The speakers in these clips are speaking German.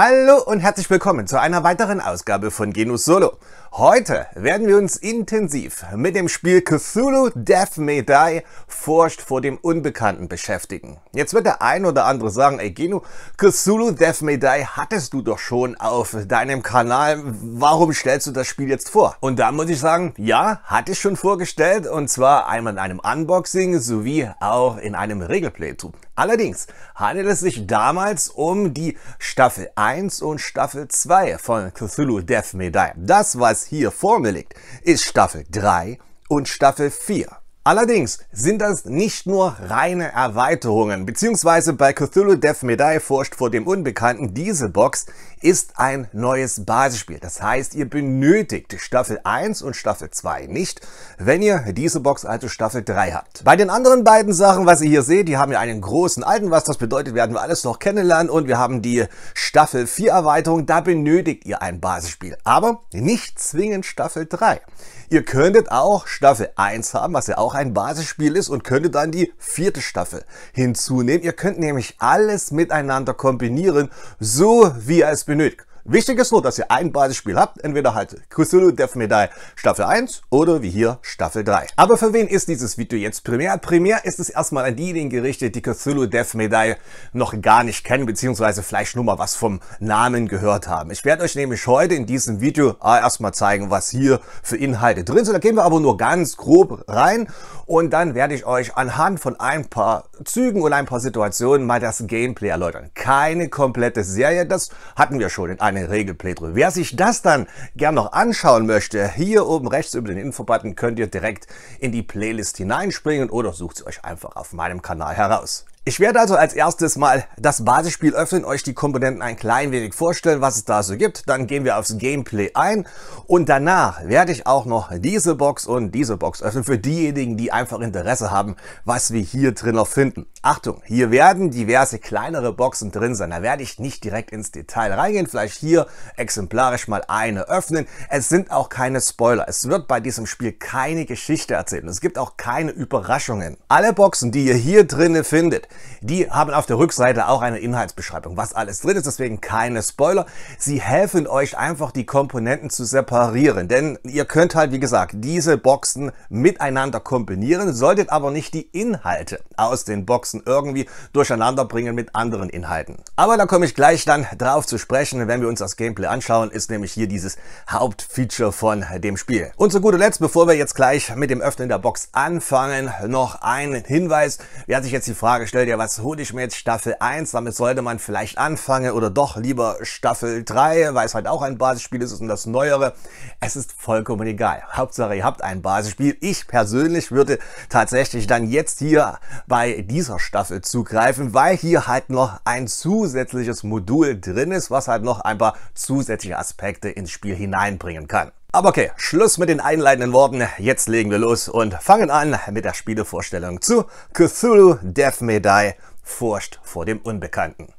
Hallo und herzlich willkommen zu einer weiteren Ausgabe von Genus Solo. Heute werden wir uns intensiv mit dem Spiel Cthulhu Death May Die Forscht vor dem Unbekannten beschäftigen. Jetzt wird der ein oder andere sagen, ey Genu, Cthulhu Death May Die hattest du doch schon auf deinem Kanal, warum stellst du das Spiel jetzt vor? Und da muss ich sagen, ja, hatte ich schon vorgestellt und zwar einmal in einem Unboxing sowie auch in einem Regelplaythrough. Allerdings handelt es sich damals um die Staffel 1 und Staffel 2 von Cthulhu Death Medaille. Das, was hier vorgelegt, ist Staffel 3 und Staffel 4. Allerdings sind das nicht nur reine Erweiterungen, beziehungsweise bei Cthulhu Death Medaille forscht vor dem Unbekannten, diese Box ist ein neues Basisspiel. Das heißt, ihr benötigt Staffel 1 und Staffel 2 nicht, wenn ihr diese Box also Staffel 3 habt. Bei den anderen beiden Sachen, was ihr hier seht, die haben ja einen großen alten, was das bedeutet, werden wir alles noch kennenlernen und wir haben die Staffel 4 Erweiterung, da benötigt ihr ein Basisspiel, aber nicht zwingend Staffel 3. Ihr könntet auch Staffel 1 haben, was ja auch ein Basisspiel ist und könntet dann die vierte Staffel hinzunehmen. Ihr könnt nämlich alles miteinander kombinieren, so wie ihr es benötigt. Wichtig ist nur, dass ihr ein Basisspiel habt, entweder halt Cthulhu Death Medaille Staffel 1 oder wie hier Staffel 3. Aber für wen ist dieses Video jetzt primär? Primär ist es erstmal an diejenigen gerichtet, die Cthulhu Death Medaille noch gar nicht kennen, beziehungsweise vielleicht nur mal was vom Namen gehört haben. Ich werde euch nämlich heute in diesem Video ah, erstmal zeigen, was hier für Inhalte drin sind. Da gehen wir aber nur ganz grob rein und dann werde ich euch anhand von ein paar Zügen und ein paar Situationen mal das Gameplay erläutern. Keine komplette Serie, das hatten wir schon in einem eine Regelplay drüber. Wer sich das dann gern noch anschauen möchte, hier oben rechts über den Infobutton könnt ihr direkt in die Playlist hineinspringen oder sucht sie euch einfach auf meinem Kanal heraus. Ich werde also als erstes mal das Basisspiel öffnen, euch die Komponenten ein klein wenig vorstellen, was es da so gibt. Dann gehen wir aufs Gameplay ein und danach werde ich auch noch diese Box und diese Box öffnen für diejenigen, die einfach Interesse haben, was wir hier drin noch finden. Achtung, hier werden diverse kleinere Boxen drin sein. Da werde ich nicht direkt ins Detail reingehen, vielleicht hier exemplarisch mal eine öffnen. Es sind auch keine Spoiler. Es wird bei diesem Spiel keine Geschichte erzählt. Es gibt auch keine Überraschungen. Alle Boxen, die ihr hier drinne findet, die haben auf der Rückseite auch eine Inhaltsbeschreibung, was alles drin ist, deswegen keine Spoiler. Sie helfen euch einfach die Komponenten zu separieren, denn ihr könnt halt, wie gesagt, diese Boxen miteinander kombinieren, solltet aber nicht die Inhalte aus den Boxen irgendwie durcheinander bringen mit anderen Inhalten. Aber da komme ich gleich dann drauf zu sprechen, wenn wir uns das Gameplay anschauen, ist nämlich hier dieses Hauptfeature von dem Spiel. Und zu guter Letzt, bevor wir jetzt gleich mit dem Öffnen der Box anfangen, noch ein Hinweis. Wer sich jetzt die Frage stellt, ja, was hole ich mir jetzt Staffel 1, damit sollte man vielleicht anfangen oder doch lieber Staffel 3, weil es halt auch ein Basisspiel ist und das Neuere. Es ist vollkommen egal. Hauptsache, ihr habt ein Basisspiel. Ich persönlich würde tatsächlich dann jetzt hier bei dieser Staffel zugreifen, weil hier halt noch ein zusätzliches Modul drin ist, was halt noch ein paar zusätzliche Aspekte ins Spiel hineinbringen kann. Aber okay, Schluss mit den einleitenden Worten. Jetzt legen wir los und fangen an mit der Spielevorstellung zu Cthulhu Death May Die, Furcht vor dem Unbekannten.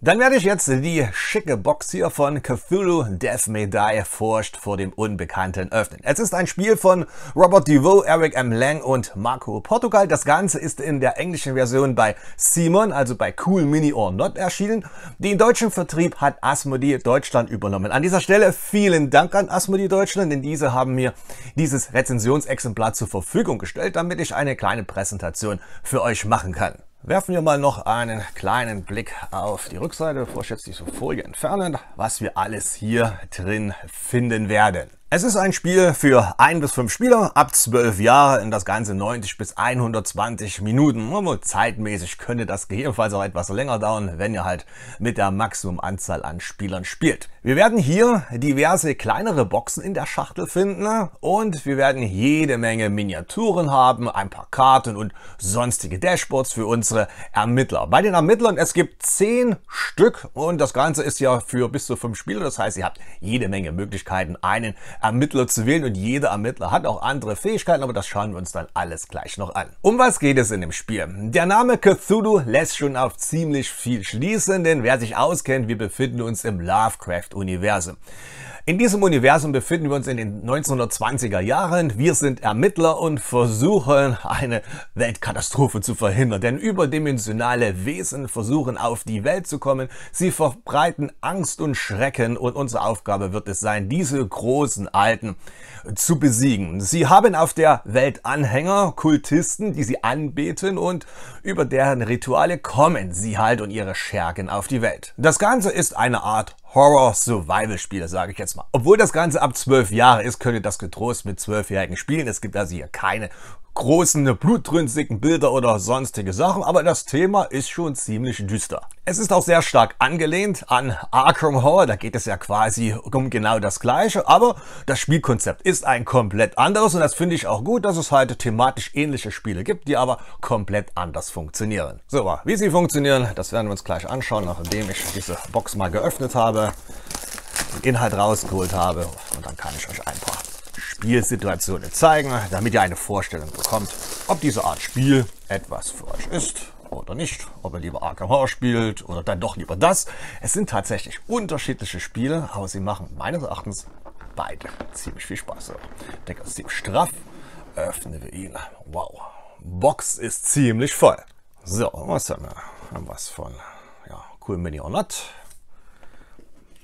Dann werde ich jetzt die schicke Box hier von Cthulhu Death May Die Furcht vor dem Unbekannten öffnen. Es ist ein Spiel von Robert DeVoe, Eric M. Lang und Marco Portugal. Das Ganze ist in der englischen Version bei Simon, also bei Cool Mini or Not erschienen. Den deutschen Vertrieb hat Asmodee Deutschland übernommen. An dieser Stelle vielen Dank an Asmodee Deutschland, denn diese haben mir dieses Rezensionsexemplar zur Verfügung gestellt, damit ich eine kleine Präsentation für euch machen kann. Werfen wir mal noch einen kleinen Blick auf die Rückseite, bevor ich jetzt diese Folie entfernen, was wir alles hier drin finden werden. Es ist ein Spiel für ein bis fünf Spieler ab zwölf Jahre in das Ganze 90 bis 120 Minuten. zeitmäßig könnte das gegebenenfalls auch etwas länger dauern, wenn ihr halt mit der Maximumanzahl an Spielern spielt. Wir werden hier diverse kleinere Boxen in der Schachtel finden und wir werden jede Menge Miniaturen haben, ein paar Karten und sonstige Dashboards für unsere Ermittler. Bei den Ermittlern, es gibt zehn Stück und das Ganze ist ja für bis zu fünf Spieler. Das heißt, ihr habt jede Menge Möglichkeiten, einen Ermittler zu wählen und jeder Ermittler hat auch andere Fähigkeiten, aber das schauen wir uns dann alles gleich noch an. Um was geht es in dem Spiel? Der Name Cthulhu lässt schon auf ziemlich viel schließen, denn wer sich auskennt, wir befinden uns im Lovecraft-Universum. In diesem Universum befinden wir uns in den 1920er Jahren. Wir sind Ermittler und versuchen, eine Weltkatastrophe zu verhindern. Denn überdimensionale Wesen versuchen, auf die Welt zu kommen. Sie verbreiten Angst und Schrecken und unsere Aufgabe wird es sein, diese großen Alten zu besiegen. Sie haben auf der Welt Anhänger, Kultisten, die sie anbeten und über deren Rituale kommen sie halt und ihre Schergen auf die Welt. Das Ganze ist eine Art Horror-Survival-Spiele, sage ich jetzt mal. Obwohl das Ganze ab zwölf Jahre ist, könnt ihr das getrost mit 12-Jährigen spielen. Es gibt also hier keine großen blutrünstigen Bilder oder sonstige Sachen, aber das Thema ist schon ziemlich düster. Es ist auch sehr stark angelehnt an Arkham Horror, da geht es ja quasi um genau das gleiche, aber das Spielkonzept ist ein komplett anderes und das finde ich auch gut, dass es halt thematisch ähnliche Spiele gibt, die aber komplett anders funktionieren. So, wie sie funktionieren, das werden wir uns gleich anschauen, nachdem ich diese Box mal geöffnet habe, den Inhalt rausgeholt habe und dann kann ich euch ein paar Spielsituationen zeigen, damit ihr eine Vorstellung bekommt, ob diese Art Spiel etwas für euch ist oder nicht, ob ihr lieber Arkham Horror spielt oder dann doch lieber das. Es sind tatsächlich unterschiedliche Spiele, aber sie machen meines Erachtens beide ziemlich viel Spaß. Decker ist ziemlich straff, öffnen wir ihn. Wow, Box ist ziemlich voll. So, was haben wir? Haben was von ja, Cool Mini or Not.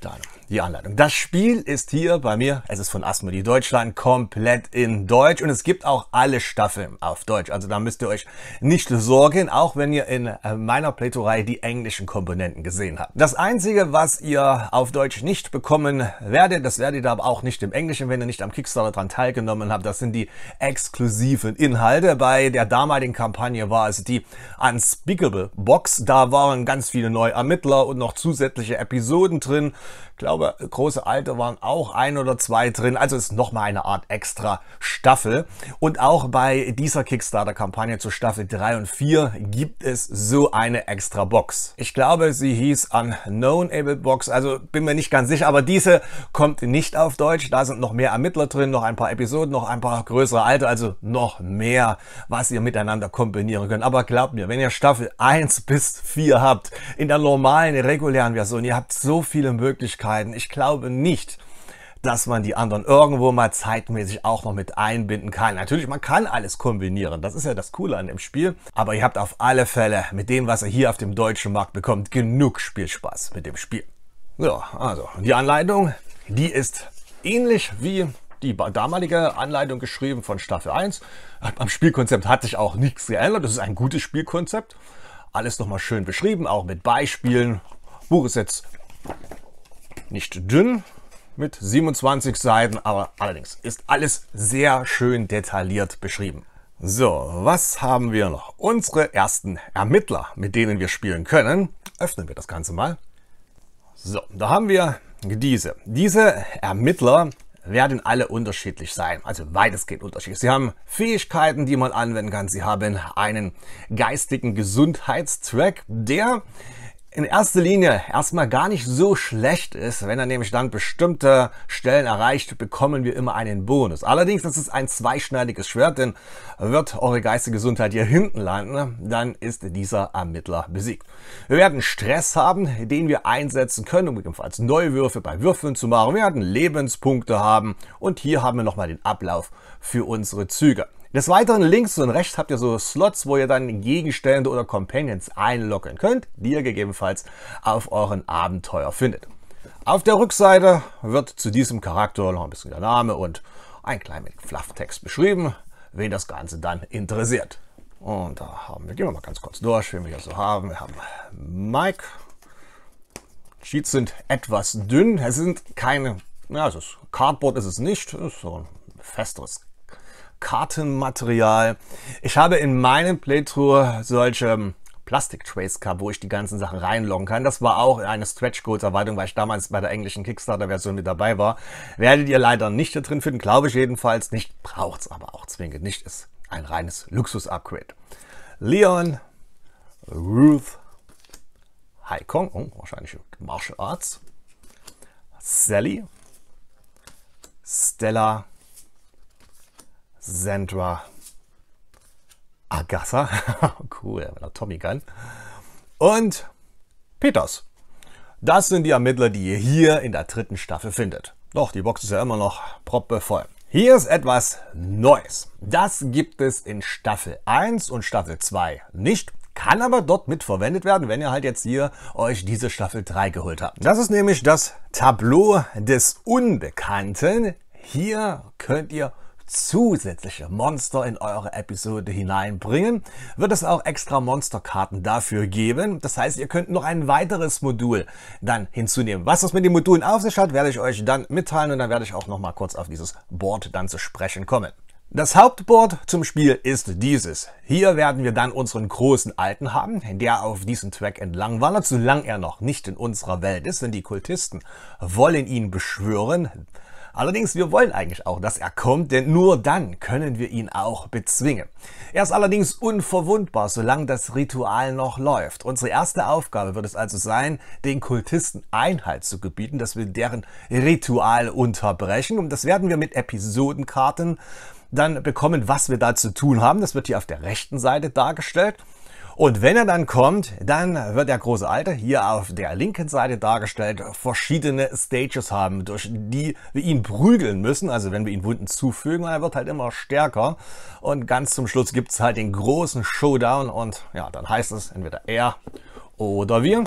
Dann die Anleitung. Das Spiel ist hier bei mir, es ist von Asmodi Deutschland, komplett in Deutsch und es gibt auch alle Staffeln auf Deutsch. Also da müsst ihr euch nicht sorgen, auch wenn ihr in äh, meiner Plätorei die englischen Komponenten gesehen habt. Das Einzige, was ihr auf Deutsch nicht bekommen werdet, das werdet ihr aber auch nicht im Englischen, wenn ihr nicht am Kickstarter dran teilgenommen habt, das sind die exklusiven Inhalte. Bei der damaligen Kampagne war es die Unspeakable Box. Da waren ganz viele neue Ermittler und noch zusätzliche Episoden drin glaube, große Alte waren auch ein oder zwei drin. Also ist nochmal eine Art extra Staffel. Und auch bei dieser Kickstarter-Kampagne zu Staffel 3 und 4 gibt es so eine extra Box. Ich glaube, sie hieß Unknown Able Box. Also bin mir nicht ganz sicher, aber diese kommt nicht auf Deutsch. Da sind noch mehr Ermittler drin, noch ein paar Episoden, noch ein paar größere Alte. Also noch mehr, was ihr miteinander kombinieren könnt. Aber glaubt mir, wenn ihr Staffel 1 bis 4 habt, in der normalen, regulären Version, ihr habt so viele Möglichkeiten, Möglichkeiten. Ich glaube nicht, dass man die anderen irgendwo mal zeitmäßig auch noch mit einbinden kann. Natürlich, man kann alles kombinieren. Das ist ja das Coole an dem Spiel. Aber ihr habt auf alle Fälle mit dem, was ihr hier auf dem deutschen Markt bekommt, genug Spielspaß mit dem Spiel. Ja, also die Anleitung, die ist ähnlich wie die damalige Anleitung geschrieben von Staffel 1. Am Spielkonzept hat sich auch nichts geändert. Das ist ein gutes Spielkonzept. Alles nochmal schön beschrieben, auch mit Beispielen. Buch ist jetzt nicht dünn mit 27 Seiten, aber allerdings ist alles sehr schön detailliert beschrieben. So, was haben wir noch? Unsere ersten Ermittler, mit denen wir spielen können. Öffnen wir das Ganze mal. So, da haben wir diese. Diese Ermittler werden alle unterschiedlich sein, also weitestgehend unterschiedlich. Sie haben Fähigkeiten, die man anwenden kann. Sie haben einen geistigen Gesundheitstrack, der in erster Linie erstmal gar nicht so schlecht ist. Wenn er nämlich dann bestimmte Stellen erreicht, bekommen wir immer einen Bonus. Allerdings das ist es ein zweischneidiges Schwert, denn wird eure geistige Gesundheit hier hinten landen, dann ist dieser Ermittler besiegt. Wir werden Stress haben, den wir einsetzen können, um ebenfalls Neuwürfe bei Würfeln zu machen. Wir werden Lebenspunkte haben und hier haben wir nochmal den Ablauf für unsere Züge. Des Weiteren links und rechts habt ihr so Slots, wo ihr dann Gegenstände oder Companions einloggen könnt, die ihr gegebenenfalls auf euren Abenteuer findet. Auf der Rückseite wird zu diesem Charakter noch ein bisschen der Name und ein kleiner wenig Flufftext beschrieben, wen das Ganze dann interessiert. Und da haben wir, gehen wir mal ganz kurz durch, wen wir hier so haben. Wir haben Mike. Sheets sind etwas dünn. Es sind keine, ja, es ist Cardboard ist es nicht, es ist so ein festeres Kartenmaterial. Ich habe in meinem Playthrough solche ähm, plastik trace gehabt, wo ich die ganzen Sachen reinloggen kann. Das war auch eine Stretch-Goals-Erweiterung, weil ich damals bei der englischen Kickstarter-Version mit dabei war. Werdet ihr leider nicht da drin finden, glaube ich jedenfalls nicht. Braucht es aber auch zwingend nicht. Ist ein reines Luxus-Upgrade. Leon, Ruth, Haikong, oh, wahrscheinlich Martial Arts, Sally, Stella, Sandra Agassa. cool, mit einer Tommy Gun. Und Peters. Das sind die Ermittler, die ihr hier in der dritten Staffel findet. Doch, die Box ist ja immer noch proppevoll. Hier ist etwas Neues. Das gibt es in Staffel 1 und Staffel 2 nicht. Kann aber dort mitverwendet werden, wenn ihr halt jetzt hier euch diese Staffel 3 geholt habt. Das ist nämlich das Tableau des Unbekannten. Hier könnt ihr zusätzliche Monster in eure Episode hineinbringen, wird es auch extra Monsterkarten dafür geben. Das heißt, ihr könnt noch ein weiteres Modul dann hinzunehmen. Was das mit den Modulen auf sich hat, werde ich euch dann mitteilen und dann werde ich auch noch mal kurz auf dieses Board dann zu sprechen kommen. Das Hauptboard zum Spiel ist dieses. Hier werden wir dann unseren großen Alten haben, der auf diesem Track entlang wandert, solange er noch nicht in unserer Welt ist, denn die Kultisten wollen ihn beschwören. Allerdings, wir wollen eigentlich auch, dass er kommt, denn nur dann können wir ihn auch bezwingen. Er ist allerdings unverwundbar, solange das Ritual noch läuft. Unsere erste Aufgabe wird es also sein, den Kultisten Einhalt zu gebieten, dass wir deren Ritual unterbrechen. Und das werden wir mit Episodenkarten dann bekommen, was wir da zu tun haben. Das wird hier auf der rechten Seite dargestellt. Und wenn er dann kommt, dann wird der große Alte hier auf der linken Seite dargestellt verschiedene Stages haben, durch die wir ihn prügeln müssen, also wenn wir ihn Wunden zufügen. er wird halt immer stärker. Und ganz zum Schluss gibt's halt den großen Showdown. Und ja, dann heißt es entweder er oder wir.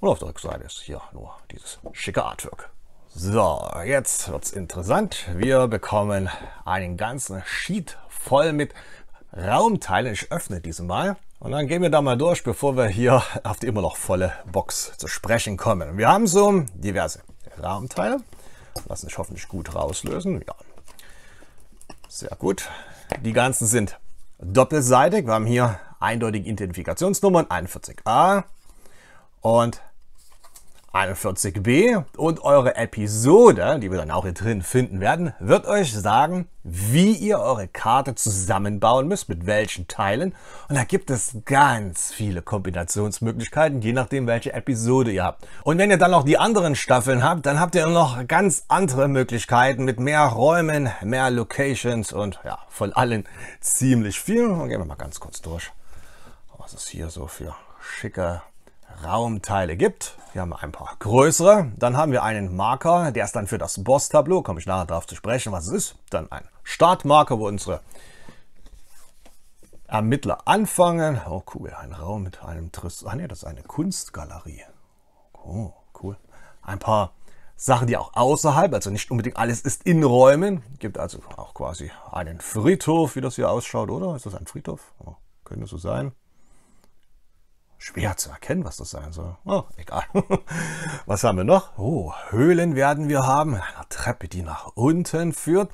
Und auf der Rückseite ist hier nur dieses schicke Artwork. So, jetzt wird's interessant. Wir bekommen einen ganzen Sheet voll mit Raumteilen. Ich öffne diese mal. Und dann gehen wir da mal durch, bevor wir hier auf die immer noch volle Box zu sprechen kommen. Wir haben so diverse Rahmenteile. Lassen sich hoffentlich gut rauslösen. Ja, sehr gut. Die ganzen sind doppelseitig. Wir haben hier eindeutige Identifikationsnummern, 41a und 41b und eure Episode, die wir dann auch hier drin finden werden, wird euch sagen, wie ihr eure Karte zusammenbauen müsst, mit welchen Teilen. Und da gibt es ganz viele Kombinationsmöglichkeiten, je nachdem, welche Episode ihr habt. Und wenn ihr dann noch die anderen Staffeln habt, dann habt ihr noch ganz andere Möglichkeiten mit mehr Räumen, mehr Locations und ja, von allen ziemlich viel. Und gehen wir mal ganz kurz durch. Was ist hier so für schicke Raumteile gibt. Hier haben wir ein paar größere. Dann haben wir einen Marker, der ist dann für das Boss-Tableau. Komme ich nachher darauf zu sprechen, was es ist. Dann ein Startmarker, wo unsere Ermittler anfangen. Oh, cool. Ein Raum mit einem Triss. Ah, ne, das ist eine Kunstgalerie. Oh, cool. Ein paar Sachen, die auch außerhalb, also nicht unbedingt alles ist in Räumen. Gibt also auch quasi einen Friedhof, wie das hier ausschaut, oder? Ist das ein Friedhof? Oh, könnte so sein. Schwer zu erkennen, was das sein soll. Oh, egal. Was haben wir noch? Oh, Höhlen werden wir haben. Eine Treppe, die nach unten führt.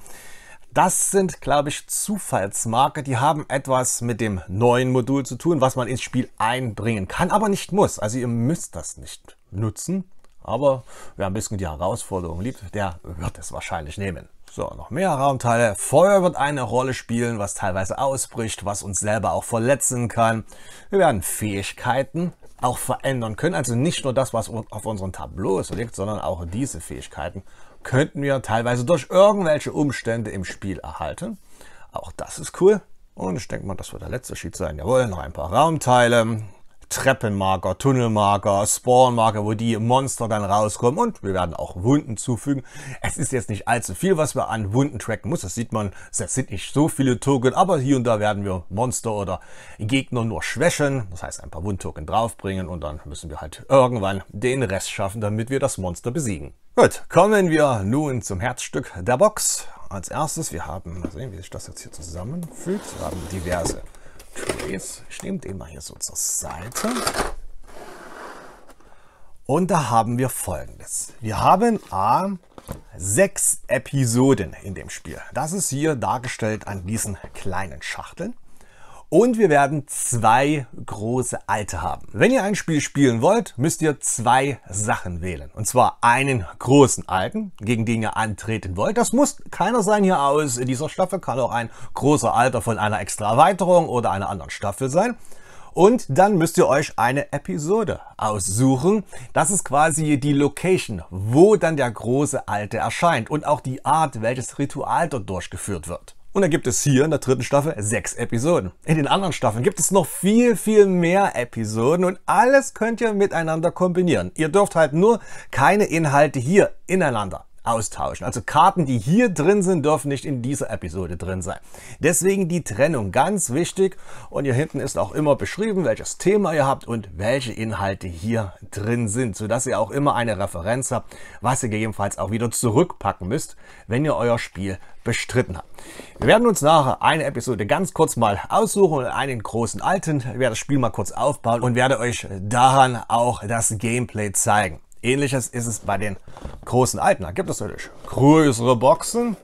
Das sind, glaube ich, Zufallsmarker. Die haben etwas mit dem neuen Modul zu tun, was man ins Spiel einbringen kann, aber nicht muss. Also ihr müsst das nicht nutzen. Aber wer ein bisschen die Herausforderung liebt, der wird es wahrscheinlich nehmen. So, noch mehr Raumteile. Feuer wird eine Rolle spielen, was teilweise ausbricht, was uns selber auch verletzen kann. Wir werden Fähigkeiten auch verändern können. Also nicht nur das, was auf unseren Tableaus liegt, sondern auch diese Fähigkeiten könnten wir teilweise durch irgendwelche Umstände im Spiel erhalten. Auch das ist cool. Und ich denke mal, das wird der letzte Sheet sein. Jawohl, noch ein paar Raumteile. Treppenmarker, Tunnelmarker, Spawnmarker, wo die Monster dann rauskommen und wir werden auch Wunden zufügen. Es ist jetzt nicht allzu viel, was wir an Wunden tracken muss. Das sieht man, es sind nicht so viele Token, aber hier und da werden wir Monster oder Gegner nur schwächen. Das heißt, ein paar Wundtoken draufbringen und dann müssen wir halt irgendwann den Rest schaffen, damit wir das Monster besiegen. Gut, kommen wir nun zum Herzstück der Box. Als erstes, wir haben, mal sehen, wie sich das jetzt hier zusammenfügt. Wir haben diverse ich nehme den mal hier so zur Seite. Und da haben wir folgendes. Wir haben A, sechs Episoden in dem Spiel. Das ist hier dargestellt an diesen kleinen Schachteln. Und wir werden zwei große Alte haben. Wenn ihr ein Spiel spielen wollt, müsst ihr zwei Sachen wählen. Und zwar einen großen Alten, gegen den ihr antreten wollt. Das muss keiner sein hier aus dieser Staffel. Kann auch ein großer Alter von einer extra Erweiterung oder einer anderen Staffel sein. Und dann müsst ihr euch eine Episode aussuchen. Das ist quasi die Location, wo dann der große Alte erscheint und auch die Art, welches Ritual dort durchgeführt wird. Und da gibt es hier in der dritten Staffel sechs Episoden. In den anderen Staffeln gibt es noch viel, viel mehr Episoden und alles könnt ihr miteinander kombinieren. Ihr dürft halt nur keine Inhalte hier ineinander austauschen. Also Karten, die hier drin sind, dürfen nicht in dieser Episode drin sein. Deswegen die Trennung ganz wichtig und hier hinten ist auch immer beschrieben, welches Thema ihr habt und welche Inhalte hier drin sind, sodass ihr auch immer eine Referenz habt, was ihr gegebenenfalls auch wieder zurückpacken müsst, wenn ihr euer Spiel bestritten habt. Wir werden uns nachher eine Episode ganz kurz mal aussuchen und einen großen alten, ich werde das Spiel mal kurz aufbauen und werde euch daran auch das Gameplay zeigen. Ähnliches ist es bei den großen alten. Da gibt es natürlich größere Boxen.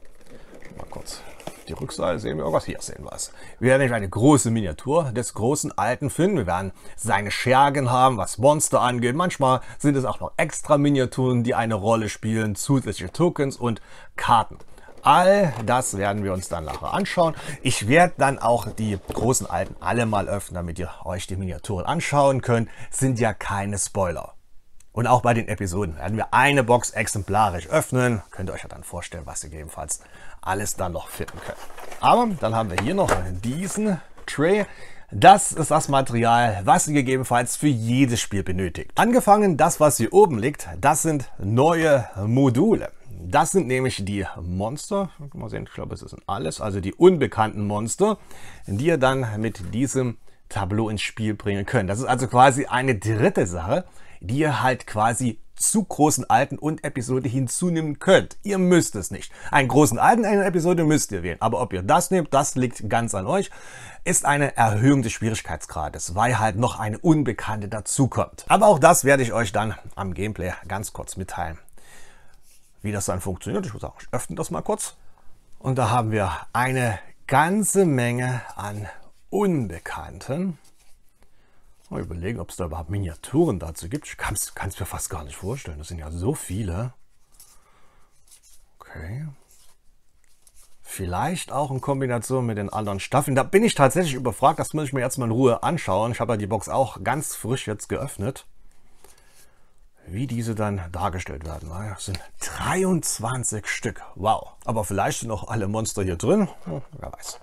Mal kurz die Rückseite sehen wir oh irgendwas. Hier sehen wir es. Wir werden nämlich eine große Miniatur des großen Alten finden. Wir werden seine Schergen haben, was Monster angeht. Manchmal sind es auch noch extra Miniaturen, die eine Rolle spielen, zusätzliche Tokens und Karten. All das werden wir uns dann nachher anschauen. Ich werde dann auch die großen Alten alle mal öffnen, damit ihr euch die Miniaturen anschauen könnt. Sind ja keine Spoiler. Und auch bei den Episoden werden wir eine Box exemplarisch öffnen. Könnt ihr euch ja dann vorstellen, was ihr gegebenenfalls alles dann noch finden könnt. Aber dann haben wir hier noch diesen Tray. Das ist das Material, was ihr gegebenenfalls für jedes Spiel benötigt. Angefangen, das was hier oben liegt, das sind neue Module. Das sind nämlich die Monster, mal sehen, ich glaube es sind alles, also die unbekannten Monster, die ihr dann mit diesem Tableau ins Spiel bringen könnt. Das ist also quasi eine dritte Sache, die ihr halt quasi zu großen alten und Episode hinzunehmen könnt. Ihr müsst es nicht. Einen großen alten eine Episode müsst ihr wählen. Aber ob ihr das nehmt, das liegt ganz an euch. Ist eine Erhöhung des Schwierigkeitsgrades, weil halt noch eine Unbekannte dazukommt. Aber auch das werde ich euch dann am Gameplay ganz kurz mitteilen. Wie das dann funktioniert, ich würde sagen, ich öffne das mal kurz. Und da haben wir eine ganze Menge an Unbekannten. Mal überlegen, ob es da überhaupt Miniaturen dazu gibt. Ich kann es mir fast gar nicht vorstellen. Das sind ja so viele. Okay. Vielleicht auch in Kombination mit den anderen Staffeln. Da bin ich tatsächlich überfragt. Das muss ich mir jetzt mal in Ruhe anschauen. Ich habe ja die Box auch ganz frisch jetzt geöffnet. Wie diese dann dargestellt werden. Das sind 23 Stück. Wow. Aber vielleicht sind auch alle Monster hier drin. Hm, wer weiß.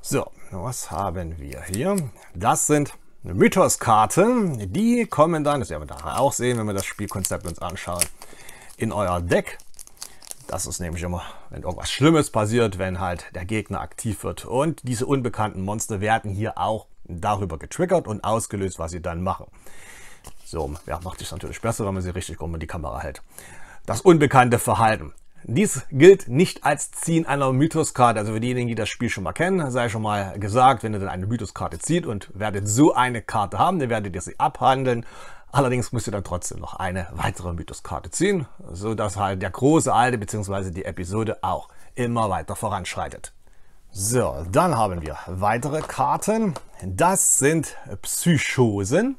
So, was haben wir hier? Das sind eine Mythos-Karte. Die kommen dann, das werden wir nachher auch sehen, wenn wir das Spielkonzept uns anschauen, in euer Deck. Das ist nämlich immer, wenn irgendwas Schlimmes passiert, wenn halt der Gegner aktiv wird. Und diese unbekannten Monster werden hier auch darüber getriggert und ausgelöst, was sie dann machen. So, ja, macht sich natürlich besser, wenn man sie richtig rum in die Kamera hält. Das unbekannte Verhalten. Dies gilt nicht als Ziehen einer Mythoskarte. also für diejenigen, die das Spiel schon mal kennen, sei schon mal gesagt, wenn ihr dann eine Mythoskarte zieht und werdet so eine Karte haben, dann werdet ihr sie abhandeln. Allerdings müsst ihr dann trotzdem noch eine weitere Mythoskarte ziehen, sodass halt der große Alte bzw. die Episode auch immer weiter voranschreitet. So, dann haben wir weitere Karten. Das sind Psychosen.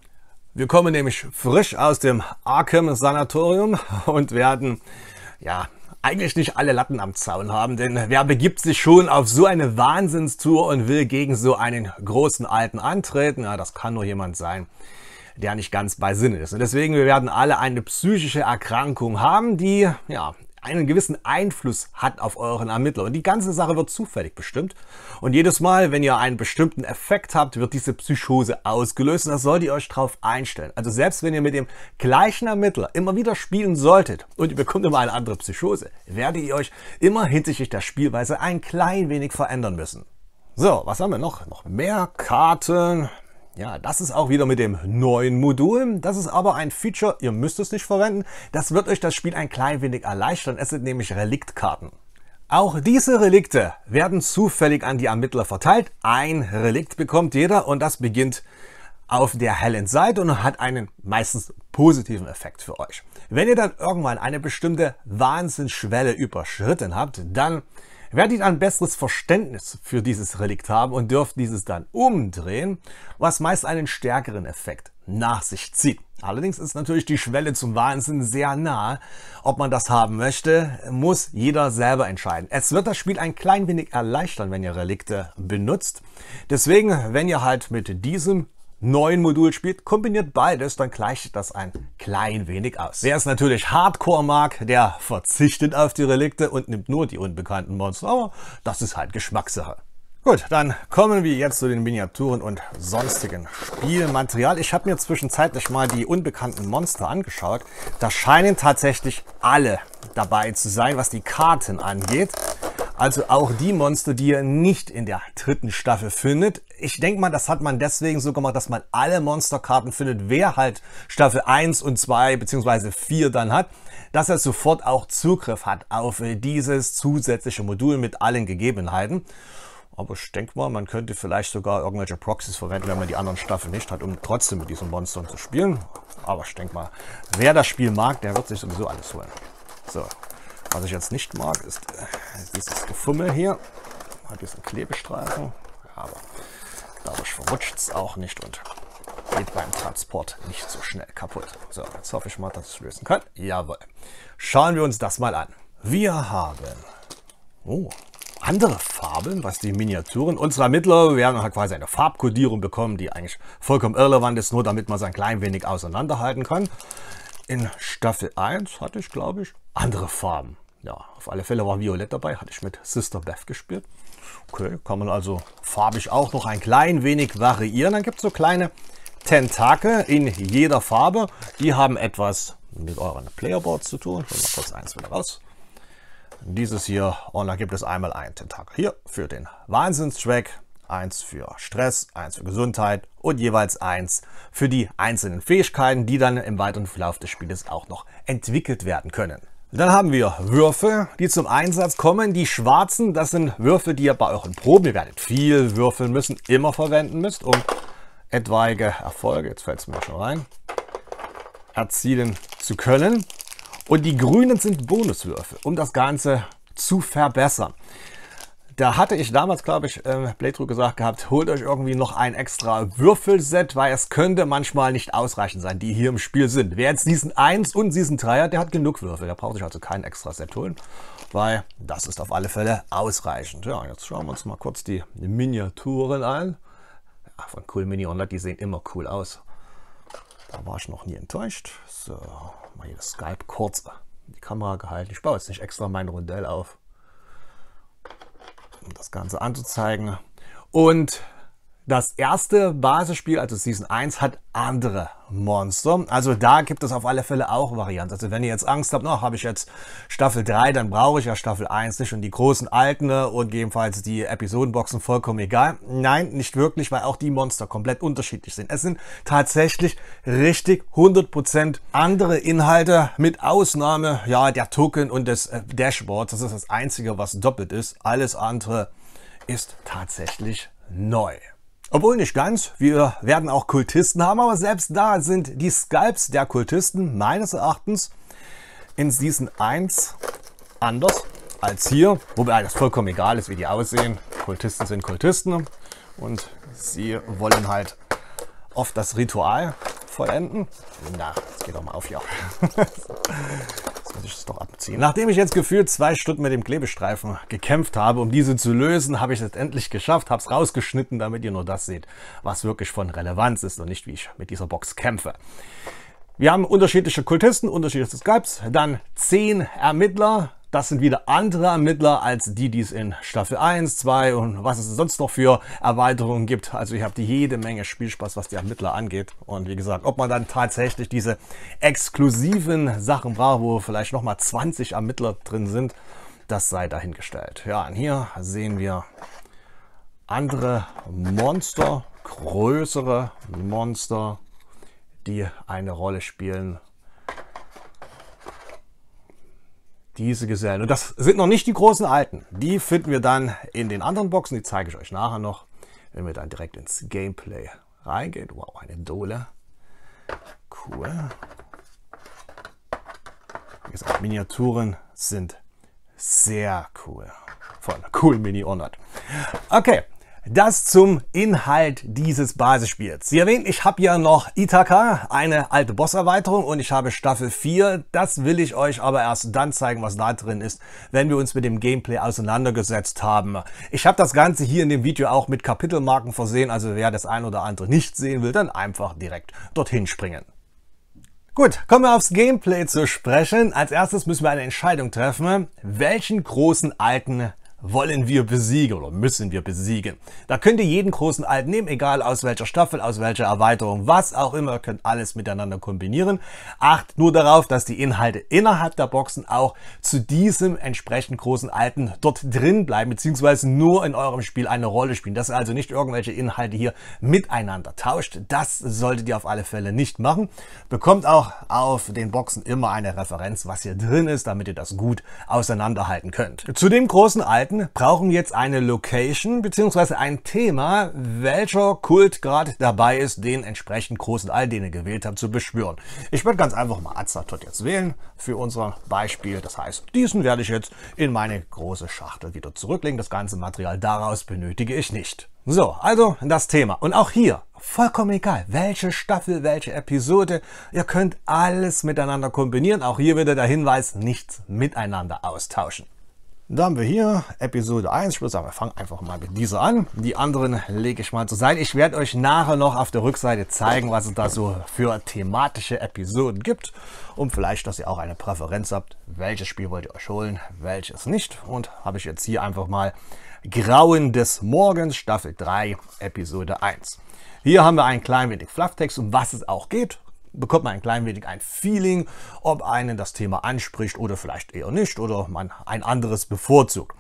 Wir kommen nämlich frisch aus dem Arkham Sanatorium und werden ja eigentlich nicht alle Latten am Zaun haben, denn wer begibt sich schon auf so eine Wahnsinnstour und will gegen so einen großen Alten antreten? Ja, das kann nur jemand sein, der nicht ganz bei Sinne ist. Und deswegen, wir werden alle eine psychische Erkrankung haben, die ja einen gewissen Einfluss hat auf euren Ermittler. Und die ganze Sache wird zufällig bestimmt. Und jedes Mal, wenn ihr einen bestimmten Effekt habt, wird diese Psychose ausgelöst. Und das solltet ihr euch drauf einstellen. Also selbst wenn ihr mit dem gleichen Ermittler immer wieder spielen solltet und ihr bekommt immer eine andere Psychose, werdet ihr euch immer hinsichtlich der Spielweise ein klein wenig verändern müssen. So, was haben wir noch? Noch mehr Karten, ja, das ist auch wieder mit dem neuen Modul. Das ist aber ein Feature, ihr müsst es nicht verwenden. Das wird euch das Spiel ein klein wenig erleichtern. Es sind nämlich Reliktkarten. Auch diese Relikte werden zufällig an die Ermittler verteilt. Ein Relikt bekommt jeder und das beginnt auf der hellen Seite und hat einen meistens positiven Effekt für euch. Wenn ihr dann irgendwann eine bestimmte Wahnsinnsschwelle überschritten habt, dann werdet ihr ein besseres Verständnis für dieses Relikt haben und dürft dieses dann umdrehen, was meist einen stärkeren Effekt nach sich zieht. Allerdings ist natürlich die Schwelle zum Wahnsinn sehr nahe. Ob man das haben möchte, muss jeder selber entscheiden. Es wird das Spiel ein klein wenig erleichtern, wenn ihr Relikte benutzt. Deswegen, wenn ihr halt mit diesem neuen Modul spielt, kombiniert beides, dann gleicht das ein klein wenig aus. Wer es natürlich hardcore mag, der verzichtet auf die Relikte und nimmt nur die unbekannten Monster, aber das ist halt Geschmackssache. Gut, dann kommen wir jetzt zu den Miniaturen und sonstigen Spielmaterial. Ich habe mir zwischenzeitlich mal die unbekannten Monster angeschaut. Da scheinen tatsächlich alle dabei zu sein, was die Karten angeht. Also auch die Monster, die ihr nicht in der dritten Staffel findet. Ich denke mal, das hat man deswegen so gemacht, dass man alle Monsterkarten findet, wer halt Staffel 1 und 2 beziehungsweise 4 dann hat, dass er sofort auch Zugriff hat auf äh, dieses zusätzliche Modul mit allen Gegebenheiten. Aber ich denke mal, man könnte vielleicht sogar irgendwelche Proxys verwenden, wenn man die anderen Staffeln nicht hat, um trotzdem mit diesen Monstern zu spielen. Aber ich denke mal, wer das Spiel mag, der wird sich sowieso alles holen. So, was ich jetzt nicht mag, ist äh, dieses Gefummel hier. Hat diesen Klebestreifen. Aber dadurch verrutscht es auch nicht und geht beim Transport nicht so schnell kaputt. So, jetzt hoffe ich mal, dass ich es lösen kann. Jawohl. Schauen wir uns das mal an. Wir haben oh, andere Farben, was die Miniaturen unserer Ermittler werden halt quasi eine Farbkodierung bekommen, die eigentlich vollkommen irrelevant ist, nur damit man es ein klein wenig auseinanderhalten kann. In Staffel 1 hatte ich, glaube ich, andere Farben. Ja, auf alle Fälle war Violett dabei, hatte ich mit Sister Beth gespielt. Okay, kann man also farbig auch noch ein klein wenig variieren. Dann gibt es so kleine Tentakel in jeder Farbe. Die haben etwas mit euren Playerboards zu tun. Ich mal kurz eins wieder raus. Dieses hier. Und dann gibt es einmal ein Tentakel hier für den Wahnsinnstrack. Eins für Stress, eins für Gesundheit und jeweils eins für die einzelnen Fähigkeiten, die dann im weiteren Verlauf des Spieles auch noch entwickelt werden können. Dann haben wir Würfel, die zum Einsatz kommen. Die schwarzen, das sind Würfel, die ihr bei euren Proben, ihr werdet viel würfeln müssen, immer verwenden müsst, um etwaige Erfolge, jetzt fällt es mir schon rein, erzielen zu können. Und die grünen sind Bonuswürfel, um das Ganze zu verbessern. Da hatte ich damals, glaube ich, äh, Playthrough gesagt gehabt, holt euch irgendwie noch ein extra Würfelset, weil es könnte manchmal nicht ausreichend sein, die hier im Spiel sind. Wer jetzt diesen 1 und diesen 3 hat, der hat genug Würfel. Da braucht sich also kein extra Set holen, weil das ist auf alle Fälle ausreichend. Ja, jetzt schauen wir uns mal kurz die Miniaturen an. Ja, von Cool Mini Online, die sehen immer cool aus. Da war ich noch nie enttäuscht. So, mal hier das Skype kurz die Kamera gehalten. Ich baue jetzt nicht extra mein Rundell auf um das Ganze anzuzeigen. Und das erste Basisspiel, also Season 1, hat andere Monster. Also da gibt es auf alle Fälle auch Varianten. Also wenn ihr jetzt Angst habt, noch habe ich jetzt Staffel 3, dann brauche ich ja Staffel 1 nicht und die großen alten ne, und jedenfalls die Episodenboxen vollkommen egal. Nein, nicht wirklich, weil auch die Monster komplett unterschiedlich sind. Es sind tatsächlich richtig 100% andere Inhalte mit Ausnahme ja der Token und des äh, Dashboards. Das ist das einzige, was doppelt ist. Alles andere ist tatsächlich neu. Obwohl nicht ganz, wir werden auch Kultisten haben, aber selbst da sind die Skalps der Kultisten meines Erachtens in Season 1 anders als hier. Wobei das vollkommen egal ist, wie die aussehen. Kultisten sind Kultisten und sie wollen halt oft das Ritual vollenden. Na, jetzt geht doch mal auf hier. Jetzt muss ich das doch abziehen. Nachdem ich jetzt gefühlt zwei Stunden mit dem Klebestreifen gekämpft habe, um diese zu lösen, habe ich es endlich geschafft, habe es rausgeschnitten, damit ihr nur das seht, was wirklich von Relevanz ist und nicht, wie ich mit dieser Box kämpfe. Wir haben unterschiedliche Kultisten, unterschiedliche Skypes, dann zehn Ermittler, das sind wieder andere Ermittler als die, die es in Staffel 1, 2 und was es sonst noch für Erweiterungen gibt. Also ich habe jede Menge Spielspaß, was die Ermittler angeht. Und wie gesagt, ob man dann tatsächlich diese exklusiven Sachen braucht, wo vielleicht nochmal 20 Ermittler drin sind, das sei dahingestellt. Ja, und hier sehen wir andere Monster, größere Monster, die eine Rolle spielen diese Gesellen. Und das sind noch nicht die großen alten. Die finden wir dann in den anderen Boxen. Die zeige ich euch nachher noch, wenn wir dann direkt ins Gameplay reingehen. Wow, eine Dole. Cool. Wie gesagt, Miniaturen sind sehr cool. Von Cool Mini 100. Okay, das zum Inhalt dieses Basisspiels. Sie erwähnt, ich habe ja noch Ithaka, eine alte Bosserweiterung und ich habe Staffel 4. Das will ich euch aber erst dann zeigen, was da drin ist, wenn wir uns mit dem Gameplay auseinandergesetzt haben. Ich habe das Ganze hier in dem Video auch mit Kapitelmarken versehen, also wer das ein oder andere nicht sehen will, dann einfach direkt dorthin springen. Gut, kommen wir aufs Gameplay zu sprechen. Als erstes müssen wir eine Entscheidung treffen, welchen großen alten wollen wir besiegen oder müssen wir besiegen. Da könnt ihr jeden großen Alten nehmen, egal aus welcher Staffel, aus welcher Erweiterung, was auch immer, ihr könnt alles miteinander kombinieren. Acht nur darauf, dass die Inhalte innerhalb der Boxen auch zu diesem entsprechend großen Alten dort drin bleiben, beziehungsweise nur in eurem Spiel eine Rolle spielen. Dass ihr also nicht irgendwelche Inhalte hier miteinander tauscht. Das solltet ihr auf alle Fälle nicht machen. Bekommt auch auf den Boxen immer eine Referenz, was hier drin ist, damit ihr das gut auseinanderhalten könnt. Zu dem großen Alten Zeiten brauchen jetzt eine Location bzw. ein Thema, welcher Kult gerade dabei ist, den entsprechend großen all den ihr gewählt habt, zu beschwören. Ich werde ganz einfach mal Azathoth jetzt wählen für unser Beispiel. Das heißt, diesen werde ich jetzt in meine große Schachtel wieder zurücklegen. Das ganze Material daraus benötige ich nicht. So, also das Thema. Und auch hier, vollkommen egal, welche Staffel, welche Episode, ihr könnt alles miteinander kombinieren. Auch hier wieder der Hinweis, nichts miteinander austauschen. Dann haben wir hier Episode 1. Ich würde sagen, wir fangen einfach mal mit dieser an. Die anderen lege ich mal zur Seite. Ich werde euch nachher noch auf der Rückseite zeigen, was es da so für thematische Episoden gibt. Und vielleicht, dass ihr auch eine Präferenz habt, welches Spiel wollt ihr euch holen, welches nicht. Und habe ich jetzt hier einfach mal Grauen des Morgens, Staffel 3, Episode 1. Hier haben wir ein klein wenig Flufftext, um was es auch geht bekommt man ein klein wenig ein Feeling, ob einen das Thema anspricht oder vielleicht eher nicht oder man ein anderes bevorzugt.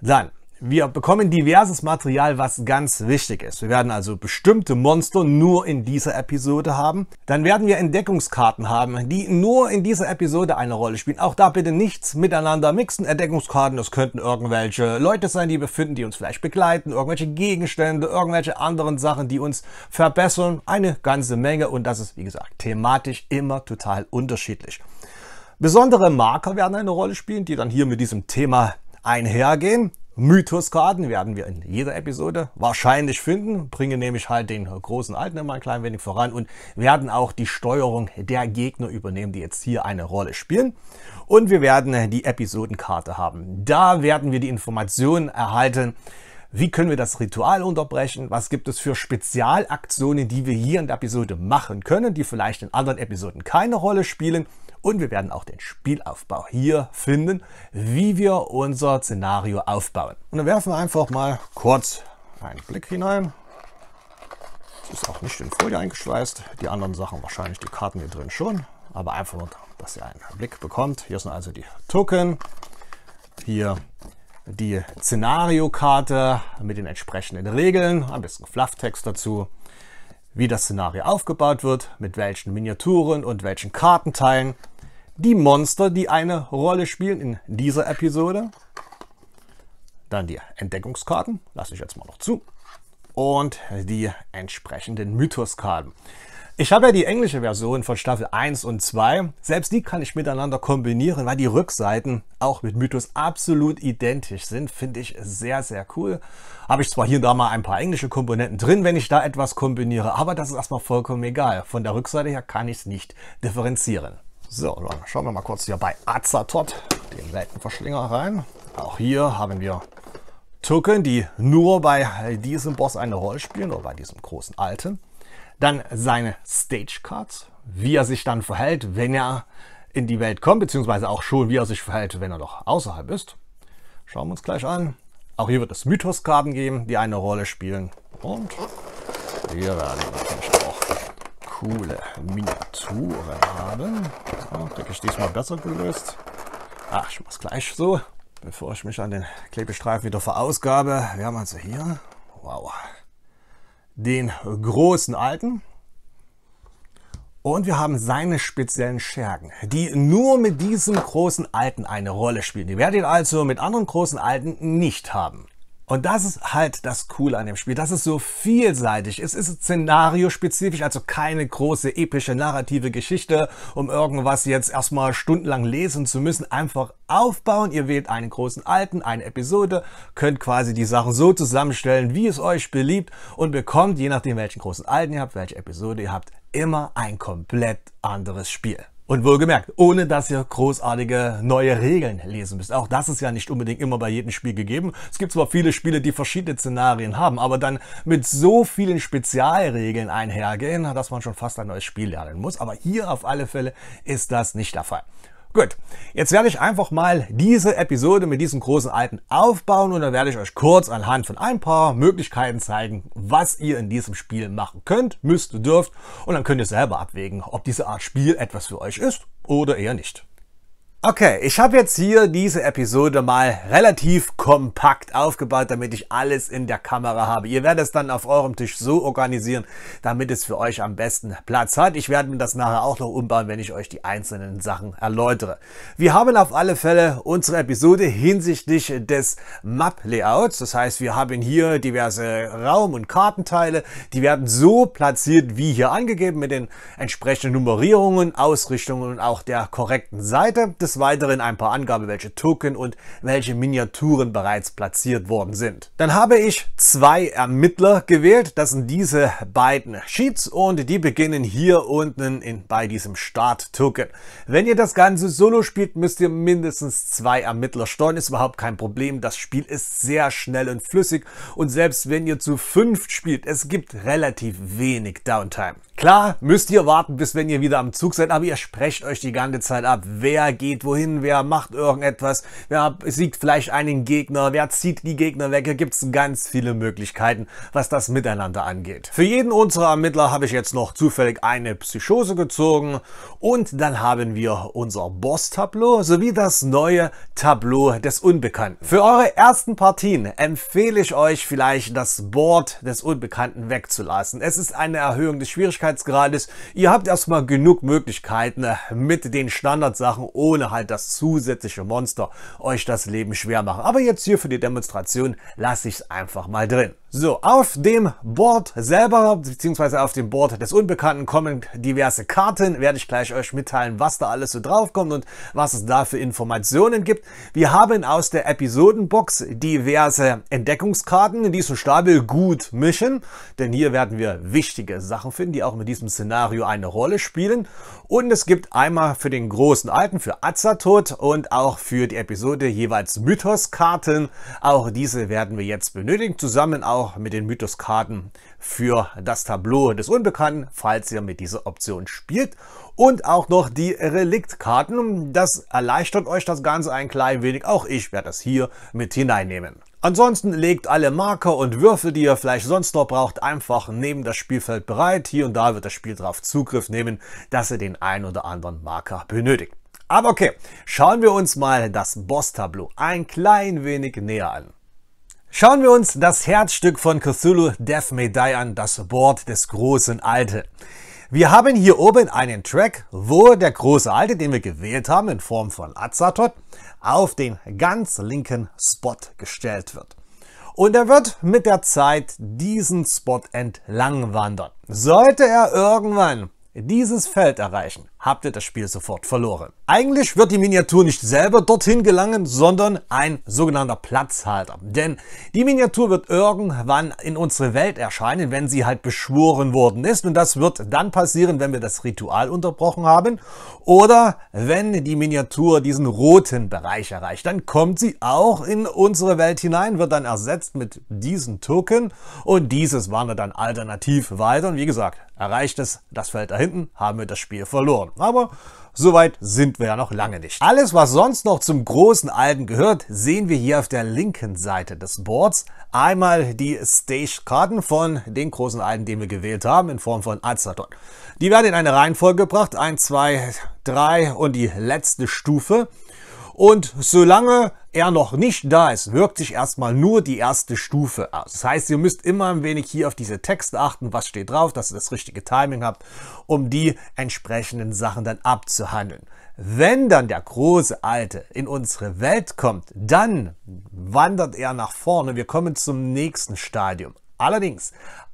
Dann wir bekommen diverses Material, was ganz wichtig ist. Wir werden also bestimmte Monster nur in dieser Episode haben. Dann werden wir Entdeckungskarten haben, die nur in dieser Episode eine Rolle spielen. Auch da bitte nichts miteinander mixen. Entdeckungskarten, das könnten irgendwelche Leute sein, die wir finden, die uns vielleicht begleiten, irgendwelche Gegenstände, irgendwelche anderen Sachen, die uns verbessern. Eine ganze Menge und das ist, wie gesagt, thematisch immer total unterschiedlich. Besondere Marker werden eine Rolle spielen, die dann hier mit diesem Thema einhergehen. Mythoskarten werden wir in jeder Episode wahrscheinlich finden, bringen nämlich halt den großen Alten immer ein klein wenig voran und werden auch die Steuerung der Gegner übernehmen, die jetzt hier eine Rolle spielen. Und wir werden die Episodenkarte haben. Da werden wir die Informationen erhalten, wie können wir das Ritual unterbrechen? Was gibt es für Spezialaktionen, die wir hier in der Episode machen können, die vielleicht in anderen Episoden keine Rolle spielen? Und wir werden auch den Spielaufbau hier finden, wie wir unser Szenario aufbauen. Und dann werfen wir einfach mal kurz einen Blick hinein. Das ist auch nicht in Folie eingeschweißt. Die anderen Sachen wahrscheinlich, die Karten hier drin schon. Aber einfach nur, dass ihr einen Blick bekommt. Hier sind also die Token. Hier die Szenariokarte mit den entsprechenden Regeln. Ein bisschen Flufftext dazu wie das Szenario aufgebaut wird, mit welchen Miniaturen und welchen Kartenteilen, die Monster, die eine Rolle spielen in dieser Episode, dann die Entdeckungskarten, lasse ich jetzt mal noch zu, und die entsprechenden Mythoskarten. Ich habe ja die englische Version von Staffel 1 und 2. Selbst die kann ich miteinander kombinieren, weil die Rückseiten auch mit Mythos absolut identisch sind. Finde ich sehr, sehr cool. Habe ich zwar hier und da mal ein paar englische Komponenten drin, wenn ich da etwas kombiniere, aber das ist erstmal vollkommen egal. Von der Rückseite her kann ich es nicht differenzieren. So, dann schauen wir mal kurz hier bei Azatot, den Weltenverschlinger rein. Auch hier haben wir Token, die nur bei diesem Boss eine Rolle spielen oder bei diesem großen Alten. Dann seine Stage Cards, wie er sich dann verhält, wenn er in die Welt kommt, beziehungsweise auch schon, wie er sich verhält, wenn er doch außerhalb ist. Schauen wir uns gleich an. Auch hier wird es Mythoskarten geben, die eine Rolle spielen. Und wir werden natürlich auch coole Miniaturen haben. So, denke ich, diesmal besser gelöst. Ach, ich mach's gleich so, bevor ich mich an den Klebestreifen wieder verausgabe. Wir haben also hier, wow, den großen Alten. Und wir haben seine speziellen Schergen, die nur mit diesem großen Alten eine Rolle spielen. Die werdet ihr also mit anderen großen Alten nicht haben. Und das ist halt das Coole an dem Spiel. Das ist so vielseitig. Es ist szenariospezifisch, also keine große epische narrative Geschichte, um irgendwas jetzt erstmal stundenlang lesen zu müssen. Einfach aufbauen. Ihr wählt einen großen Alten, eine Episode, könnt quasi die Sachen so zusammenstellen, wie es euch beliebt und bekommt, je nachdem welchen großen Alten ihr habt, welche Episode ihr habt, immer ein komplett anderes Spiel. Und wohlgemerkt, ohne dass ihr großartige neue Regeln lesen müsst. Auch das ist ja nicht unbedingt immer bei jedem Spiel gegeben. Es gibt zwar viele Spiele, die verschiedene Szenarien haben, aber dann mit so vielen Spezialregeln einhergehen, dass man schon fast ein neues Spiel lernen muss. Aber hier auf alle Fälle ist das nicht der Fall. Gut, jetzt werde ich einfach mal diese Episode mit diesem großen Alten aufbauen und dann werde ich euch kurz anhand von ein paar Möglichkeiten zeigen, was ihr in diesem Spiel machen könnt, müsst, dürft und dann könnt ihr selber abwägen, ob diese Art Spiel etwas für euch ist oder eher nicht. Okay, ich habe jetzt hier diese Episode mal relativ kompakt aufgebaut, damit ich alles in der Kamera habe. Ihr werdet es dann auf eurem Tisch so organisieren, damit es für euch am besten Platz hat. Ich werde mir das nachher auch noch umbauen, wenn ich euch die einzelnen Sachen erläutere. Wir haben auf alle Fälle unsere Episode hinsichtlich des Map-Layouts. Das heißt, wir haben hier diverse Raum- und Kartenteile. Die werden so platziert, wie hier angegeben, mit den entsprechenden Nummerierungen, Ausrichtungen und auch der korrekten Seite des des Weiteren ein paar Angaben, welche Token und welche Miniaturen bereits platziert worden sind. Dann habe ich zwei Ermittler gewählt. Das sind diese beiden Sheets und die beginnen hier unten in, bei diesem Start-Token. Wenn ihr das Ganze solo spielt, müsst ihr mindestens zwei Ermittler steuern. Ist überhaupt kein Problem. Das Spiel ist sehr schnell und flüssig und selbst wenn ihr zu fünft spielt, es gibt relativ wenig Downtime. Klar, müsst ihr warten, bis wenn ihr wieder am Zug seid, aber ihr sprecht euch die ganze Zeit ab. Wer geht wohin, wer macht irgendetwas, wer siegt vielleicht einen Gegner, wer zieht die Gegner weg. Da gibt es ganz viele Möglichkeiten, was das miteinander angeht. Für jeden unserer Ermittler habe ich jetzt noch zufällig eine Psychose gezogen und dann haben wir unser Boss-Tableau sowie das neue Tableau des Unbekannten. Für eure ersten Partien empfehle ich euch vielleicht das Board des Unbekannten wegzulassen. Es ist eine Erhöhung des Schwierigkeitsgrades Schwierigkeitsgrades. Ihr habt erstmal genug Möglichkeiten äh, mit den Standardsachen, ohne halt das zusätzliche Monster euch das Leben schwer machen. Aber jetzt hier für die Demonstration lasse ich es einfach mal drin. So, auf dem Board selber, beziehungsweise auf dem Board des Unbekannten kommen diverse Karten. Werde ich gleich euch mitteilen, was da alles so draufkommt und was es da für Informationen gibt. Wir haben aus der Episodenbox diverse Entdeckungskarten in diesem Stapel gut mischen, denn hier werden wir wichtige Sachen finden, die auch mit diesem Szenario eine Rolle spielen. Und es gibt einmal für den großen Alten, für Azathoth und auch für die Episode jeweils Mythoskarten. Auch diese werden wir jetzt benötigen, zusammen auch auch mit den Mythoskarten für das Tableau des Unbekannten, falls ihr mit dieser Option spielt. Und auch noch die Reliktkarten. Das erleichtert euch das Ganze ein klein wenig. Auch ich werde das hier mit hineinnehmen. Ansonsten legt alle Marker und Würfel, die ihr vielleicht sonst noch braucht, einfach neben das Spielfeld bereit. Hier und da wird das Spiel darauf Zugriff nehmen, dass ihr den ein oder anderen Marker benötigt. Aber okay, schauen wir uns mal das Boss-Tableau ein klein wenig näher an. Schauen wir uns das Herzstück von Cthulhu Death May Die an, das Board des großen Alte. Wir haben hier oben einen Track, wo der große Alte, den wir gewählt haben in Form von Azatoth, auf den ganz linken Spot gestellt wird. Und er wird mit der Zeit diesen Spot entlang wandern. Sollte er irgendwann dieses Feld erreichen, habt ihr das Spiel sofort verloren. Eigentlich wird die Miniatur nicht selber dorthin gelangen, sondern ein sogenannter Platzhalter. Denn die Miniatur wird irgendwann in unsere Welt erscheinen, wenn sie halt beschworen worden ist. Und das wird dann passieren, wenn wir das Ritual unterbrochen haben oder wenn die Miniatur diesen roten Bereich erreicht. Dann kommt sie auch in unsere Welt hinein, wird dann ersetzt mit diesen Token und dieses wandert dann alternativ weiter. Und wie gesagt, erreicht es das Feld da hinten, haben wir das Spiel verloren aber soweit sind wir ja noch lange nicht. Alles, was sonst noch zum großen Alten gehört, sehen wir hier auf der linken Seite des Boards. Einmal die Stage-Karten von den großen Alten, den wir gewählt haben, in Form von Azaton. Die werden in eine Reihenfolge gebracht, 1, 2, 3 und die letzte Stufe. Und solange er noch nicht da ist, wirkt sich erstmal nur die erste Stufe aus. Das heißt, ihr müsst immer ein wenig hier auf diese Texte achten, was steht drauf, dass ihr das richtige Timing habt, um die entsprechenden Sachen dann abzuhandeln. Wenn dann der große Alte in unsere Welt kommt, dann wandert er nach vorne. Wir kommen zum nächsten Stadium. Allerdings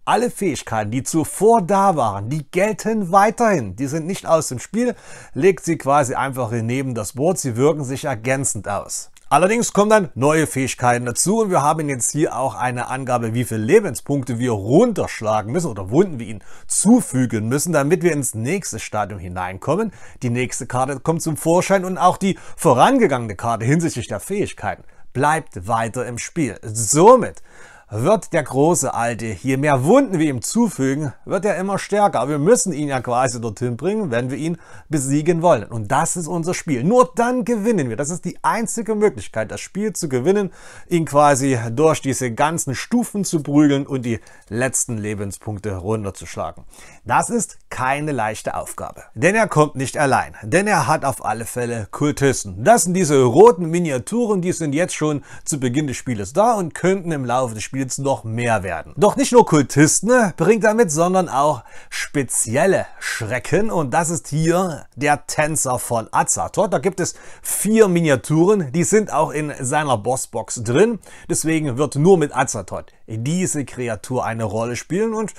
alle Fähigkeiten, die zuvor da waren, die gelten weiterhin. Die sind nicht aus dem Spiel. Legt sie quasi einfach neben das Board. Sie wirken sich ergänzend aus. Allerdings kommen dann neue Fähigkeiten dazu und wir haben jetzt hier auch eine Angabe, wie viele Lebenspunkte wir runterschlagen müssen oder Wunden wir ihnen zufügen müssen, damit wir ins nächste Stadium hineinkommen. Die nächste Karte kommt zum Vorschein und auch die vorangegangene Karte hinsichtlich der Fähigkeiten bleibt weiter im Spiel. Somit wird der große Alte, je mehr Wunden wir ihm zufügen, wird er immer stärker. Wir müssen ihn ja quasi dorthin bringen, wenn wir ihn besiegen wollen. Und das ist unser Spiel. Nur dann gewinnen wir. Das ist die einzige Möglichkeit, das Spiel zu gewinnen, ihn quasi durch diese ganzen Stufen zu prügeln und die letzten Lebenspunkte runterzuschlagen. Das ist keine leichte Aufgabe. Denn er kommt nicht allein. Denn er hat auf alle Fälle Kultisten. Das sind diese roten Miniaturen, die sind jetzt schon zu Beginn des Spieles da und könnten im Laufe des Spiels Spiels noch mehr werden. Doch nicht nur Kultisten bringt er mit, sondern auch spezielle Schrecken und das ist hier der Tänzer von Azatot. Da gibt es vier Miniaturen, die sind auch in seiner Bossbox drin, deswegen wird nur mit Azatot diese Kreatur eine Rolle spielen und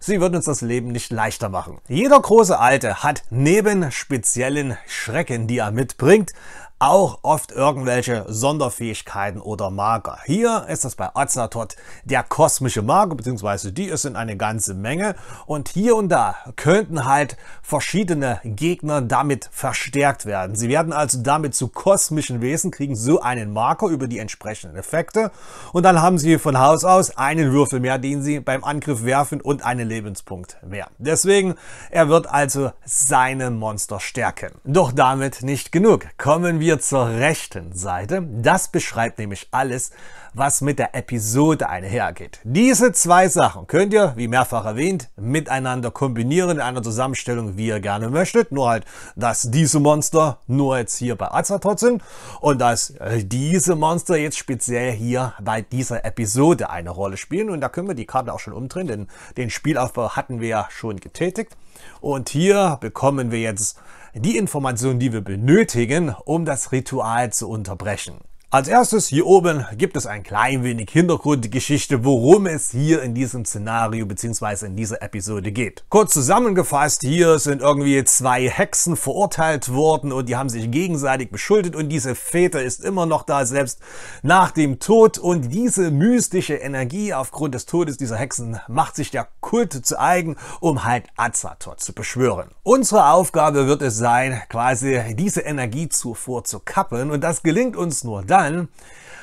sie wird uns das Leben nicht leichter machen. Jeder große Alte hat neben speziellen Schrecken, die er mitbringt, auch oft irgendwelche Sonderfähigkeiten oder Marker. Hier ist das bei Aznatot der kosmische Marker, beziehungsweise die ist in eine ganze Menge. Und hier und da könnten halt verschiedene Gegner damit verstärkt werden. Sie werden also damit zu kosmischen Wesen, kriegen so einen Marker über die entsprechenden Effekte. Und dann haben sie von Haus aus einen Würfel mehr, den sie beim Angriff werfen und einen Lebenspunkt mehr. Deswegen, er wird also seine Monster stärken. Doch damit nicht genug. Kommen wir wir zur rechten Seite. Das beschreibt nämlich alles, was mit der Episode einhergeht. Diese zwei Sachen könnt ihr, wie mehrfach erwähnt, miteinander kombinieren in einer Zusammenstellung, wie ihr gerne möchtet. Nur halt, dass diese Monster nur jetzt hier bei Azatot sind und dass äh, diese Monster jetzt speziell hier bei dieser Episode eine Rolle spielen. Und da können wir die Karte auch schon umdrehen, denn den Spielaufbau hatten wir ja schon getätigt. Und hier bekommen wir jetzt die Informationen, die wir benötigen, um das Ritual zu unterbrechen. Als erstes hier oben gibt es ein klein wenig Hintergrundgeschichte, worum es hier in diesem Szenario bzw. in dieser Episode geht. Kurz zusammengefasst, hier sind irgendwie zwei Hexen verurteilt worden und die haben sich gegenseitig beschuldet und diese Väter ist immer noch da, selbst nach dem Tod und diese mystische Energie aufgrund des Todes dieser Hexen macht sich der Kult zu eigen, um halt Azatot zu beschwören. Unsere Aufgabe wird es sein, quasi diese Energiezufuhr zu kappeln und das gelingt uns nur dann, gefallen,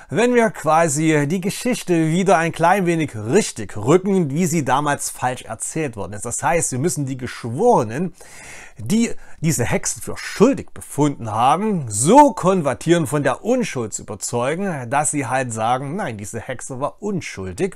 wenn wir quasi die Geschichte wieder ein klein wenig richtig rücken, wie sie damals falsch erzählt worden ist. Das heißt, wir müssen die Geschworenen, die diese Hexen für schuldig befunden haben, so konvertieren, von der Unschuld zu überzeugen, dass sie halt sagen, nein, diese Hexe war unschuldig.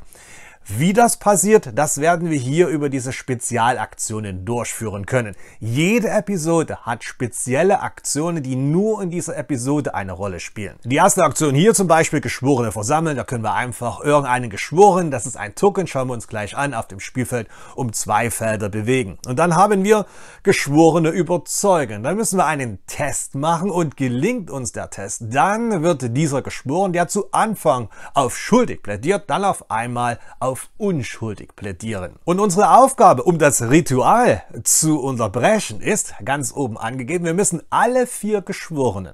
Wie das passiert, das werden wir hier über diese Spezialaktionen durchführen können. Jede Episode hat spezielle Aktionen, die nur in dieser Episode eine Rolle spielen. Die erste Aktion hier zum Beispiel Geschworene versammeln, da können wir einfach irgendeinen Geschworenen, das ist ein Token, schauen wir uns gleich an, auf dem Spielfeld um zwei Felder bewegen. Und dann haben wir Geschworene überzeugen. Dann müssen wir einen Test machen und gelingt uns der Test, dann wird dieser Geschworene, der zu Anfang auf schuldig plädiert, dann auf einmal auf auf unschuldig plädieren. Und unsere Aufgabe, um das Ritual zu unterbrechen, ist ganz oben angegeben, wir müssen alle vier Geschworenen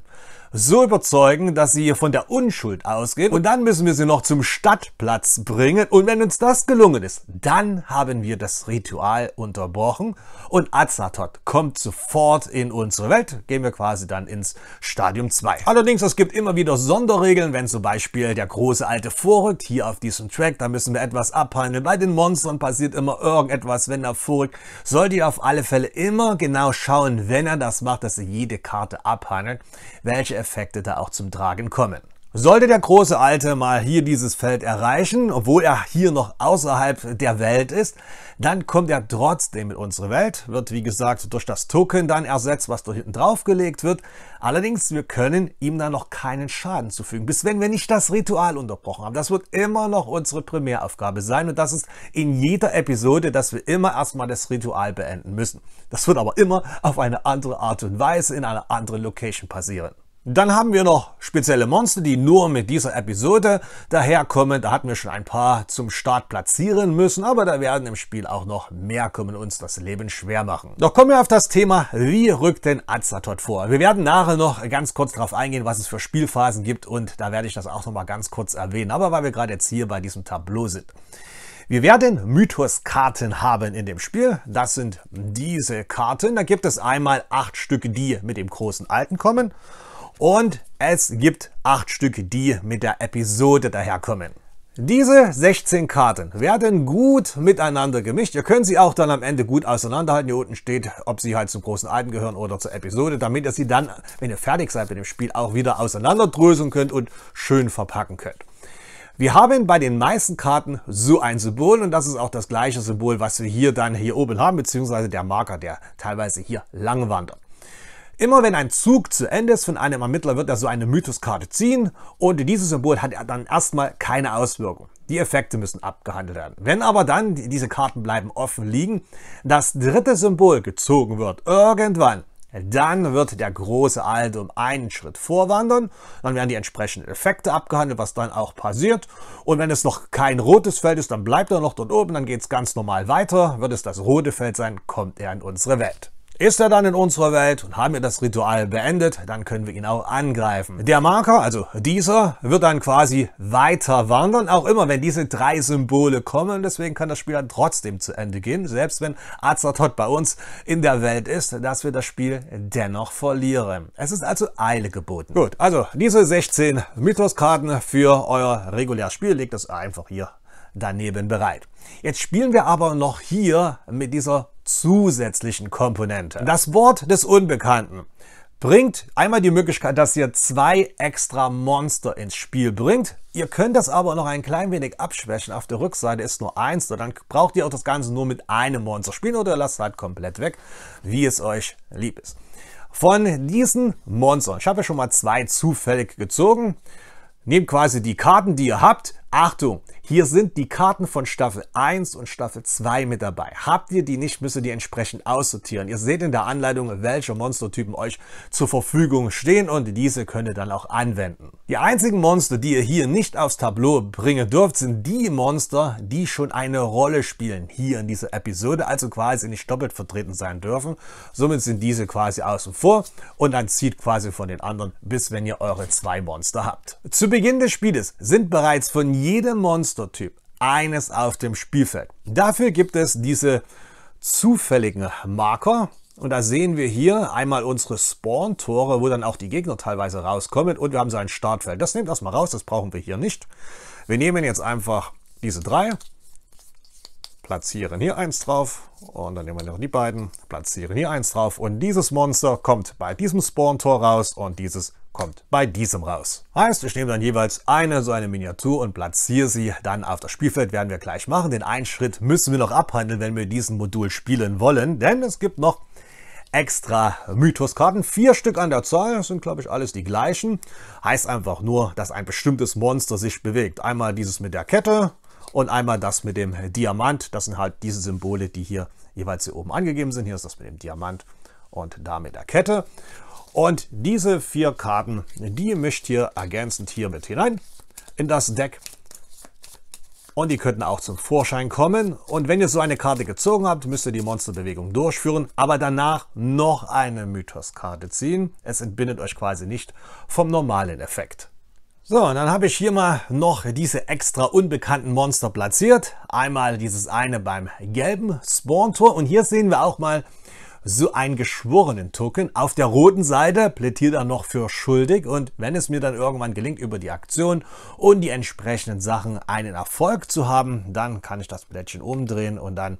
so überzeugen, dass sie von der Unschuld ausgehen Und dann müssen wir sie noch zum Stadtplatz bringen. Und wenn uns das gelungen ist, dann haben wir das Ritual unterbrochen. Und Azathoth kommt sofort in unsere Welt. Gehen wir quasi dann ins Stadium 2. Allerdings, es gibt immer wieder Sonderregeln, wenn zum Beispiel der große Alte vorrückt, hier auf diesem Track, da müssen wir etwas abhandeln. Bei den Monstern passiert immer irgendetwas, wenn er vorrückt. Solltet ihr auf alle Fälle immer genau schauen, wenn er das macht, dass er jede Karte abhandelt, welche Effekte da auch zum Tragen kommen. Sollte der große Alte mal hier dieses Feld erreichen, obwohl er hier noch außerhalb der Welt ist, dann kommt er trotzdem in unsere Welt, wird wie gesagt durch das Token dann ersetzt, was da hinten drauf gelegt wird. Allerdings, wir können ihm dann noch keinen Schaden zufügen, bis wenn wir nicht das Ritual unterbrochen haben. Das wird immer noch unsere Primäraufgabe sein und das ist in jeder Episode, dass wir immer erstmal das Ritual beenden müssen. Das wird aber immer auf eine andere Art und Weise in einer anderen Location passieren. Dann haben wir noch spezielle Monster, die nur mit dieser Episode daherkommen. Da hatten wir schon ein paar zum Start platzieren müssen, aber da werden im Spiel auch noch mehr kommen und uns das Leben schwer machen. Doch kommen wir auf das Thema, wie rückt denn Azathoth vor? Wir werden nachher noch ganz kurz darauf eingehen, was es für Spielphasen gibt und da werde ich das auch nochmal ganz kurz erwähnen, aber weil wir gerade jetzt hier bei diesem Tableau sind. Wir werden Mythoskarten haben in dem Spiel. Das sind diese Karten. Da gibt es einmal acht Stücke, die mit dem großen Alten kommen und es gibt acht Stück, die mit der Episode daherkommen. Diese 16 Karten werden gut miteinander gemischt. Ihr könnt sie auch dann am Ende gut auseinanderhalten. Hier unten steht, ob sie halt zum großen Alten gehören oder zur Episode, damit ihr sie dann, wenn ihr fertig seid mit dem Spiel, auch wieder auseinanderdröseln könnt und schön verpacken könnt. Wir haben bei den meisten Karten so ein Symbol und das ist auch das gleiche Symbol, was wir hier dann hier oben haben, beziehungsweise der Marker, der teilweise hier lang wandert. Immer wenn ein Zug zu Ende ist von einem Ermittler, wird er so eine Mythoskarte ziehen und dieses Symbol hat dann erstmal keine Auswirkung. Die Effekte müssen abgehandelt werden. Wenn aber dann diese Karten bleiben offen liegen, das dritte Symbol gezogen wird, irgendwann, dann wird der große Alte um einen Schritt vorwandern, dann werden die entsprechenden Effekte abgehandelt, was dann auch passiert. Und wenn es noch kein rotes Feld ist, dann bleibt er noch dort oben, dann geht es ganz normal weiter. Wird es das rote Feld sein, kommt er in unsere Welt. Ist er dann in unserer Welt und haben wir das Ritual beendet, dann können wir ihn auch angreifen. Der Marker, also dieser, wird dann quasi weiter wandern, auch immer wenn diese drei Symbole kommen. Deswegen kann das Spiel dann trotzdem zu Ende gehen, selbst wenn Azatot bei uns in der Welt ist, dass wir das Spiel dennoch verlieren. Es ist also Eile geboten. Gut, also diese 16 Mythoskarten für euer reguläres Spiel, legt das einfach hier daneben bereit. Jetzt spielen wir aber noch hier mit dieser zusätzlichen Komponente. Das Wort des Unbekannten bringt einmal die Möglichkeit, dass ihr zwei extra Monster ins Spiel bringt. Ihr könnt das aber noch ein klein wenig abschwächen. Auf der Rückseite ist nur eins, dann braucht ihr auch das Ganze nur mit einem Monster spielen oder lasst halt komplett weg, wie es euch lieb ist. Von diesen Monstern, ich habe ja schon mal zwei zufällig gezogen, nehmt quasi die Karten, die ihr habt. Achtung, hier sind die Karten von Staffel 1 und Staffel 2 mit dabei. Habt ihr die nicht, müsst ihr die entsprechend aussortieren. Ihr seht in der Anleitung, welche Monstertypen euch zur Verfügung stehen und diese könnt ihr dann auch anwenden. Die einzigen Monster, die ihr hier nicht aufs Tableau bringen dürft, sind die Monster, die schon eine Rolle spielen hier in dieser Episode, also quasi nicht doppelt vertreten sein dürfen. Somit sind diese quasi außen vor und dann zieht quasi von den anderen, bis wenn ihr eure zwei Monster habt. Zu Beginn des Spieles sind bereits von jedem Monster Monstertyp eines auf dem Spielfeld. Dafür gibt es diese zufälligen Marker. Und da sehen wir hier einmal unsere Spawn-Tore, wo dann auch die Gegner teilweise rauskommen. Und wir haben so ein Startfeld. Das nehmen wir erstmal raus, das brauchen wir hier nicht. Wir nehmen jetzt einfach diese drei, platzieren hier eins drauf und dann nehmen wir noch die beiden, platzieren hier eins drauf und dieses Monster kommt bei diesem Spawn-Tor raus und dieses kommt bei diesem raus. Heißt, ich nehme dann jeweils eine so eine Miniatur und platziere sie dann auf das Spielfeld, werden wir gleich machen. Den einen Schritt müssen wir noch abhandeln, wenn wir diesen Modul spielen wollen, denn es gibt noch extra Mythoskarten. Vier Stück an der Zahl, das sind glaube ich alles die gleichen. Heißt einfach nur, dass ein bestimmtes Monster sich bewegt. Einmal dieses mit der Kette und einmal das mit dem Diamant. Das sind halt diese Symbole, die hier jeweils hier oben angegeben sind. Hier ist das mit dem Diamant und da mit der Kette. Und diese vier Karten, die mischt ihr ergänzend hier mit hinein in das Deck. Und die könnten auch zum Vorschein kommen. Und wenn ihr so eine Karte gezogen habt, müsst ihr die Monsterbewegung durchführen, aber danach noch eine Mythoskarte ziehen. Es entbindet euch quasi nicht vom normalen Effekt. So, und dann habe ich hier mal noch diese extra unbekannten Monster platziert. Einmal dieses eine beim gelben Spawn-Tor. Und hier sehen wir auch mal, so einen Token. Auf der roten Seite plädiert er noch für schuldig und wenn es mir dann irgendwann gelingt, über die Aktion und die entsprechenden Sachen einen Erfolg zu haben, dann kann ich das Blättchen umdrehen und dann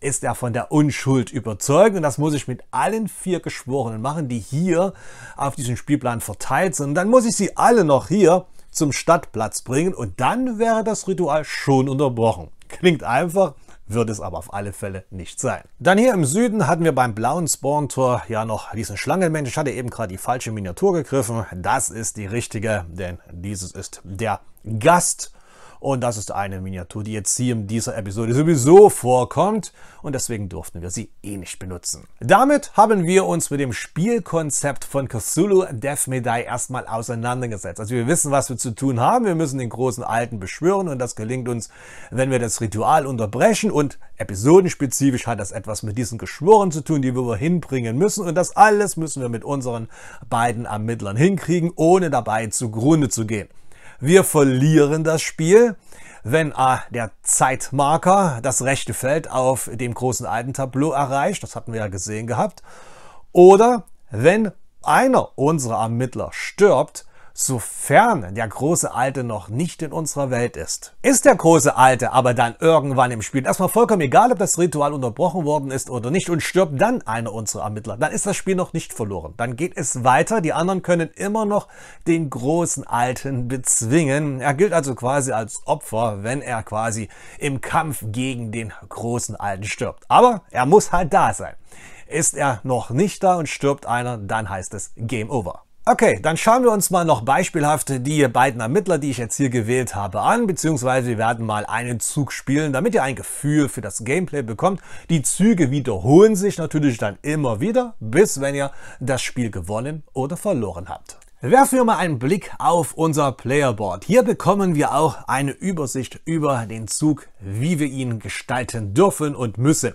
ist er von der Unschuld überzeugt. Und das muss ich mit allen vier Geschworenen machen, die hier auf diesem Spielplan verteilt sind. Und dann muss ich sie alle noch hier zum Stadtplatz bringen und dann wäre das Ritual schon unterbrochen. Klingt einfach, wird es aber auf alle Fälle nicht sein. Dann hier im Süden hatten wir beim blauen Spawn-Tor ja noch diesen Schlangenmensch. Ich hatte eben gerade die falsche Miniatur gegriffen. Das ist die richtige, denn dieses ist der Gast und das ist eine Miniatur, die jetzt hier in dieser Episode sowieso vorkommt. Und deswegen durften wir sie eh nicht benutzen. Damit haben wir uns mit dem Spielkonzept von Cthulhu Death Medaille erstmal auseinandergesetzt. Also wir wissen, was wir zu tun haben. Wir müssen den großen Alten beschwören und das gelingt uns, wenn wir das Ritual unterbrechen. Und episodenspezifisch hat das etwas mit diesen Geschworen zu tun, die wir hinbringen müssen. Und das alles müssen wir mit unseren beiden Ermittlern hinkriegen, ohne dabei zugrunde zu gehen. Wir verlieren das Spiel, wenn A, der Zeitmarker das rechte Feld auf dem großen alten Tableau erreicht, das hatten wir ja gesehen gehabt, oder wenn einer unserer Ermittler stirbt, sofern der große Alte noch nicht in unserer Welt ist. Ist der große Alte aber dann irgendwann im Spiel, erstmal vollkommen egal, ob das Ritual unterbrochen worden ist oder nicht und stirbt dann einer unserer Ermittler, dann ist das Spiel noch nicht verloren. Dann geht es weiter, die anderen können immer noch den großen Alten bezwingen. Er gilt also quasi als Opfer, wenn er quasi im Kampf gegen den großen Alten stirbt. Aber er muss halt da sein. Ist er noch nicht da und stirbt einer, dann heißt es Game Over. Okay, dann schauen wir uns mal noch beispielhaft die beiden Ermittler, die ich jetzt hier gewählt habe, an, beziehungsweise wir werden mal einen Zug spielen, damit ihr ein Gefühl für das Gameplay bekommt. Die Züge wiederholen sich natürlich dann immer wieder, bis wenn ihr das Spiel gewonnen oder verloren habt. Werfen wir mal einen Blick auf unser Playerboard. Hier bekommen wir auch eine Übersicht über den Zug, wie wir ihn gestalten dürfen und müssen.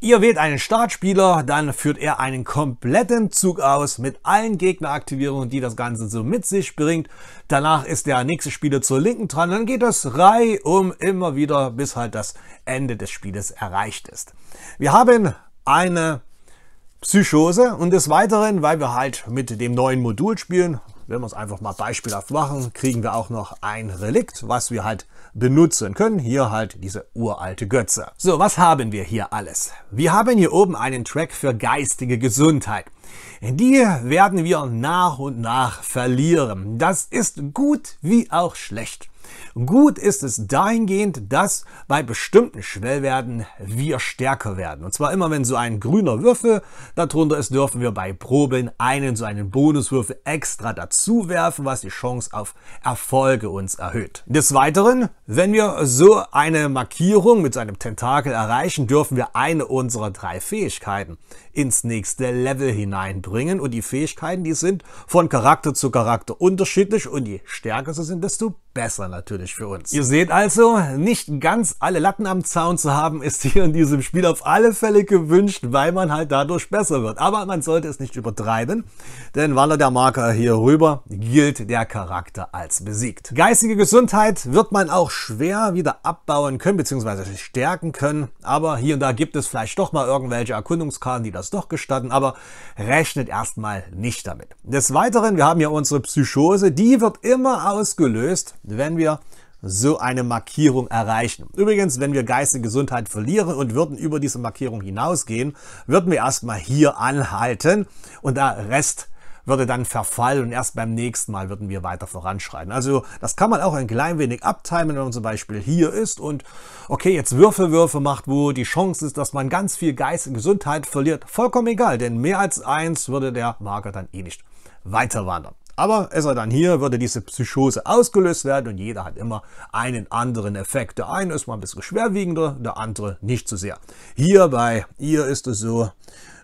Ihr wählt einen Startspieler, dann führt er einen kompletten Zug aus mit allen Gegneraktivierungen, die das Ganze so mit sich bringt. Danach ist der nächste Spieler zur linken dran, dann geht das Reihe um immer wieder, bis halt das Ende des Spieles erreicht ist. Wir haben eine Psychose und des Weiteren, weil wir halt mit dem neuen Modul spielen, wenn wir es einfach mal beispielhaft machen, kriegen wir auch noch ein Relikt, was wir halt benutzen können. Hier halt diese uralte Götze. So, was haben wir hier alles? Wir haben hier oben einen Track für geistige Gesundheit. Die werden wir nach und nach verlieren. Das ist gut wie auch schlecht. Gut ist es dahingehend, dass bei bestimmten Schwellwerten wir stärker werden. Und zwar immer, wenn so ein grüner Würfel darunter ist, dürfen wir bei Proben einen so einen Bonuswürfel extra dazu werfen, was die Chance auf Erfolge uns erhöht. Des Weiteren, wenn wir so eine Markierung mit seinem Tentakel erreichen, dürfen wir eine unserer drei Fähigkeiten ins nächste Level hineinbringen. Und die Fähigkeiten, die sind von Charakter zu Charakter unterschiedlich und je stärker sie sind, desto besser besser natürlich für uns. Ihr seht also, nicht ganz alle Latten am Zaun zu haben, ist hier in diesem Spiel auf alle Fälle gewünscht, weil man halt dadurch besser wird. Aber man sollte es nicht übertreiben, denn wandert der Marker hier rüber, gilt der Charakter als besiegt. Geistige Gesundheit wird man auch schwer wieder abbauen können, bzw. stärken können. Aber hier und da gibt es vielleicht doch mal irgendwelche Erkundungskarten, die das doch gestatten, aber rechnet erstmal nicht damit. Des Weiteren, wir haben ja unsere Psychose, die wird immer ausgelöst, wenn wir so eine Markierung erreichen. Übrigens, wenn wir geistige Gesundheit verlieren und würden über diese Markierung hinausgehen, würden wir erstmal hier anhalten und der Rest würde dann verfallen und erst beim nächsten Mal würden wir weiter voranschreiten. Also das kann man auch ein klein wenig abtimen, wenn man zum Beispiel hier ist und okay, jetzt Würfelwürfe macht, wo die Chance ist, dass man ganz viel Geist und Gesundheit verliert. Vollkommen egal, denn mehr als eins würde der Marker dann eh nicht weiter wandern. Aber ist er dann hier, würde diese Psychose ausgelöst werden und jeder hat immer einen anderen Effekt. Der eine ist mal ein bisschen schwerwiegender, der andere nicht so sehr. Hier bei ihr ist es so,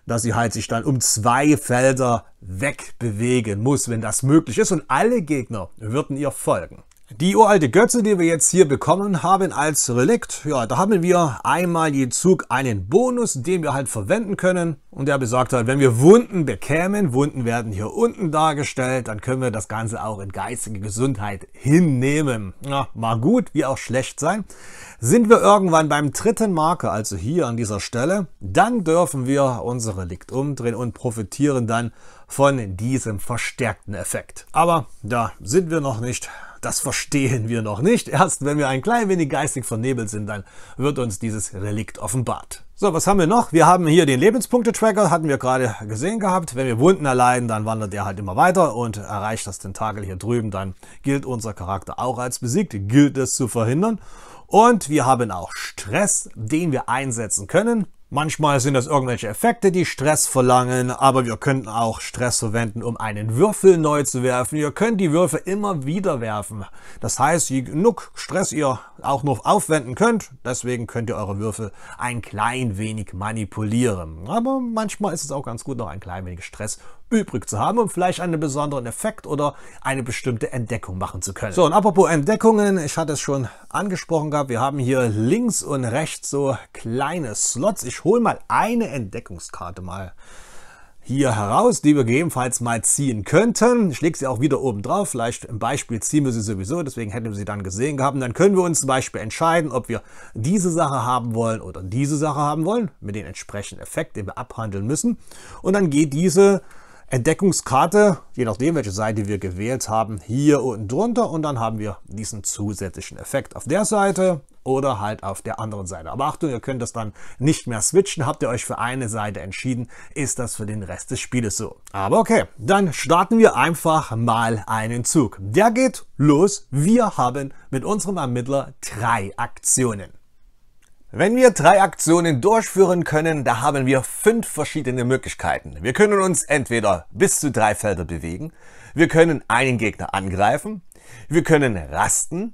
dass sie halt sich dann um zwei Felder wegbewegen muss, wenn das möglich ist. Und alle Gegner würden ihr folgen. Die uralte Götze, die wir jetzt hier bekommen haben als Relikt, ja, da haben wir einmal je Zug einen Bonus, den wir halt verwenden können. Und der besagt halt, wenn wir Wunden bekämen, Wunden werden hier unten dargestellt, dann können wir das Ganze auch in geistige Gesundheit hinnehmen. Ja, mag gut, wie auch schlecht sein. Sind wir irgendwann beim dritten Marker, also hier an dieser Stelle, dann dürfen wir unser Relikt umdrehen und profitieren dann von diesem verstärkten Effekt. Aber da sind wir noch nicht das verstehen wir noch nicht. Erst wenn wir ein klein wenig geistig vernebelt sind, dann wird uns dieses Relikt offenbart. So, was haben wir noch? Wir haben hier den Lebenspunkte-Tracker, hatten wir gerade gesehen gehabt. Wenn wir Wunden erleiden, dann wandert der halt immer weiter und erreicht das Tentakel hier drüben, dann gilt unser Charakter auch als besiegt, gilt es zu verhindern. Und wir haben auch Stress, den wir einsetzen können. Manchmal sind das irgendwelche Effekte, die Stress verlangen, aber wir könnten auch Stress verwenden, um einen Würfel neu zu werfen. Ihr könnt die Würfel immer wieder werfen. Das heißt, je genug Stress ihr auch noch aufwenden könnt, deswegen könnt ihr eure Würfel ein klein wenig manipulieren. Aber manchmal ist es auch ganz gut, noch ein klein wenig Stress übrig zu haben, um vielleicht einen besonderen Effekt oder eine bestimmte Entdeckung machen zu können. So, und apropos Entdeckungen, ich hatte es schon angesprochen gehabt, wir haben hier links und rechts so kleine Slots. Ich hole mal eine Entdeckungskarte mal hier heraus, die wir gegebenenfalls mal ziehen könnten. Ich lege sie auch wieder oben drauf. Vielleicht im Beispiel ziehen wir sie sowieso, deswegen hätten wir sie dann gesehen gehabt. Und dann können wir uns zum Beispiel entscheiden, ob wir diese Sache haben wollen oder diese Sache haben wollen, mit dem entsprechenden Effekt, den wir abhandeln müssen. Und dann geht diese Entdeckungskarte, je nachdem welche Seite wir gewählt haben, hier unten drunter und dann haben wir diesen zusätzlichen Effekt auf der Seite oder halt auf der anderen Seite. Aber Achtung, ihr könnt das dann nicht mehr switchen. Habt ihr euch für eine Seite entschieden, ist das für den Rest des Spieles so. Aber okay, dann starten wir einfach mal einen Zug. Der geht los. Wir haben mit unserem Ermittler drei Aktionen. Wenn wir drei Aktionen durchführen können, da haben wir fünf verschiedene Möglichkeiten. Wir können uns entweder bis zu drei Felder bewegen, wir können einen Gegner angreifen, wir können rasten,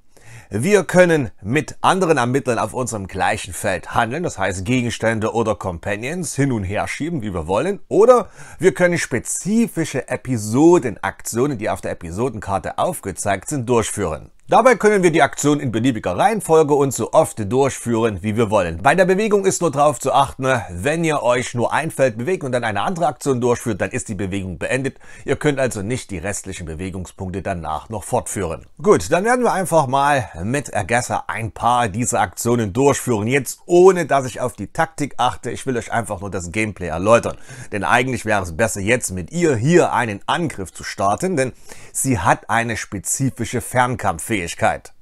wir können mit anderen Ermittlern auf unserem gleichen Feld handeln, das heißt Gegenstände oder Companions hin und her schieben, wie wir wollen, oder wir können spezifische Episodenaktionen, die auf der Episodenkarte aufgezeigt sind, durchführen. Dabei können wir die Aktion in beliebiger Reihenfolge und so oft durchführen, wie wir wollen. Bei der Bewegung ist nur darauf zu achten, wenn ihr euch nur ein Feld bewegt und dann eine andere Aktion durchführt, dann ist die Bewegung beendet. Ihr könnt also nicht die restlichen Bewegungspunkte danach noch fortführen. Gut, dann werden wir einfach mal mit Ergesser ein paar dieser Aktionen durchführen. Jetzt ohne, dass ich auf die Taktik achte. Ich will euch einfach nur das Gameplay erläutern. Denn eigentlich wäre es besser, jetzt mit ihr hier einen Angriff zu starten, denn sie hat eine spezifische Fernkampffähigkeit. Fähigkeit.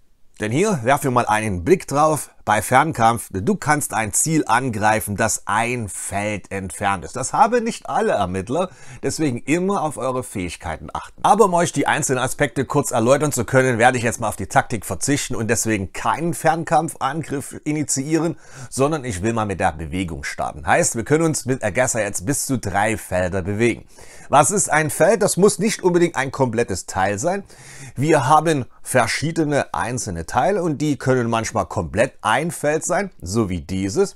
Denn hier werfen wir mal einen Blick drauf, bei Fernkampf, du kannst ein Ziel angreifen, das ein Feld entfernt ist. Das haben nicht alle Ermittler, deswegen immer auf eure Fähigkeiten achten. Aber um euch die einzelnen Aspekte kurz erläutern zu können, werde ich jetzt mal auf die Taktik verzichten und deswegen keinen Fernkampfangriff initiieren, sondern ich will mal mit der Bewegung starten. Heißt, wir können uns mit Ergesser jetzt bis zu drei Felder bewegen. Was ist ein Feld? Das muss nicht unbedingt ein komplettes Teil sein. Wir haben verschiedene einzelne Teile und die können manchmal komplett ein ein Feld sein, so wie dieses.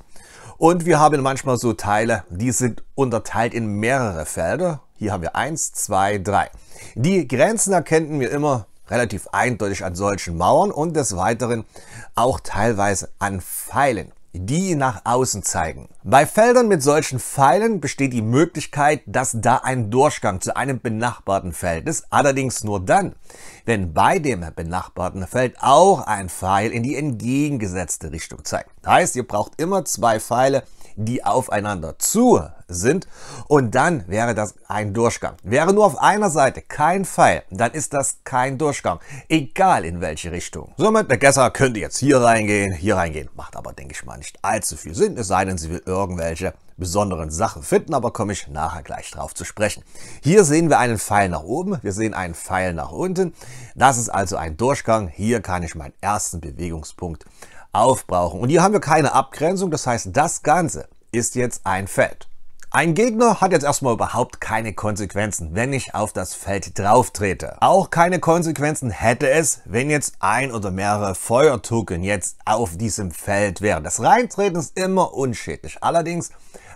Und wir haben manchmal so Teile, die sind unterteilt in mehrere Felder. Hier haben wir 1, 2, 3. Die Grenzen erkennen wir immer relativ eindeutig an solchen Mauern und des Weiteren auch teilweise an Pfeilen die nach außen zeigen. Bei Feldern mit solchen Pfeilen besteht die Möglichkeit, dass da ein Durchgang zu einem benachbarten Feld ist, allerdings nur dann, wenn bei dem benachbarten Feld auch ein Pfeil in die entgegengesetzte Richtung zeigt. Das heißt, ihr braucht immer zwei Pfeile, die aufeinander zu sind und dann wäre das ein Durchgang. Wäre nur auf einer Seite kein Pfeil, dann ist das kein Durchgang, egal in welche Richtung. Somit, der Gesser könnte jetzt hier reingehen, hier reingehen, macht aber, denke ich mal, nicht allzu viel Sinn, es sei denn, sie will irgendwelche besonderen Sachen finden, aber komme ich nachher gleich drauf zu sprechen. Hier sehen wir einen Pfeil nach oben, wir sehen einen Pfeil nach unten. Das ist also ein Durchgang. Hier kann ich meinen ersten Bewegungspunkt aufbrauchen. Und hier haben wir keine Abgrenzung, das heißt, das Ganze ist jetzt ein Feld. Ein Gegner hat jetzt erstmal überhaupt keine Konsequenzen, wenn ich auf das Feld drauf trete. Auch keine Konsequenzen hätte es, wenn jetzt ein oder mehrere Feuertoken jetzt auf diesem Feld wären. Das Reintreten ist immer unschädlich. Allerdings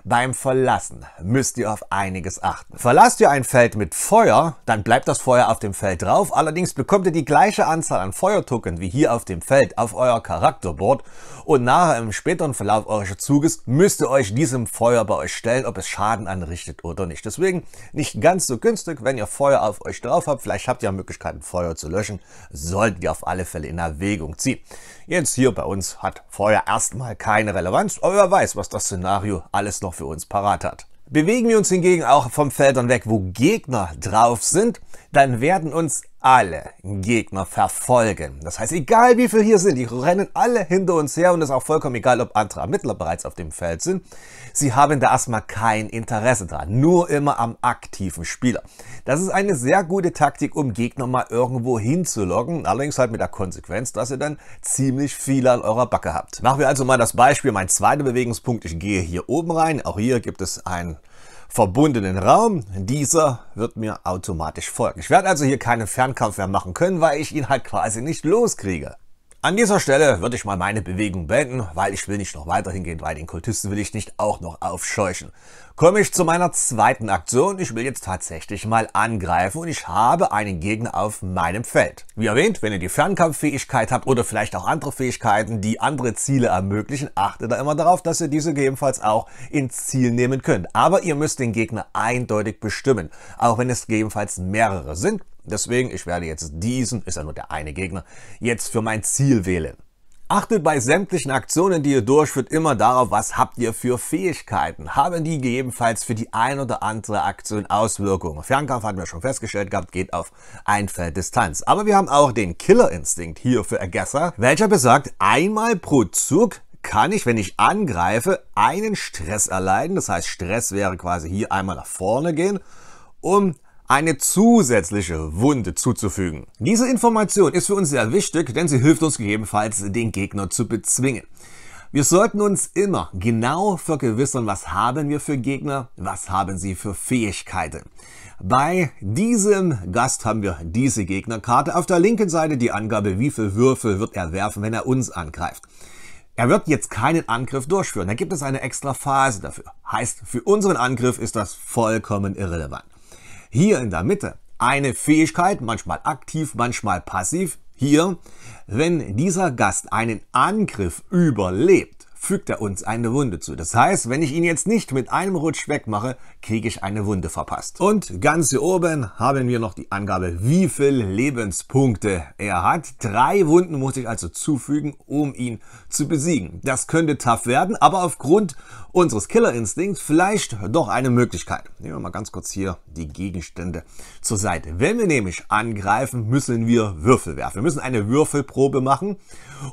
beim Verlassen müsst ihr auf einiges achten. Verlasst ihr ein Feld mit Feuer, dann bleibt das Feuer auf dem Feld drauf. Allerdings bekommt ihr die gleiche Anzahl an Feuertoken wie hier auf dem Feld auf euer Charakterboard. Und nachher im späteren Verlauf eures Zuges müsst ihr euch diesem Feuer bei euch stellen, ob es Schaden anrichtet oder nicht. Deswegen nicht ganz so günstig, wenn ihr Feuer auf euch drauf habt. Vielleicht habt ihr Möglichkeiten, Feuer zu löschen. Solltet ihr auf alle Fälle in Erwägung ziehen. Jetzt hier bei uns hat Feuer erstmal keine Relevanz, aber wer weiß, was das Szenario alles noch für uns parat hat. Bewegen wir uns hingegen auch vom Feldern weg, wo Gegner drauf sind dann werden uns alle Gegner verfolgen. Das heißt, egal wie viele hier sind, die rennen alle hinter uns her und es ist auch vollkommen egal, ob andere Ermittler bereits auf dem Feld sind. Sie haben da erstmal kein Interesse dran, nur immer am aktiven Spieler. Das ist eine sehr gute Taktik, um Gegner mal irgendwo hinzuloggen, allerdings halt mit der Konsequenz, dass ihr dann ziemlich viele an eurer Backe habt. Machen wir also mal das Beispiel, mein zweiter Bewegungspunkt, ich gehe hier oben rein, auch hier gibt es ein verbundenen Raum. Dieser wird mir automatisch folgen. Ich werde also hier keinen Fernkampf mehr machen können, weil ich ihn halt quasi nicht loskriege. An dieser Stelle würde ich mal meine Bewegung beenden, weil ich will nicht noch weiter hingehen, weil den Kultisten will ich nicht auch noch aufscheuchen. Komme ich zu meiner zweiten Aktion. Ich will jetzt tatsächlich mal angreifen und ich habe einen Gegner auf meinem Feld. Wie erwähnt, wenn ihr die Fernkampffähigkeit habt oder vielleicht auch andere Fähigkeiten, die andere Ziele ermöglichen, achtet da immer darauf, dass ihr diese gegebenenfalls auch ins Ziel nehmen könnt. Aber ihr müsst den Gegner eindeutig bestimmen, auch wenn es gegebenenfalls mehrere sind Deswegen, ich werde jetzt diesen, ist ja nur der eine Gegner, jetzt für mein Ziel wählen. Achtet bei sämtlichen Aktionen, die ihr durchführt, immer darauf, was habt ihr für Fähigkeiten. Haben die gegebenenfalls für die ein oder andere Aktion Auswirkungen? Fernkampf hatten wir schon festgestellt gehabt, geht auf Einfelddistanz. Aber wir haben auch den Killerinstinkt hier für Ergesser, welcher besagt, einmal pro Zug kann ich, wenn ich angreife, einen Stress erleiden. Das heißt, Stress wäre quasi hier einmal nach vorne gehen, um eine zusätzliche Wunde zuzufügen. Diese Information ist für uns sehr wichtig, denn sie hilft uns gegebenenfalls, den Gegner zu bezwingen. Wir sollten uns immer genau vergewissern, was haben wir für Gegner, was haben sie für Fähigkeiten. Bei diesem Gast haben wir diese Gegnerkarte. Auf der linken Seite die Angabe, wie viel Würfel wird er werfen, wenn er uns angreift. Er wird jetzt keinen Angriff durchführen. Da gibt es eine extra Phase dafür. Heißt, für unseren Angriff ist das vollkommen irrelevant. Hier in der Mitte eine Fähigkeit, manchmal aktiv, manchmal passiv. Hier, wenn dieser Gast einen Angriff überlebt, fügt er uns eine Wunde zu. Das heißt, wenn ich ihn jetzt nicht mit einem Rutsch wegmache, kriege ich eine Wunde verpasst. Und ganz hier oben haben wir noch die Angabe, wie viele Lebenspunkte er hat. Drei Wunden muss ich also zufügen, um ihn zu besiegen. Das könnte tough werden, aber aufgrund unseres Killerinstinkts vielleicht doch eine Möglichkeit. Nehmen wir mal ganz kurz hier die Gegenstände zur Seite. Wenn wir nämlich angreifen, müssen wir Würfel werfen. Wir müssen eine Würfelprobe machen.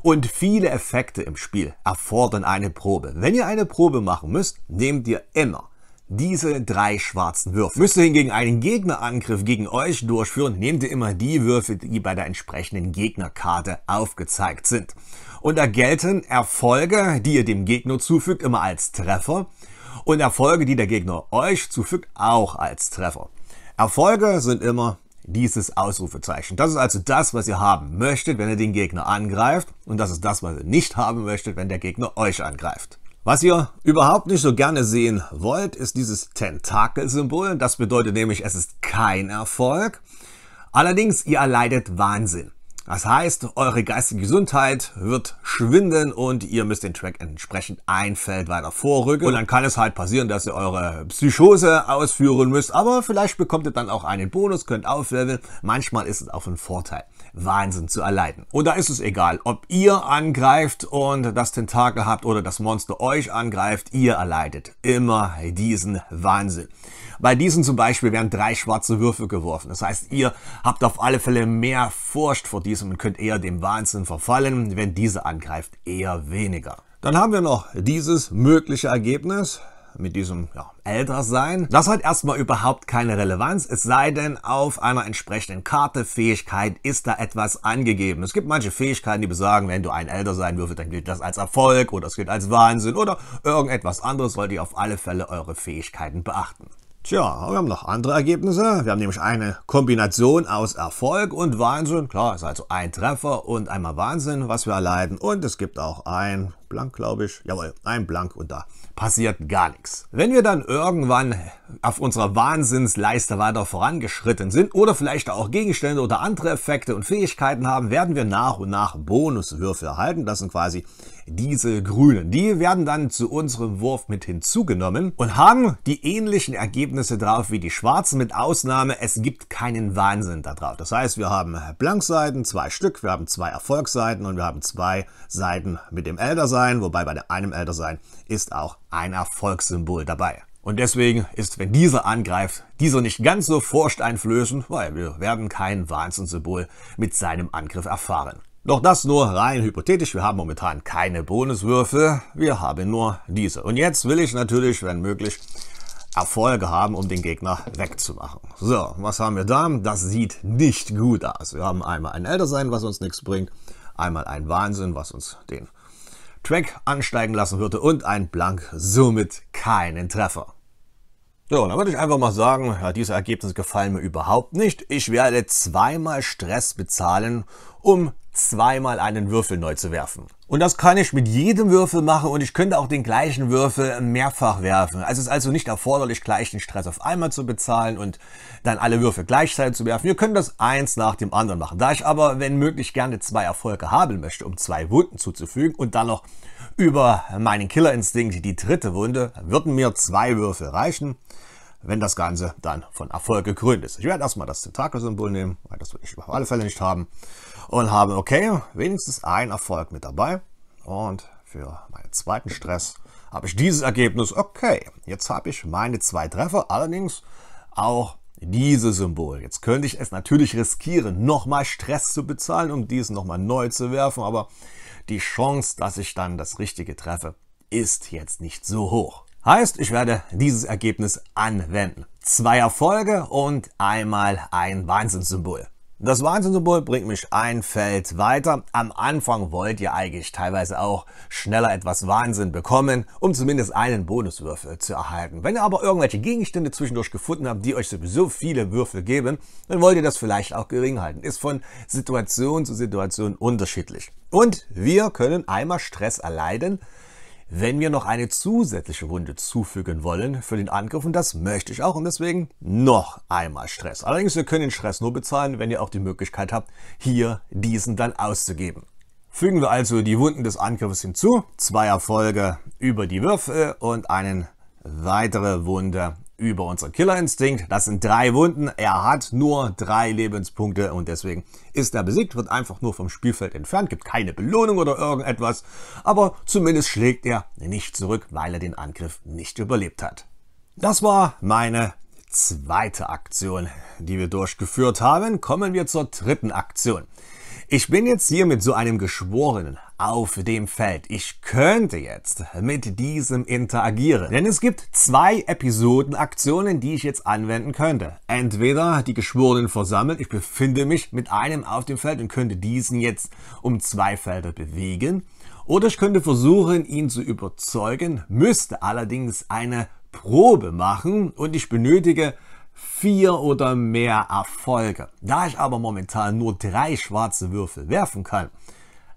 Und viele Effekte im Spiel erfordern eine Probe. Wenn ihr eine Probe machen müsst, nehmt ihr immer diese drei schwarzen Würfel. Müsst ihr hingegen einen Gegnerangriff gegen euch durchführen, nehmt ihr immer die Würfel, die bei der entsprechenden Gegnerkarte aufgezeigt sind. Und da gelten Erfolge, die ihr dem Gegner zufügt, immer als Treffer und Erfolge, die der Gegner euch zufügt, auch als Treffer. Erfolge sind immer dieses Ausrufezeichen. Das ist also das, was ihr haben möchtet, wenn ihr den Gegner angreift. Und das ist das, was ihr nicht haben möchtet, wenn der Gegner euch angreift. Was ihr überhaupt nicht so gerne sehen wollt, ist dieses Tentakelsymbol. Das bedeutet nämlich, es ist kein Erfolg. Allerdings, ihr erleidet Wahnsinn. Das heißt, eure geistige Gesundheit wird schwinden und ihr müsst den Track entsprechend ein Feld weiter vorrücken. Und dann kann es halt passieren, dass ihr eure Psychose ausführen müsst, aber vielleicht bekommt ihr dann auch einen Bonus, könnt aufleveln. Manchmal ist es auch ein Vorteil. Wahnsinn zu erleiden. Und da ist es egal, ob ihr angreift und das Tentakel habt oder das Monster euch angreift, ihr erleidet immer diesen Wahnsinn. Bei diesen zum Beispiel werden drei schwarze Würfel geworfen. Das heißt, ihr habt auf alle Fälle mehr Furcht vor diesem und könnt eher dem Wahnsinn verfallen, wenn diese angreift, eher weniger. Dann haben wir noch dieses mögliche Ergebnis mit diesem ja, Ältersein. Das hat erstmal überhaupt keine Relevanz, es sei denn, auf einer entsprechenden Karte Fähigkeit ist da etwas angegeben. Es gibt manche Fähigkeiten, die besagen, wenn du ein Älter sein würfelst, dann gilt das als Erfolg oder es gilt als Wahnsinn oder irgendetwas anderes, sollt ihr auf alle Fälle eure Fähigkeiten beachten. Tja, wir haben noch andere Ergebnisse. Wir haben nämlich eine Kombination aus Erfolg und Wahnsinn. Klar, ist also ein Treffer und einmal Wahnsinn, was wir erleiden. Und es gibt auch ein Blank, glaube ich. Jawohl, ein Blank und da passiert gar nichts. Wenn wir dann irgendwann auf unserer Wahnsinnsleiste weiter vorangeschritten sind oder vielleicht auch Gegenstände oder andere Effekte und Fähigkeiten haben, werden wir nach und nach Bonuswürfe erhalten. Das sind quasi diese grünen. Die werden dann zu unserem Wurf mit hinzugenommen und haben die ähnlichen Ergebnisse drauf wie die schwarzen, mit Ausnahme, es gibt keinen Wahnsinn da drauf. Das heißt, wir haben Blankseiten, zwei Stück, wir haben zwei Erfolgsseiten und wir haben zwei Seiten mit dem Ältersein, wobei bei einem Ältersein ist auch ein Erfolgssymbol dabei. Und deswegen ist, wenn dieser angreift, dieser nicht ganz so forscht einflößen, weil wir werden kein Wahnsinnssymbol mit seinem Angriff erfahren. Doch das nur rein hypothetisch. Wir haben momentan keine Bonuswürfe. Wir haben nur diese. Und jetzt will ich natürlich, wenn möglich, Erfolge haben, um den Gegner wegzumachen. So, was haben wir da? Das sieht nicht gut aus. Wir haben einmal ein Ältersein, was uns nichts bringt. Einmal ein Wahnsinn, was uns den Track ansteigen lassen würde. Und ein Blank, somit keinen Treffer. So, dann würde ich einfach mal sagen, ja, diese Ergebnisse gefallen mir überhaupt nicht. Ich werde zweimal Stress bezahlen, um zweimal einen Würfel neu zu werfen. Und das kann ich mit jedem Würfel machen und ich könnte auch den gleichen Würfel mehrfach werfen. Also es ist also nicht erforderlich, gleich den Stress auf einmal zu bezahlen und dann alle Würfel gleichzeitig zu werfen. Wir können das eins nach dem anderen machen. Da ich aber, wenn möglich, gerne zwei Erfolge haben möchte, um zwei Wunden zuzufügen und dann noch über meinen Killerinstinkt die dritte Wunde, würden mir zwei Würfel reichen wenn das Ganze dann von Erfolg gekrönt ist. Ich werde erstmal das Tentakel-Symbol nehmen, weil das will ich auf alle Fälle nicht haben und habe, okay, wenigstens ein Erfolg mit dabei. Und für meinen zweiten Stress habe ich dieses Ergebnis. Okay, jetzt habe ich meine zwei Treffer, allerdings auch dieses Symbol. Jetzt könnte ich es natürlich riskieren, nochmal Stress zu bezahlen, um diesen nochmal neu zu werfen, aber die Chance, dass ich dann das Richtige treffe, ist jetzt nicht so hoch. Heißt, ich werde dieses Ergebnis anwenden. Zwei Erfolge und einmal ein Wahnsinnssymbol. Das Wahnsinnsymbol bringt mich ein Feld weiter. Am Anfang wollt ihr eigentlich teilweise auch schneller etwas Wahnsinn bekommen, um zumindest einen Bonuswürfel zu erhalten. Wenn ihr aber irgendwelche Gegenstände zwischendurch gefunden habt, die euch sowieso viele Würfel geben, dann wollt ihr das vielleicht auch gering halten. Ist von Situation zu Situation unterschiedlich. Und wir können einmal Stress erleiden, wenn wir noch eine zusätzliche Wunde zufügen wollen für den Angriff. Und das möchte ich auch. Und deswegen noch einmal Stress. Allerdings, wir können den Stress nur bezahlen, wenn ihr auch die Möglichkeit habt, hier diesen dann auszugeben. Fügen wir also die Wunden des Angriffes hinzu. Zwei Erfolge über die Würfel und eine weitere Wunde über unseren Killerinstinkt. Das sind drei Wunden. Er hat nur drei Lebenspunkte und deswegen ist er besiegt, wird einfach nur vom Spielfeld entfernt, gibt keine Belohnung oder irgendetwas. Aber zumindest schlägt er nicht zurück, weil er den Angriff nicht überlebt hat. Das war meine zweite Aktion, die wir durchgeführt haben. Kommen wir zur dritten Aktion. Ich bin jetzt hier mit so einem Geschworenen auf dem Feld. Ich könnte jetzt mit diesem interagieren. Denn es gibt zwei Episodenaktionen, die ich jetzt anwenden könnte. Entweder die Geschworenen versammeln, ich befinde mich mit einem auf dem Feld und könnte diesen jetzt um zwei Felder bewegen. Oder ich könnte versuchen, ihn zu überzeugen, müsste allerdings eine Probe machen und ich benötige vier oder mehr Erfolge. Da ich aber momentan nur drei schwarze Würfel werfen kann,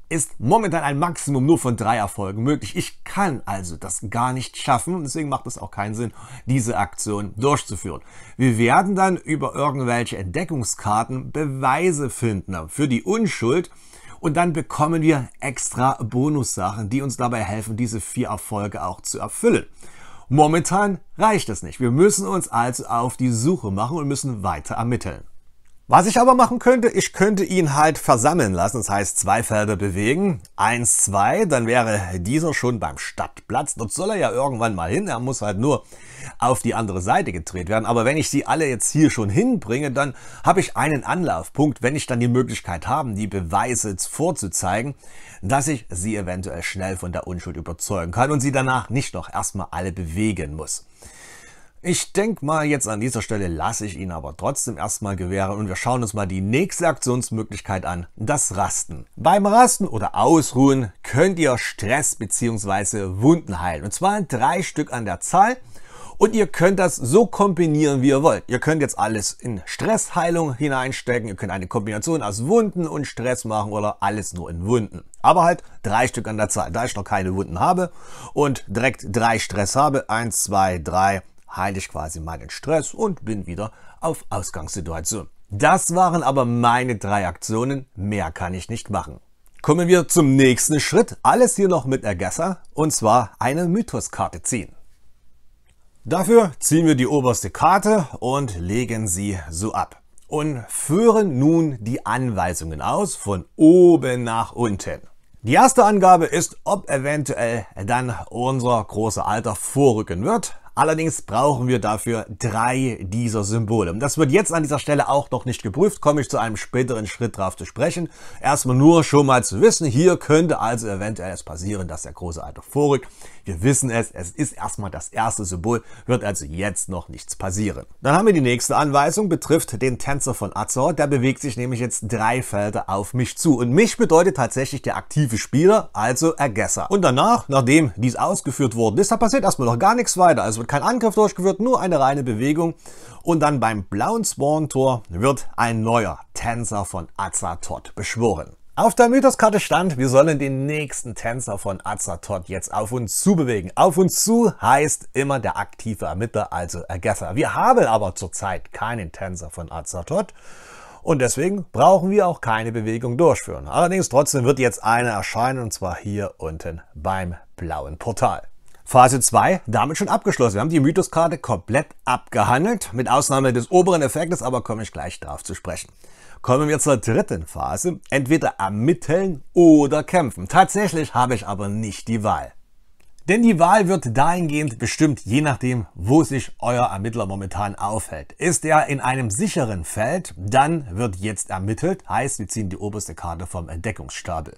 ist momentan ein Maximum nur von drei Erfolgen möglich. Ich kann also das gar nicht schaffen. und Deswegen macht es auch keinen Sinn, diese Aktion durchzuführen. Wir werden dann über irgendwelche Entdeckungskarten Beweise finden für die Unschuld. Und dann bekommen wir extra Bonussachen, die uns dabei helfen, diese vier Erfolge auch zu erfüllen. Momentan reicht es nicht. Wir müssen uns also auf die Suche machen und müssen weiter ermitteln. Was ich aber machen könnte, ich könnte ihn halt versammeln lassen, das heißt zwei Felder bewegen, eins, zwei, dann wäre dieser schon beim Stadtplatz. Dort soll er ja irgendwann mal hin, er muss halt nur auf die andere Seite gedreht werden. Aber wenn ich sie alle jetzt hier schon hinbringe, dann habe ich einen Anlaufpunkt, wenn ich dann die Möglichkeit habe, die Beweise vorzuzeigen, dass ich sie eventuell schnell von der Unschuld überzeugen kann und sie danach nicht noch erstmal alle bewegen muss. Ich denke mal, jetzt an dieser Stelle lasse ich ihn aber trotzdem erstmal gewähren und wir schauen uns mal die nächste Aktionsmöglichkeit an, das Rasten. Beim Rasten oder Ausruhen könnt ihr Stress bzw. Wunden heilen und zwar in drei Stück an der Zahl und ihr könnt das so kombinieren, wie ihr wollt. Ihr könnt jetzt alles in Stressheilung hineinstecken, ihr könnt eine Kombination aus Wunden und Stress machen oder alles nur in Wunden. Aber halt drei Stück an der Zahl, da ich noch keine Wunden habe und direkt drei Stress habe, eins, zwei, drei, heile ich quasi meinen Stress und bin wieder auf Ausgangssituation. Das waren aber meine drei Aktionen, mehr kann ich nicht machen. Kommen wir zum nächsten Schritt, alles hier noch mit Ergesser, und zwar eine Mythoskarte ziehen. Dafür ziehen wir die oberste Karte und legen sie so ab und führen nun die Anweisungen aus von oben nach unten. Die erste Angabe ist, ob eventuell dann unser großer Alter vorrücken wird, Allerdings brauchen wir dafür drei dieser Symbole. Das wird jetzt an dieser Stelle auch noch nicht geprüft, komme ich zu einem späteren Schritt drauf zu sprechen. Erstmal nur schon mal zu wissen, hier könnte also eventuell es passieren, dass der große Alter vorrückt. Wir wissen es, es ist erstmal das erste Symbol, wird also jetzt noch nichts passieren. Dann haben wir die nächste Anweisung, betrifft den Tänzer von Azor. Der bewegt sich nämlich jetzt drei Felder auf mich zu. Und mich bedeutet tatsächlich der aktive Spieler, also Ergesser. Und danach, nachdem dies ausgeführt worden ist, da passiert erstmal noch gar nichts weiter. Also wird kein Angriff durchgeführt, nur eine reine Bewegung. Und dann beim blauen Spawn-Tor wird ein neuer Tänzer von Azatoth beschworen. Auf der Mythoskarte stand, wir sollen den nächsten Tänzer von Azatot jetzt auf uns zu bewegen. Auf uns zu heißt immer der aktive Ermittler, also Ergesser. Wir haben aber zurzeit keinen Tänzer von Azatot und deswegen brauchen wir auch keine Bewegung durchführen. Allerdings trotzdem wird jetzt eine erscheinen und zwar hier unten beim blauen Portal. Phase 2 damit schon abgeschlossen. Wir haben die Mythoskarte komplett abgehandelt, mit Ausnahme des oberen Effektes, aber komme ich gleich darauf zu sprechen kommen wir zur dritten Phase, entweder ermitteln oder kämpfen. Tatsächlich habe ich aber nicht die Wahl. Denn die Wahl wird dahingehend bestimmt, je nachdem, wo sich euer Ermittler momentan aufhält. Ist er in einem sicheren Feld, dann wird jetzt ermittelt, heißt wir ziehen die oberste Karte vom Entdeckungsstapel.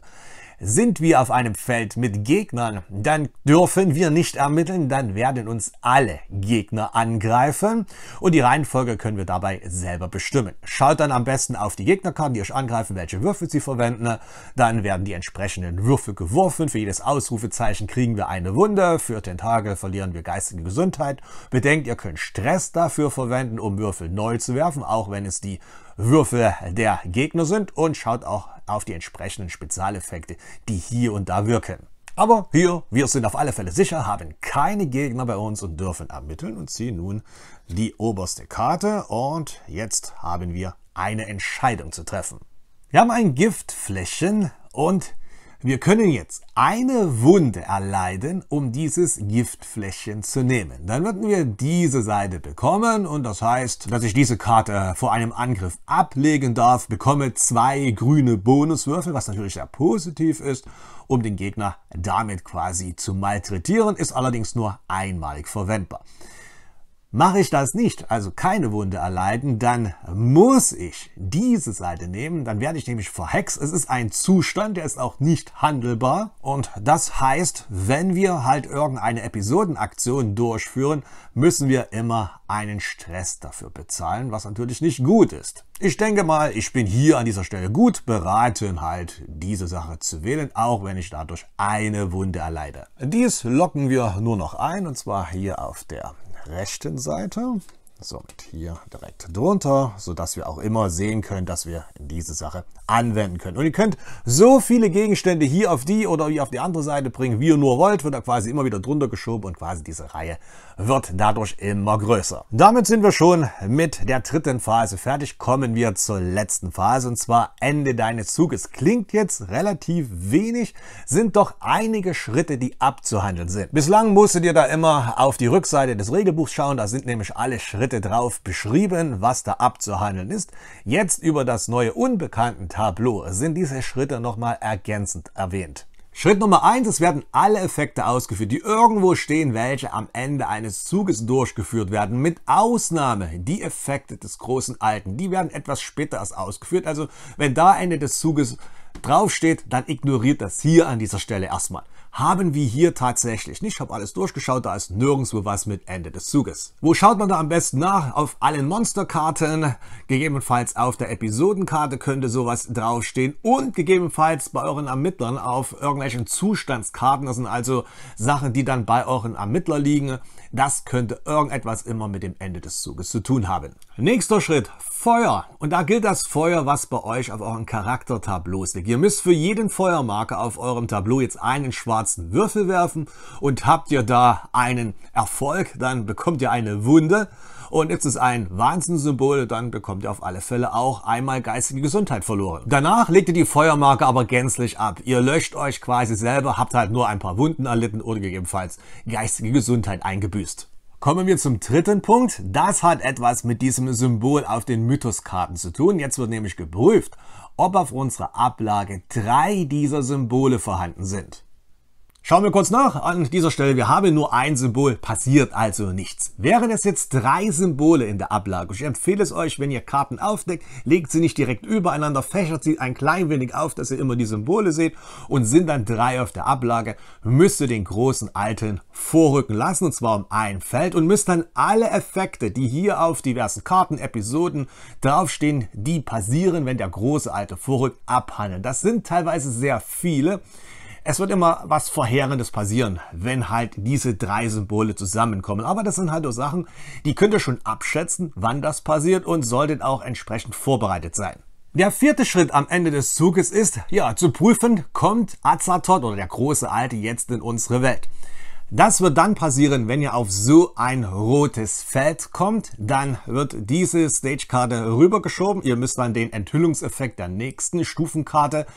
Sind wir auf einem Feld mit Gegnern, dann dürfen wir nicht ermitteln, dann werden uns alle Gegner angreifen und die Reihenfolge können wir dabei selber bestimmen. Schaut dann am besten auf die Gegnerkarten, die euch angreifen, welche Würfel sie verwenden, dann werden die entsprechenden Würfel geworfen. Für jedes Ausrufezeichen kriegen wir eine Wunde, für Tage verlieren wir geistige Gesundheit. Bedenkt, ihr könnt Stress dafür verwenden, um Würfel neu zu werfen, auch wenn es die Würfel der Gegner sind und schaut auch auf die entsprechenden Spezialeffekte, die hier und da wirken. Aber hier, wir sind auf alle Fälle sicher, haben keine Gegner bei uns und dürfen ermitteln und ziehen nun die oberste Karte. Und jetzt haben wir eine Entscheidung zu treffen. Wir haben ein Giftflächen und wir können jetzt eine Wunde erleiden, um dieses Giftfläschchen zu nehmen. Dann würden wir diese Seite bekommen und das heißt, dass ich diese Karte äh, vor einem Angriff ablegen darf, bekomme zwei grüne Bonuswürfel, was natürlich sehr positiv ist, um den Gegner damit quasi zu malträtieren, ist allerdings nur einmalig verwendbar. Mache ich das nicht, also keine Wunde erleiden, dann muss ich diese Seite nehmen, dann werde ich nämlich verhext. Es ist ein Zustand, der ist auch nicht handelbar. Und das heißt, wenn wir halt irgendeine Episodenaktion durchführen, müssen wir immer einen Stress dafür bezahlen, was natürlich nicht gut ist. Ich denke mal, ich bin hier an dieser Stelle gut beraten, halt diese Sache zu wählen, auch wenn ich dadurch eine Wunde erleide. Dies locken wir nur noch ein, und zwar hier auf der rechten Seite. Somit hier direkt drunter, sodass wir auch immer sehen können, dass wir diese Sache anwenden könnt. Und ihr könnt so viele Gegenstände hier auf die oder hier auf die andere Seite bringen, wie ihr nur wollt, wird da quasi immer wieder drunter geschoben und quasi diese Reihe wird dadurch immer größer. Damit sind wir schon mit der dritten Phase fertig. Kommen wir zur letzten Phase und zwar Ende deines Zuges. Klingt jetzt relativ wenig, sind doch einige Schritte, die abzuhandeln sind. Bislang musstet ihr da immer auf die Rückseite des Regelbuchs schauen, da sind nämlich alle Schritte drauf beschrieben, was da abzuhandeln ist. Jetzt über das neue unbekannten Teil Tableau sind diese Schritte nochmal ergänzend erwähnt. Schritt Nummer 1, es werden alle Effekte ausgeführt, die irgendwo stehen, welche am Ende eines Zuges durchgeführt werden, mit Ausnahme die Effekte des großen Alten. Die werden etwas später erst ausgeführt, also wenn da Ende des Zuges draufsteht, dann ignoriert das hier an dieser Stelle erstmal haben wir hier tatsächlich nicht. Ich habe alles durchgeschaut, da ist nirgendwo was mit Ende des Zuges. Wo schaut man da am besten nach? Auf allen Monsterkarten, gegebenenfalls auf der Episodenkarte könnte sowas draufstehen und gegebenenfalls bei euren Ermittlern auf irgendwelchen Zustandskarten. Das sind also Sachen, die dann bei euren Ermittlern liegen. Das könnte irgendetwas immer mit dem Ende des Zuges zu tun haben. Nächster Schritt, Feuer. Und da gilt das Feuer, was bei euch auf euren Charaktertableaus liegt. Ihr müsst für jeden Feuermarker auf eurem Tableau jetzt einen schwarzen Würfel werfen und habt ihr da einen Erfolg, dann bekommt ihr eine Wunde. Und ist es ein Wahnsinnsymbol, dann bekommt ihr auf alle Fälle auch einmal geistige Gesundheit verloren. Danach legt ihr die Feuermarke aber gänzlich ab. Ihr löscht euch quasi selber, habt halt nur ein paar Wunden erlitten oder gegebenenfalls geistige Gesundheit eingebüßt. Kommen wir zum dritten Punkt. Das hat etwas mit diesem Symbol auf den Mythoskarten zu tun. Jetzt wird nämlich geprüft, ob auf unserer Ablage drei dieser Symbole vorhanden sind. Schauen wir kurz nach an dieser Stelle. Wir haben nur ein Symbol, passiert also nichts. Wären es jetzt drei Symbole in der Ablage, ich empfehle es euch, wenn ihr Karten aufdeckt, legt sie nicht direkt übereinander, fächert sie ein klein wenig auf, dass ihr immer die Symbole seht und sind dann drei auf der Ablage, müsst ihr den großen alten vorrücken lassen, und zwar um ein Feld und müsst dann alle Effekte, die hier auf diversen Karten, Episoden draufstehen, die passieren, wenn der große alte vorrückt, abhandeln. Das sind teilweise sehr viele. Es wird immer was Verheerendes passieren, wenn halt diese drei Symbole zusammenkommen. Aber das sind halt so Sachen, die könnt ihr schon abschätzen, wann das passiert und solltet auch entsprechend vorbereitet sein. Der vierte Schritt am Ende des Zuges ist, ja, zu prüfen, kommt Azathoth oder der große Alte jetzt in unsere Welt. Das wird dann passieren, wenn ihr auf so ein rotes Feld kommt. Dann wird diese Stagekarte rübergeschoben. Ihr müsst dann den Enthüllungseffekt der nächsten Stufenkarte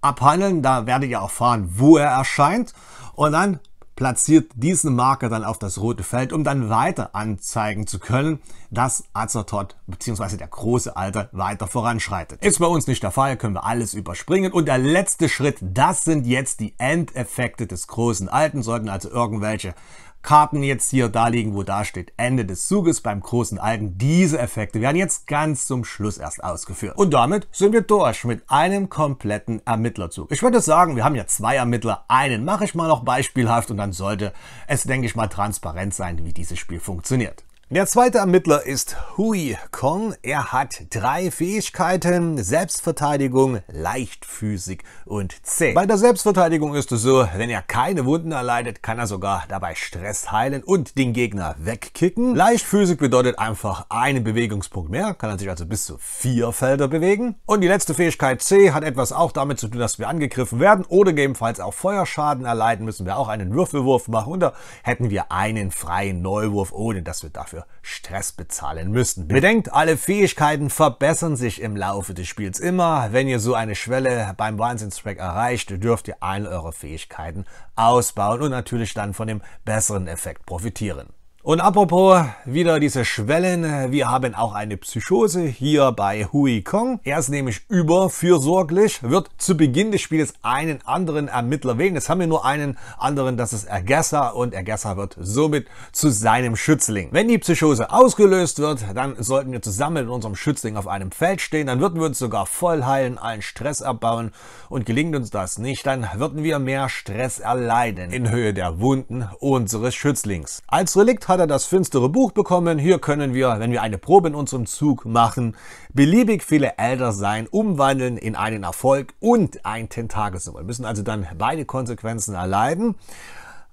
abhandeln. Da werdet ihr erfahren, wo er erscheint. Und dann platziert diesen Marker dann auf das rote Feld, um dann weiter anzeigen zu können, dass Azotot bzw. der große Alter weiter voranschreitet. Ist bei uns nicht der Fall, können wir alles überspringen. Und der letzte Schritt, das sind jetzt die Endeffekte des großen Alten. Sollten also irgendwelche Karten jetzt hier da liegen, wo da steht Ende des Zuges beim großen Alten. Diese Effekte werden jetzt ganz zum Schluss erst ausgeführt. Und damit sind wir durch mit einem kompletten Ermittlerzug. Ich würde sagen, wir haben ja zwei Ermittler. Einen mache ich mal noch beispielhaft und dann sollte es, denke ich mal, transparent sein, wie dieses Spiel funktioniert. Der zweite Ermittler ist Hui Kong. Er hat drei Fähigkeiten, Selbstverteidigung, Leichtphysik und C. Bei der Selbstverteidigung ist es so, wenn er keine Wunden erleidet, kann er sogar dabei Stress heilen und den Gegner wegkicken. Leichtphysik bedeutet einfach einen Bewegungspunkt mehr, kann er sich also bis zu vier Felder bewegen. Und die letzte Fähigkeit C hat etwas auch damit zu tun, dass wir angegriffen werden oder gegebenenfalls auch Feuerschaden erleiden, müssen wir auch einen Würfelwurf machen und da hätten wir einen freien Neuwurf, ohne dass wir dafür für Stress bezahlen müssen. Bedenkt, alle Fähigkeiten verbessern sich im Laufe des Spiels immer. Wenn ihr so eine Schwelle beim Wahnsinnstrack erreicht, dürft ihr eine eure Fähigkeiten ausbauen und natürlich dann von dem besseren Effekt profitieren. Und apropos wieder diese Schwellen, wir haben auch eine Psychose hier bei Hui Kong. Er ist nämlich überfürsorglich, wird zu Beginn des Spiels einen anderen Ermittler wählen. Jetzt haben wir nur einen anderen, das ist Ergessa und Ergessa wird somit zu seinem Schützling. Wenn die Psychose ausgelöst wird, dann sollten wir zusammen mit unserem Schützling auf einem Feld stehen, dann würden wir uns sogar voll heilen, allen Stress abbauen und gelingt uns das nicht, dann würden wir mehr Stress erleiden in Höhe der Wunden unseres Schützlings. Als Relikt hat er das finstere Buch bekommen. Hier können wir, wenn wir eine Probe in unserem Zug machen, beliebig viele Elder sein, umwandeln in einen Erfolg und ein Tentakelsymbol. Wir Müssen also dann beide Konsequenzen erleiden.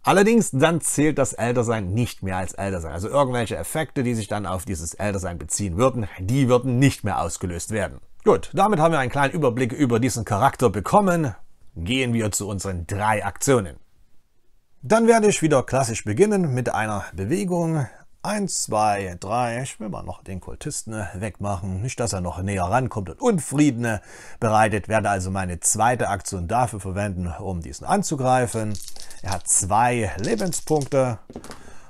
Allerdings, dann zählt das Eldersein nicht mehr als Eldersein. Also irgendwelche Effekte, die sich dann auf dieses Eldersein beziehen würden, die würden nicht mehr ausgelöst werden. Gut, damit haben wir einen kleinen Überblick über diesen Charakter bekommen. Gehen wir zu unseren drei Aktionen. Dann werde ich wieder klassisch beginnen mit einer Bewegung. 1, 2, 3. Ich will mal noch den Kultisten äh, wegmachen. Nicht, dass er noch näher rankommt und Unfrieden bereitet. Werde also meine zweite Aktion dafür verwenden, um diesen anzugreifen. Er hat zwei Lebenspunkte.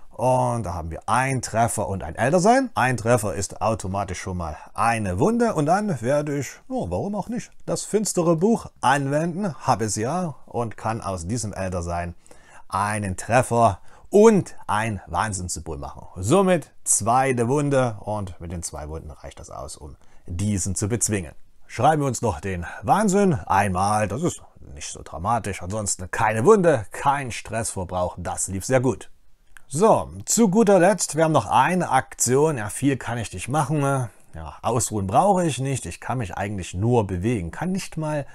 Und da haben wir ein Treffer und ein Ältersein. Ein Treffer ist automatisch schon mal eine Wunde. Und dann werde ich, oh, warum auch nicht, das finstere Buch anwenden. Habe es ja und kann aus diesem Eldersein einen Treffer und ein Wahnsinnssymbol machen. Somit zweite Wunde und mit den zwei Wunden reicht das aus, um diesen zu bezwingen. Schreiben wir uns noch den Wahnsinn einmal, das ist nicht so dramatisch, ansonsten keine Wunde, kein Stressverbrauch, das lief sehr gut. So, zu guter Letzt, wir haben noch eine Aktion, ja viel kann ich nicht machen, ne? ja, ausruhen brauche ich nicht, ich kann mich eigentlich nur bewegen, kann nicht mal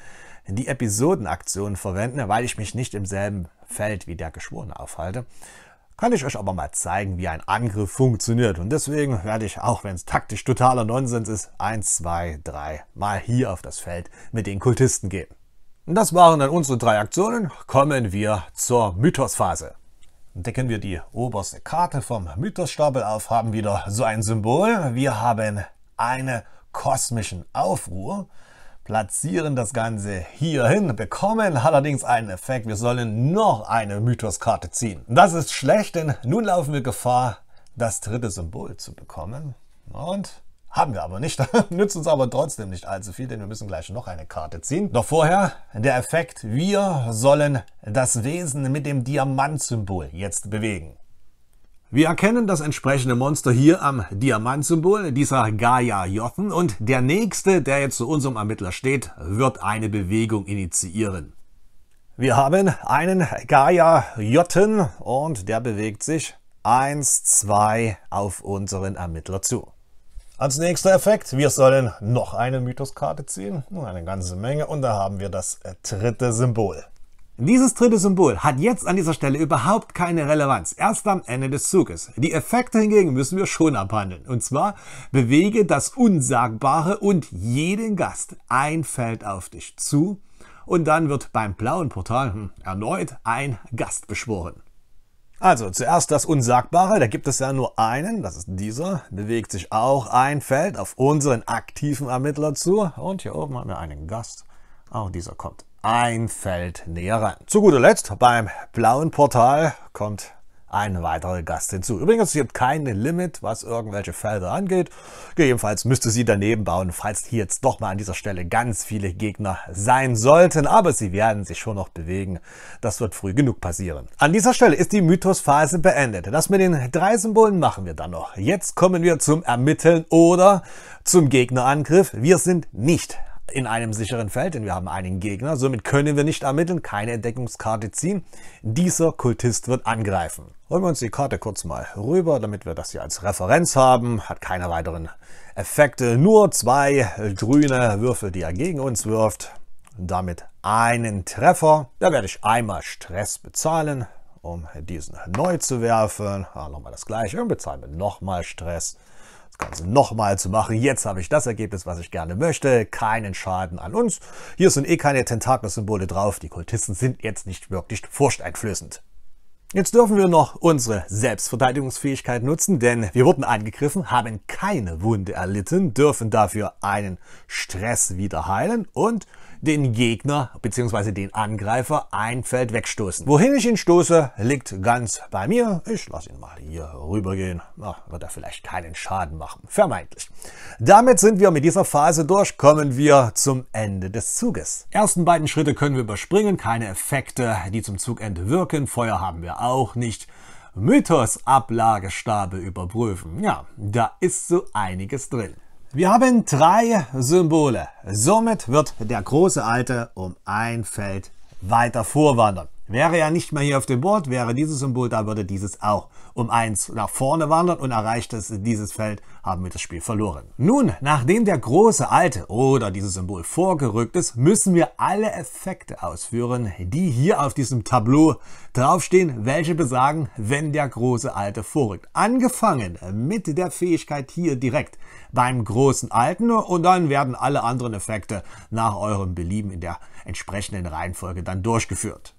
die Episodenaktion verwenden, weil ich mich nicht im selben Feld wie der Geschworene aufhalte, kann ich euch aber mal zeigen, wie ein Angriff funktioniert. Und deswegen werde ich, auch wenn es taktisch totaler Nonsens ist, ein, zwei, drei Mal hier auf das Feld mit den Kultisten gehen. das waren dann unsere drei Aktionen. Kommen wir zur Mythosphase. Decken wir die oberste Karte vom Mythosstapel auf, haben wieder so ein Symbol. Wir haben einen kosmischen Aufruhr platzieren das Ganze hierhin, bekommen allerdings einen Effekt, wir sollen noch eine Mythoskarte ziehen. Das ist schlecht, denn nun laufen wir Gefahr, das dritte Symbol zu bekommen. Und haben wir aber nicht. Nützt uns aber trotzdem nicht allzu viel, denn wir müssen gleich noch eine Karte ziehen. Doch vorher der Effekt, wir sollen das Wesen mit dem Diamantsymbol jetzt bewegen. Wir erkennen das entsprechende Monster hier am Diamantsymbol dieser Gaia Jochen und der nächste, der jetzt zu unserem Ermittler steht, wird eine Bewegung initiieren. Wir haben einen Gaia Jotten und der bewegt sich 1, 2 auf unseren Ermittler zu. Als nächster Effekt, wir sollen noch eine Mythoskarte ziehen, eine ganze Menge und da haben wir das dritte Symbol. Dieses dritte Symbol hat jetzt an dieser Stelle überhaupt keine Relevanz, erst am Ende des Zuges. Die Effekte hingegen müssen wir schon abhandeln. Und zwar bewege das Unsagbare und jeden Gast ein Feld auf dich zu und dann wird beim blauen Portal hm, erneut ein Gast beschworen. Also zuerst das Unsagbare, da gibt es ja nur einen, das ist dieser, bewegt sich auch ein Feld auf unseren aktiven Ermittler zu und hier oben haben wir einen Gast, auch dieser kommt ein Feld näher ran. Zu guter Letzt beim blauen Portal kommt ein weiterer Gast hinzu. Übrigens, es gibt kein Limit, was irgendwelche Felder angeht. Gegebenenfalls müsste sie daneben bauen, falls hier jetzt doch mal an dieser Stelle ganz viele Gegner sein sollten. Aber sie werden sich schon noch bewegen. Das wird früh genug passieren. An dieser Stelle ist die Mythosphase beendet. Das mit den drei Symbolen machen wir dann noch. Jetzt kommen wir zum Ermitteln oder zum Gegnerangriff. Wir sind nicht in einem sicheren Feld, denn wir haben einen Gegner. Somit können wir nicht ermitteln, keine Entdeckungskarte ziehen. Dieser Kultist wird angreifen. Holen wir uns die Karte kurz mal rüber, damit wir das hier als Referenz haben. Hat keine weiteren Effekte, nur zwei grüne Würfel, die er gegen uns wirft. Damit einen Treffer. Da werde ich einmal Stress bezahlen, um diesen neu zu werfen. Ah, nochmal das gleiche und bezahlen wir nochmal Stress. Ganze nochmal zu machen. Jetzt habe ich das Ergebnis, was ich gerne möchte. Keinen Schaden an uns. Hier sind eh keine Tentakel-Symbole drauf. Die Kultisten sind jetzt nicht wirklich furchteinflößend. Jetzt dürfen wir noch unsere Selbstverteidigungsfähigkeit nutzen, denn wir wurden angegriffen, haben keine Wunde erlitten, dürfen dafür einen Stress wieder heilen und den Gegner bzw. den Angreifer ein Feld wegstoßen. Wohin ich ihn stoße, liegt ganz bei mir. Ich lasse ihn mal hier rübergehen. Na, wird er vielleicht keinen Schaden machen. Vermeintlich. Damit sind wir mit dieser Phase durch, kommen wir zum Ende des Zuges. Ersten beiden Schritte können wir überspringen, keine Effekte, die zum Zugende wirken. Feuer haben wir auch nicht. mythos ablagestabe überprüfen. Ja, da ist so einiges drin. Wir haben drei Symbole. Somit wird der große Alte um ein Feld weiter vorwandern. Wäre er nicht mehr hier auf dem Board, wäre dieses Symbol da, würde dieses auch um eins nach vorne wandert und erreicht es dieses Feld, haben wir das Spiel verloren. Nun, nachdem der große Alte oder dieses Symbol vorgerückt ist, müssen wir alle Effekte ausführen, die hier auf diesem Tableau draufstehen, welche besagen, wenn der große Alte vorrückt. Angefangen mit der Fähigkeit hier direkt beim großen Alten und dann werden alle anderen Effekte nach eurem Belieben in der entsprechenden Reihenfolge dann durchgeführt.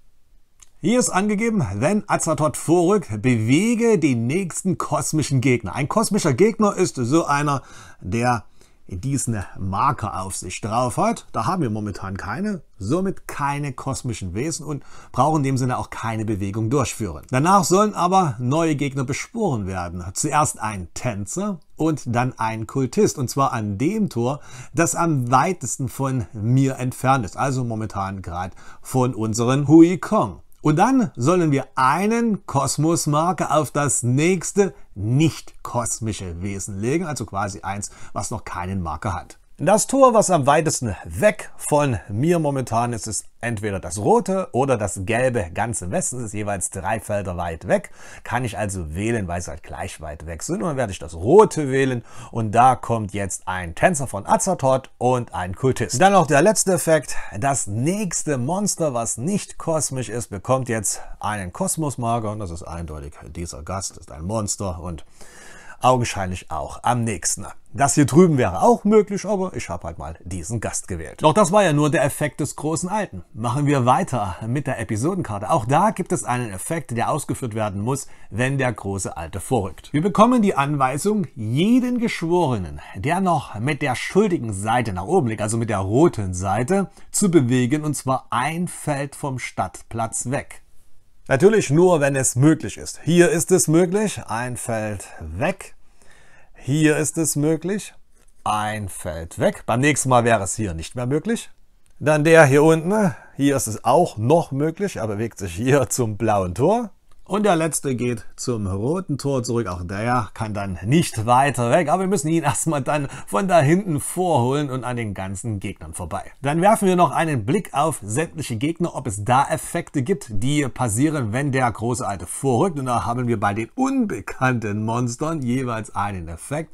Hier ist angegeben, wenn Azatot vorrückt, bewege den nächsten kosmischen Gegner. Ein kosmischer Gegner ist so einer, der diesen Marker auf sich drauf hat. Da haben wir momentan keine, somit keine kosmischen Wesen und brauchen in dem Sinne auch keine Bewegung durchführen. Danach sollen aber neue Gegner beschworen werden. Zuerst ein Tänzer und dann ein Kultist. Und zwar an dem Tor, das am weitesten von mir entfernt ist. Also momentan gerade von unseren Hui Kong. Und dann sollen wir einen Kosmosmarker auf das nächste nicht-kosmische Wesen legen, also quasi eins, was noch keinen Marker hat. Das Tor, was am weitesten weg von mir momentan ist, ist entweder das rote oder das gelbe ganz im Westen. Das ist jeweils drei Felder weit weg. Kann ich also wählen, weil sie halt gleich weit weg sind. Und dann werde ich das rote wählen. Und da kommt jetzt ein Tänzer von Azatot und ein Kultist. Dann noch der letzte Effekt. Das nächste Monster, was nicht kosmisch ist, bekommt jetzt einen Kosmosmarker. Und das ist eindeutig, dieser Gast ist ein Monster und augenscheinlich auch am nächsten. Das hier drüben wäre auch möglich, aber ich habe halt mal diesen Gast gewählt. Doch das war ja nur der Effekt des großen Alten. Machen wir weiter mit der Episodenkarte. Auch da gibt es einen Effekt, der ausgeführt werden muss, wenn der große Alte vorrückt. Wir bekommen die Anweisung, jeden Geschworenen, der noch mit der schuldigen Seite nach oben liegt, also mit der roten Seite, zu bewegen und zwar ein Feld vom Stadtplatz weg. Natürlich nur, wenn es möglich ist. Hier ist es möglich, ein Feld weg. Hier ist es möglich. Ein Feld weg. Beim nächsten Mal wäre es hier nicht mehr möglich. Dann der hier unten. Hier ist es auch noch möglich. Er bewegt sich hier zum blauen Tor. Und der letzte geht zum roten Tor zurück. Auch der kann dann nicht weiter weg. Aber wir müssen ihn erstmal dann von da hinten vorholen und an den ganzen Gegnern vorbei. Dann werfen wir noch einen Blick auf sämtliche Gegner, ob es da Effekte gibt, die passieren, wenn der große Alte vorrückt. Und da haben wir bei den unbekannten Monstern jeweils einen Effekt.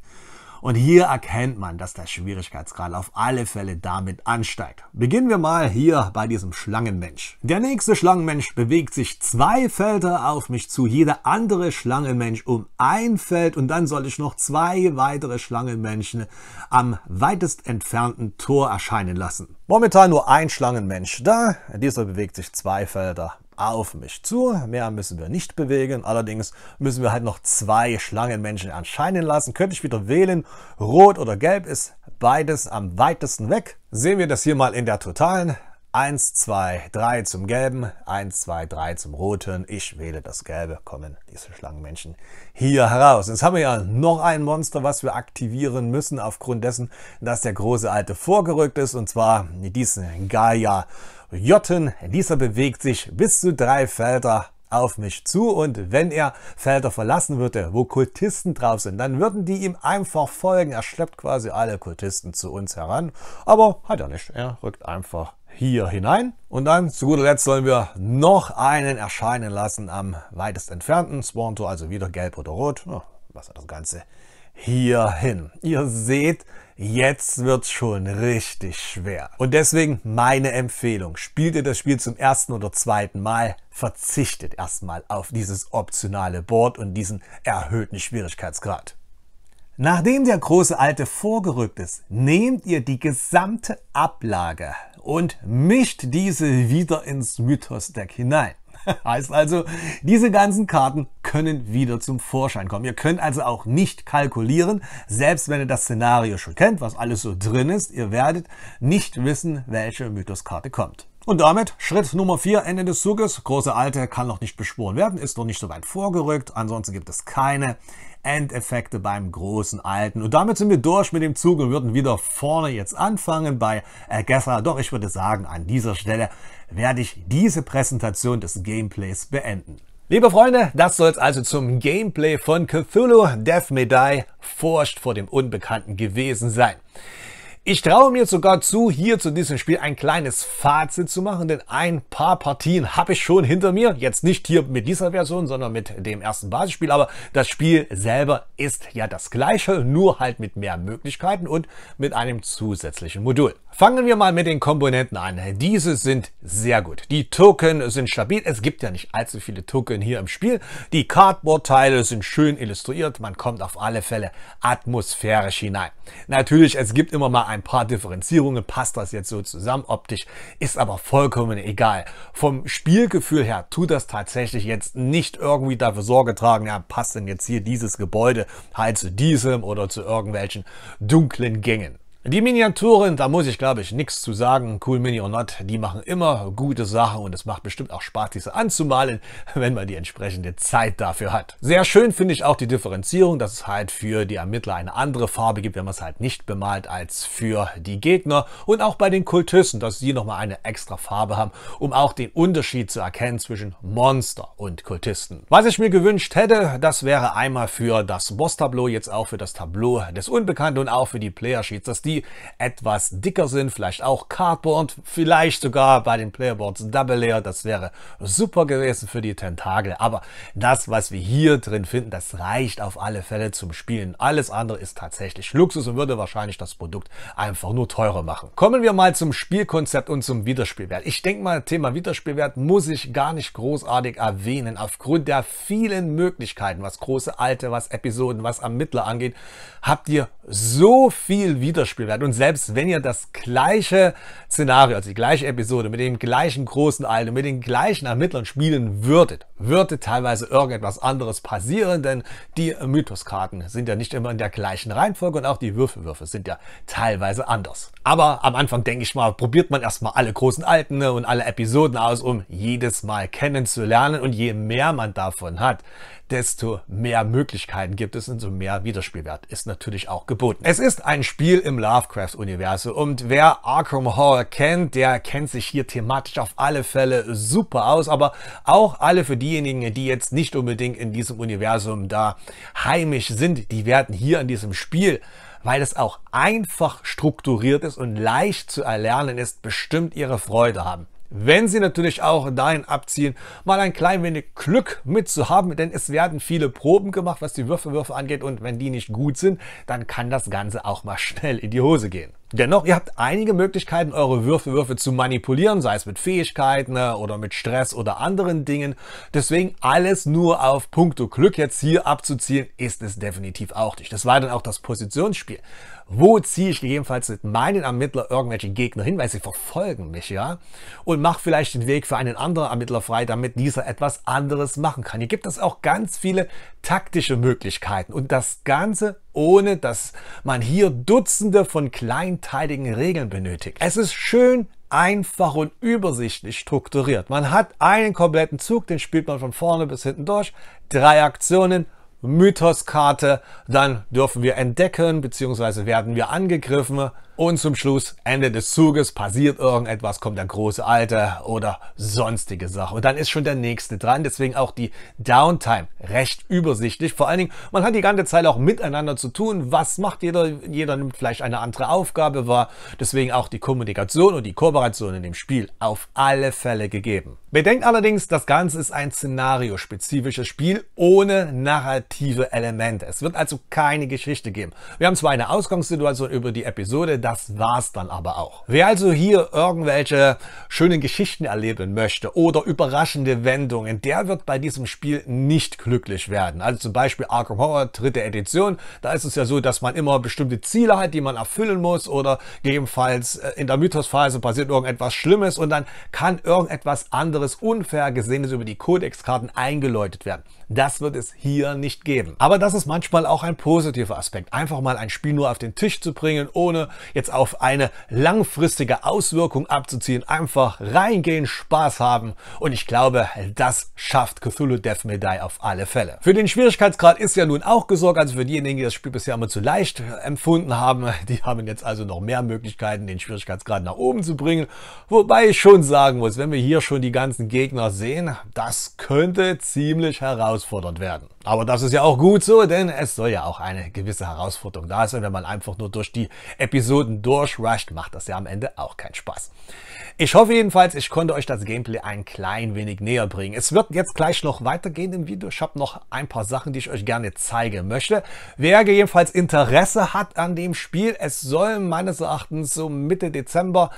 Und hier erkennt man, dass der Schwierigkeitsgrad auf alle Fälle damit ansteigt. Beginnen wir mal hier bei diesem Schlangenmensch. Der nächste Schlangenmensch bewegt sich zwei Felder auf mich zu, jeder andere Schlangenmensch um ein Feld und dann soll ich noch zwei weitere Schlangenmenschen am weitest entfernten Tor erscheinen lassen. Momentan nur ein Schlangenmensch da, dieser bewegt sich zwei Felder auf mich zu. Mehr müssen wir nicht bewegen. Allerdings müssen wir halt noch zwei Schlangenmenschen erscheinen lassen. Könnte ich wieder wählen. Rot oder Gelb ist beides am weitesten weg. Sehen wir das hier mal in der Totalen. 1, 2, 3 zum Gelben, 1, 2, 3 zum Roten. Ich wähle das Gelbe. Kommen diese Schlangenmenschen hier heraus. Jetzt haben wir ja noch ein Monster, was wir aktivieren müssen, aufgrund dessen, dass der große Alte vorgerückt ist. Und zwar diesen Gaia Jotten. Dieser bewegt sich bis zu drei Felder auf mich zu und wenn er Felder verlassen würde, wo Kultisten drauf sind, dann würden die ihm einfach folgen. Er schleppt quasi alle Kultisten zu uns heran, aber hat er nicht. Er rückt einfach hier hinein. Und dann zu guter Letzt sollen wir noch einen erscheinen lassen am weitest entfernten Spawn Tor, also wieder gelb oder rot. was hat das Ganze hier hin. Ihr seht, jetzt wird's schon richtig schwer. Und deswegen meine Empfehlung. Spielt ihr das Spiel zum ersten oder zweiten Mal, verzichtet erstmal auf dieses optionale Board und diesen erhöhten Schwierigkeitsgrad. Nachdem der große Alte vorgerückt ist, nehmt ihr die gesamte Ablage und mischt diese wieder ins Mythos-Deck hinein. heißt also, diese ganzen Karten können wieder zum Vorschein kommen. Ihr könnt also auch nicht kalkulieren, selbst wenn ihr das Szenario schon kennt, was alles so drin ist. Ihr werdet nicht wissen, welche Mythoskarte kommt. Und damit Schritt Nummer 4, Ende des Zuges. Große Alte kann noch nicht beschworen werden, ist noch nicht so weit vorgerückt. Ansonsten gibt es keine Endeffekte beim großen Alten. Und damit sind wir durch mit dem Zug und würden wieder vorne jetzt anfangen bei Agatha. Äh, Doch ich würde sagen, an dieser Stelle werde ich diese Präsentation des Gameplays beenden. Liebe Freunde, das soll es also zum Gameplay von Cthulhu Death Medaille Forscht vor dem Unbekannten gewesen sein. Ich traue mir sogar zu, hier zu diesem Spiel ein kleines Fazit zu machen, denn ein paar Partien habe ich schon hinter mir. Jetzt nicht hier mit dieser Version, sondern mit dem ersten Basisspiel, aber das Spiel selber ist ja das gleiche, nur halt mit mehr Möglichkeiten und mit einem zusätzlichen Modul. Fangen wir mal mit den Komponenten an. Diese sind sehr gut. Die Token sind stabil. Es gibt ja nicht allzu viele Token hier im Spiel. Die Cardboard-Teile sind schön illustriert. Man kommt auf alle Fälle atmosphärisch hinein. Natürlich, es gibt immer mal ein paar Differenzierungen. Passt das jetzt so zusammen optisch? Ist aber vollkommen egal. Vom Spielgefühl her tut das tatsächlich jetzt nicht irgendwie dafür Sorge tragen, ja, passt denn jetzt hier dieses Gebäude halt zu diesem oder zu irgendwelchen dunklen Gängen. Die Miniaturen, da muss ich glaube ich nichts zu sagen. Cool Mini or Not, die machen immer gute Sachen und es macht bestimmt auch Spaß, diese anzumalen, wenn man die entsprechende Zeit dafür hat. Sehr schön finde ich auch die Differenzierung, dass es halt für die Ermittler eine andere Farbe gibt, wenn man es halt nicht bemalt, als für die Gegner. Und auch bei den Kultisten, dass sie nochmal eine extra Farbe haben, um auch den Unterschied zu erkennen zwischen Monster und Kultisten. Was ich mir gewünscht hätte, das wäre einmal für das Boss-Tableau, jetzt auch für das Tableau des Unbekannten und auch für die Player-Sheets, dass die die etwas dicker sind, vielleicht auch Cardboard, vielleicht sogar bei den Playerboards Double Layer, das wäre super gewesen für die Tentakel. Aber das, was wir hier drin finden, das reicht auf alle Fälle zum Spielen. Alles andere ist tatsächlich Luxus und würde wahrscheinlich das Produkt einfach nur teurer machen. Kommen wir mal zum Spielkonzept und zum Wiederspielwert. Ich denke mal, Thema Wiederspielwert muss ich gar nicht großartig erwähnen. Aufgrund der vielen Möglichkeiten, was große alte, was Episoden, was Ermittler angeht, habt ihr so viel Widerspielwert. Und selbst wenn ihr das gleiche Szenario, also die gleiche Episode mit dem gleichen großen Alten und mit den gleichen Ermittlern spielen würdet, würde teilweise irgendetwas anderes passieren, denn die Mythoskarten sind ja nicht immer in der gleichen Reihenfolge und auch die Würfelwürfe sind ja teilweise anders. Aber am Anfang denke ich mal, probiert man erstmal alle großen Alten ne, und alle Episoden aus, um jedes Mal kennenzulernen und je mehr man davon hat, desto mehr Möglichkeiten gibt es und so mehr Wiederspielwert ist natürlich auch geboten. Es ist ein Spiel im Lovecraft-Universum und wer Arkham Horror kennt, der kennt sich hier thematisch auf alle Fälle super aus, aber auch alle für diejenigen, die jetzt nicht unbedingt in diesem Universum da heimisch sind, die werden hier in diesem Spiel weil es auch einfach strukturiert ist und leicht zu erlernen ist, bestimmt ihre Freude haben wenn sie natürlich auch dahin abziehen, mal ein klein wenig Glück mitzuhaben, denn es werden viele Proben gemacht, was die Würfelwürfe angeht und wenn die nicht gut sind, dann kann das Ganze auch mal schnell in die Hose gehen. Dennoch, ihr habt einige Möglichkeiten, eure Würfelwürfe zu manipulieren, sei es mit Fähigkeiten äh, oder mit Stress oder anderen Dingen. Deswegen alles nur auf puncto Glück jetzt hier abzuziehen, ist es definitiv auch nicht. Das war dann auch das Positionsspiel. Wo ziehe ich gegebenenfalls mit meinen Ermittler irgendwelche Gegner hin, weil sie verfolgen mich, ja? Und mache vielleicht den Weg für einen anderen Ermittler frei, damit dieser etwas anderes machen kann. Hier gibt es auch ganz viele taktische Möglichkeiten und das Ganze ohne dass man hier Dutzende von kleinteiligen Regeln benötigt. Es ist schön einfach und übersichtlich strukturiert. Man hat einen kompletten Zug, den spielt man von vorne bis hinten durch, drei Aktionen Mythoskarte, dann dürfen wir entdecken bzw. werden wir angegriffen und zum Schluss, Ende des Zuges, passiert irgendetwas, kommt der große Alte oder sonstige Sache. Und dann ist schon der nächste dran. Deswegen auch die Downtime recht übersichtlich. Vor allen Dingen, man hat die ganze Zeit auch miteinander zu tun. Was macht jeder? Jeder nimmt vielleicht eine andere Aufgabe wahr. Deswegen auch die Kommunikation und die Kooperation in dem Spiel auf alle Fälle gegeben. Bedenkt allerdings, das Ganze ist ein szenariospezifisches Spiel ohne narrative Elemente. Es wird also keine Geschichte geben. Wir haben zwar eine Ausgangssituation über die Episode, da das war's dann aber auch. Wer also hier irgendwelche schönen Geschichten erleben möchte oder überraschende Wendungen, der wird bei diesem Spiel nicht glücklich werden. Also zum Beispiel Arkham Horror dritte Edition, da ist es ja so, dass man immer bestimmte Ziele hat, die man erfüllen muss oder gegebenenfalls äh, in der Mythosphase passiert irgendetwas Schlimmes und dann kann irgendetwas anderes Unvorhergesehenes über die Codexkarten eingeläutet werden. Das wird es hier nicht geben. Aber das ist manchmal auch ein positiver Aspekt. Einfach mal ein Spiel nur auf den Tisch zu bringen, ohne jetzt auf eine langfristige Auswirkung abzuziehen. Einfach reingehen, Spaß haben. Und ich glaube, das schafft Cthulhu Death May auf alle Fälle. Für den Schwierigkeitsgrad ist ja nun auch gesorgt. Also für diejenigen, die das Spiel bisher immer zu leicht empfunden haben, die haben jetzt also noch mehr Möglichkeiten, den Schwierigkeitsgrad nach oben zu bringen. Wobei ich schon sagen muss, wenn wir hier schon die ganzen Gegner sehen, das könnte ziemlich heraus herausfordernd werden. Aber das ist ja auch gut so, denn es soll ja auch eine gewisse Herausforderung da sein. Wenn man einfach nur durch die Episoden durchrusht, macht das ja am Ende auch keinen Spaß. Ich hoffe jedenfalls, ich konnte euch das Gameplay ein klein wenig näher bringen. Es wird jetzt gleich noch weitergehen im Video. Ich habe noch ein paar Sachen, die ich euch gerne zeigen möchte. Wer jedenfalls Interesse hat an dem Spiel, es soll meines Erachtens so Mitte Dezember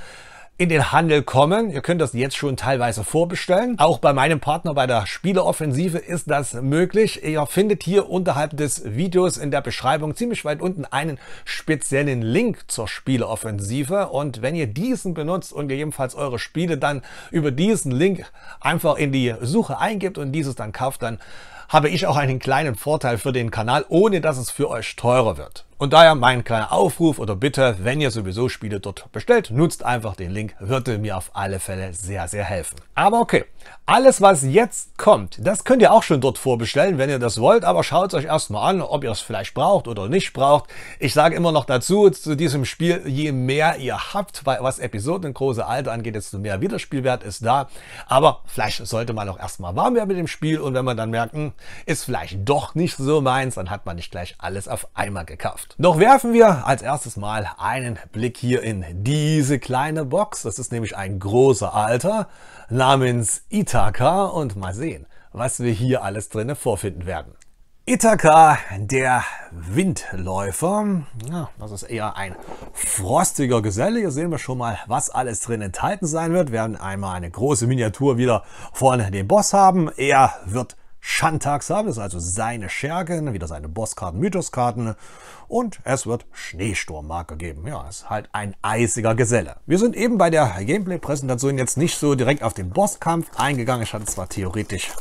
in den Handel kommen. Ihr könnt das jetzt schon teilweise vorbestellen. Auch bei meinem Partner bei der Spieleoffensive ist das möglich. Ihr findet hier unterhalb des Videos in der Beschreibung ziemlich weit unten einen speziellen Link zur Spieleoffensive. Und wenn ihr diesen benutzt und gegebenenfalls eure Spiele dann über diesen Link einfach in die Suche eingibt und dieses dann kauft, dann habe ich auch einen kleinen Vorteil für den Kanal, ohne dass es für euch teurer wird. Und daher mein kleiner Aufruf oder Bitte, wenn ihr sowieso Spiele dort bestellt, nutzt einfach den Link, würde mir auf alle Fälle sehr, sehr helfen. Aber okay, alles was jetzt kommt, das könnt ihr auch schon dort vorbestellen, wenn ihr das wollt, aber schaut es euch erstmal an, ob ihr es vielleicht braucht oder nicht braucht. Ich sage immer noch dazu, zu diesem Spiel, je mehr ihr habt, weil was Episoden große Alter angeht, desto mehr Wiederspielwert ist da. Aber vielleicht sollte man auch erstmal warm werden mit dem Spiel und wenn man dann merkt, hm, ist vielleicht doch nicht so meins, dann hat man nicht gleich alles auf einmal gekauft. Kraft. Doch werfen wir als erstes mal einen Blick hier in diese kleine Box. Das ist nämlich ein großer Alter namens Ithaka und mal sehen, was wir hier alles drin vorfinden werden. Ithaka, der Windläufer. Ja, das ist eher ein frostiger Geselle. Hier sehen wir schon mal, was alles drin enthalten sein wird. Wir werden einmal eine große Miniatur wieder von dem Boss haben. Er wird Shantak Sabel also seine Schergen, wieder seine Bosskarten, Mythoskarten und es wird Schneesturmmarke geben. Ja, ist halt ein eisiger Geselle. Wir sind eben bei der Gameplay-Präsentation jetzt nicht so direkt auf den Bosskampf eingegangen. Ich hatte zwar theoretisch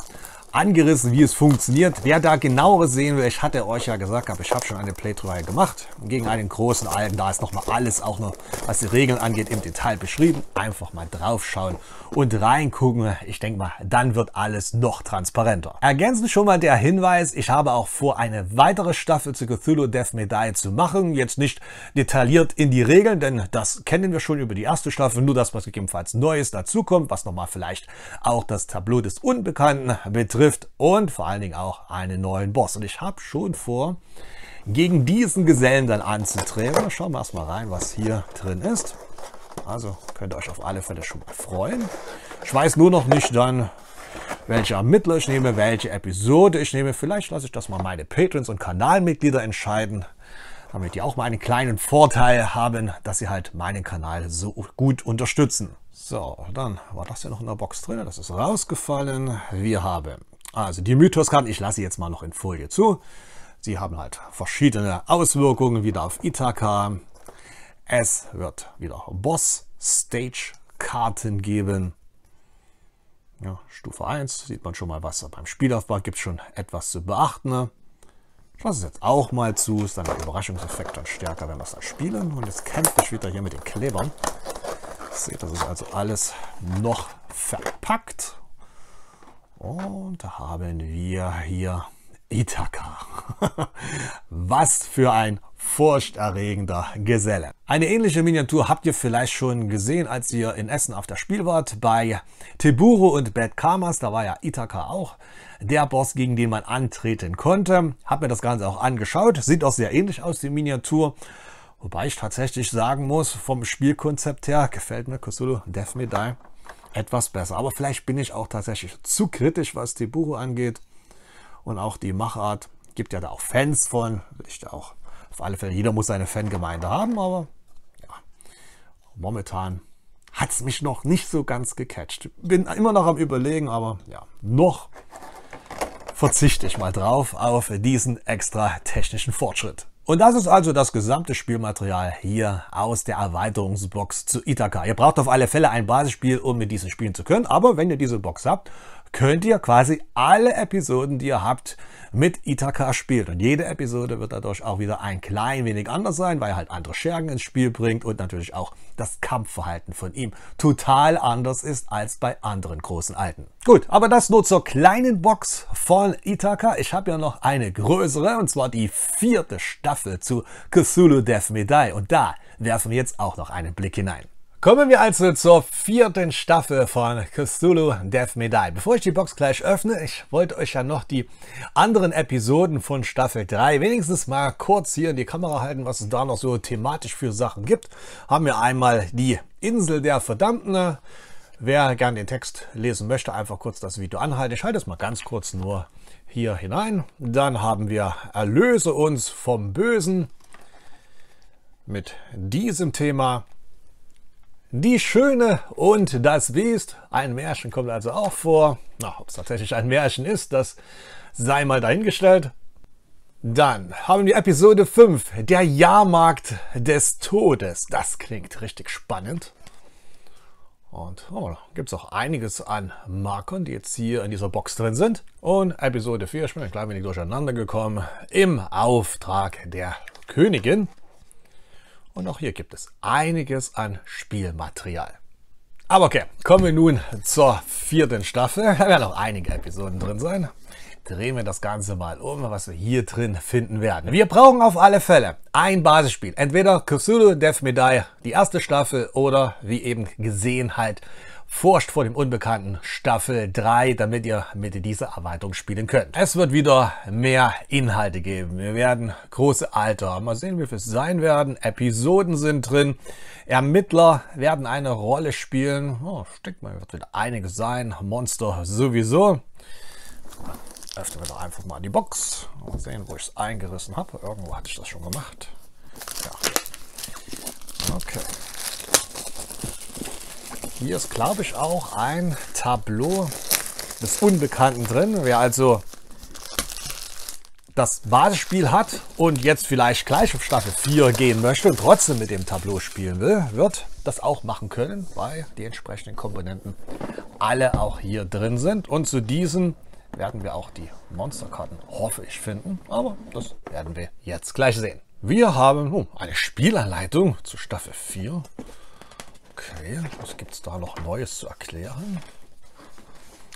angerissen, wie es funktioniert. Wer da genaueres sehen will, ich hatte euch ja gesagt, hab, ich habe schon eine Playthrough gemacht gegen einen großen Alten. Da ist nochmal alles auch noch, was die Regeln angeht, im Detail beschrieben. Einfach mal draufschauen und reingucken. Ich denke mal, dann wird alles noch transparenter. Ergänzend schon mal der Hinweis, ich habe auch vor, eine weitere Staffel zu Cthulhu Death Medaille zu machen. Jetzt nicht detailliert in die Regeln, denn das kennen wir schon über die erste Staffel. Nur das, was gegebenenfalls Neues dazukommt, was nochmal vielleicht auch das Tableau des Unbekannten betrifft trifft und vor allen Dingen auch einen neuen Boss. Und ich habe schon vor, gegen diesen Gesellen dann anzutreten. Schauen wir erstmal rein, was hier drin ist. Also könnt ihr euch auf alle Fälle schon mal freuen. Ich weiß nur noch nicht dann, welche Ermittler ich nehme, welche Episode ich nehme. Vielleicht lasse ich das mal meine Patrons und Kanalmitglieder entscheiden, damit die auch mal einen kleinen Vorteil haben, dass sie halt meinen Kanal so gut unterstützen. So, dann war das ja noch in der Box drin. Das ist rausgefallen. Wir haben also die Mythoskarten, ich lasse sie jetzt mal noch in Folie zu. Sie haben halt verschiedene Auswirkungen wieder auf Ithaka. Es wird wieder Boss-Stage-Karten geben. Ja, Stufe 1 sieht man schon mal was. Beim Spielaufbau gibt es schon etwas zu beachten. Ich lasse es jetzt auch mal zu. Ist dann der Überraschungseffekt dann stärker, wenn wir es dann spielen. Und jetzt kämpfe ich wieder hier mit den Klebern. Seht, das ist also alles noch verpackt. Und da haben wir hier Ithaka. Was für ein furchterregender Geselle. Eine ähnliche Miniatur habt ihr vielleicht schon gesehen, als ihr in Essen auf der Spiel wart, bei Teburo und Bad Kamas, da war ja Ithaka auch der Boss, gegen den man antreten konnte. Hab mir das Ganze auch angeschaut, sieht auch sehr ähnlich aus, die Miniatur. Wobei ich tatsächlich sagen muss, vom Spielkonzept her gefällt mir Cthulhu Death Medaille etwas besser. Aber vielleicht bin ich auch tatsächlich zu kritisch, was die Buche angeht und auch die Machart. Gibt ja da auch Fans von. Ich da auch. Auf alle Fälle, jeder muss seine Fangemeinde haben, aber ja, momentan hat es mich noch nicht so ganz gecatcht. Bin immer noch am Überlegen, aber ja, noch verzichte ich mal drauf auf diesen extra technischen Fortschritt. Und das ist also das gesamte Spielmaterial hier aus der Erweiterungsbox zu Ithaca. Ihr braucht auf alle Fälle ein Basisspiel, um mit diesen spielen zu können, aber wenn ihr diese Box habt, könnt ihr quasi alle Episoden, die ihr habt, mit Itaka spielen. Und jede Episode wird dadurch auch wieder ein klein wenig anders sein, weil er halt andere Schergen ins Spiel bringt und natürlich auch das Kampfverhalten von ihm total anders ist als bei anderen großen Alten. Gut, aber das nur zur kleinen Box von Itaka. Ich habe ja noch eine größere und zwar die vierte Staffel zu Cthulhu Death Medaille und da werfen wir jetzt auch noch einen Blick hinein. Kommen wir also zur vierten Staffel von Cthulhu Death May Bevor ich die Box gleich öffne, ich wollte euch ja noch die anderen Episoden von Staffel 3 wenigstens mal kurz hier in die Kamera halten, was es da noch so thematisch für Sachen gibt. Haben wir einmal die Insel der Verdammten. Wer gern den Text lesen möchte, einfach kurz das Video anhalten. Ich halte es mal ganz kurz nur hier hinein. Dann haben wir Erlöse uns vom Bösen mit diesem Thema. Die Schöne und das Biest. Ein Märchen kommt also auch vor. ob es tatsächlich ein Märchen ist, das sei mal dahingestellt. Dann haben wir Episode 5, der Jahrmarkt des Todes. Das klingt richtig spannend. Und oh, gibt es auch einiges an Markern, die jetzt hier in dieser Box drin sind. Und Episode 4, ich bin ein klein wenig durcheinander gekommen, im Auftrag der Königin. Und auch hier gibt es einiges an Spielmaterial. Aber okay, kommen wir nun zur vierten Staffel. Da werden noch einige Episoden drin sein. Drehen wir das Ganze mal um, was wir hier drin finden werden. Wir brauchen auf alle Fälle ein Basisspiel. Entweder Cthulhu Death Medaille, die erste Staffel, oder wie eben gesehen halt Forscht vor dem Unbekannten Staffel 3, damit ihr mit dieser Erweiterung spielen könnt. Es wird wieder mehr Inhalte geben. Wir werden große Alter, mal sehen, wie viel es sein werden. Episoden sind drin. Ermittler werden eine Rolle spielen. Oh, steckt mal, wird wieder einiges sein. Monster sowieso. Öffnen wir doch einfach mal die Box. Mal sehen, wo ich es eingerissen habe. Irgendwo hatte ich das schon gemacht. Ja. Okay. Hier ist, glaube ich, auch ein Tableau des Unbekannten drin. Wer also das Basisspiel hat und jetzt vielleicht gleich auf Staffel 4 gehen möchte und trotzdem mit dem Tableau spielen will, wird das auch machen können, weil die entsprechenden Komponenten alle auch hier drin sind. Und zu diesen werden wir auch die Monsterkarten, hoffe ich, finden. Aber das werden wir jetzt gleich sehen. Wir haben oh, eine Spielanleitung zu Staffel 4. Okay, was gibt es da noch Neues zu erklären?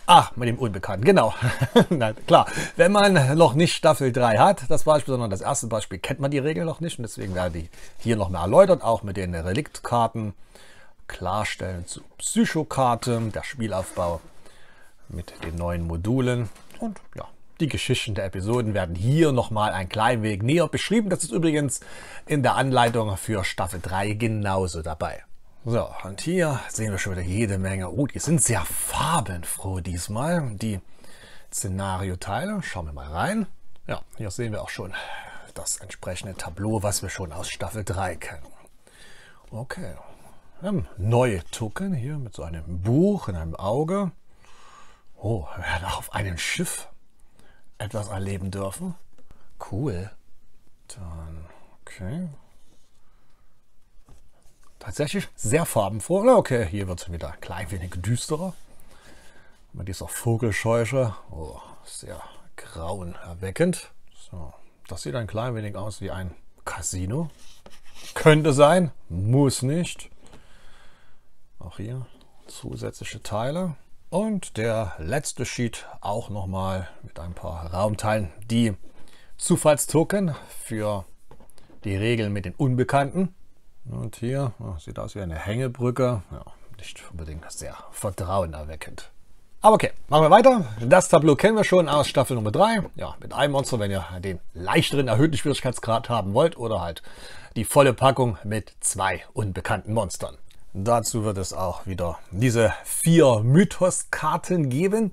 Ah, mit dem Unbekannten, genau. Nein, klar, wenn man noch nicht Staffel 3 hat, das Beispiel, sondern das erste Beispiel, kennt man die Regel noch nicht. Und deswegen werden die hier nochmal erläutert, auch mit den Reliktkarten. Klarstellen zu Psychokarte, der Spielaufbau mit den neuen Modulen. Und ja, die Geschichten der Episoden werden hier nochmal ein klein wenig näher beschrieben. Das ist übrigens in der Anleitung für Staffel 3 genauso dabei. So, und hier sehen wir schon wieder jede Menge. Oh, die sind sehr farbenfroh diesmal, die Szenario-Teile. Schauen wir mal rein. Ja, hier sehen wir auch schon das entsprechende Tableau, was wir schon aus Staffel 3 kennen. Okay, ähm, neue Tucken hier mit so einem Buch in einem Auge. Oh, wir werden auch auf einem Schiff etwas erleben dürfen. Cool. Dann, okay, tatsächlich sehr farbenfroh. Na okay, hier wird es wieder ein klein wenig düsterer. Mit dieser Vogelscheuche, oh, sehr grauenerweckend. So, das sieht ein klein wenig aus wie ein Casino. Könnte sein, muss nicht. Auch hier zusätzliche Teile. Und der letzte Sheet auch nochmal mit ein paar Raumteilen. Die Zufallstoken für die Regeln mit den Unbekannten. Und hier oh, sieht aus wie eine Hängebrücke. Ja, nicht unbedingt sehr vertrauenerweckend. Aber okay, machen wir weiter. Das Tableau kennen wir schon aus Staffel Nummer 3. Ja, mit einem Monster, wenn ihr den leichteren, erhöhten Schwierigkeitsgrad haben wollt oder halt die volle Packung mit zwei unbekannten Monstern. Dazu wird es auch wieder diese vier Mythos-Karten geben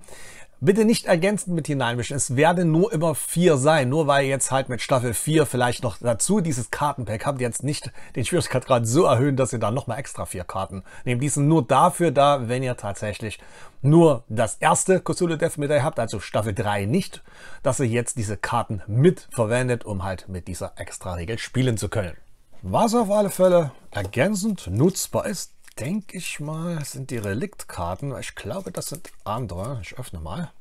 bitte nicht ergänzend mit hineinmischen. Es werden nur immer vier sein. Nur weil ihr jetzt halt mit Staffel 4 vielleicht noch dazu dieses Kartenpack habt, jetzt nicht den Schwierigkeitsgrad so erhöhen, dass ihr da nochmal extra vier Karten nehmt. Die sind nur dafür da, wenn ihr tatsächlich nur das erste Cthulhu Death Metal habt, also Staffel 3 nicht, dass ihr jetzt diese Karten mit verwendet, um halt mit dieser extra Regel spielen zu können. Was auf alle Fälle ergänzend nutzbar ist, denke ich mal, sind die Reliktkarten. Ich glaube, das sind andere. Ich öffne mal.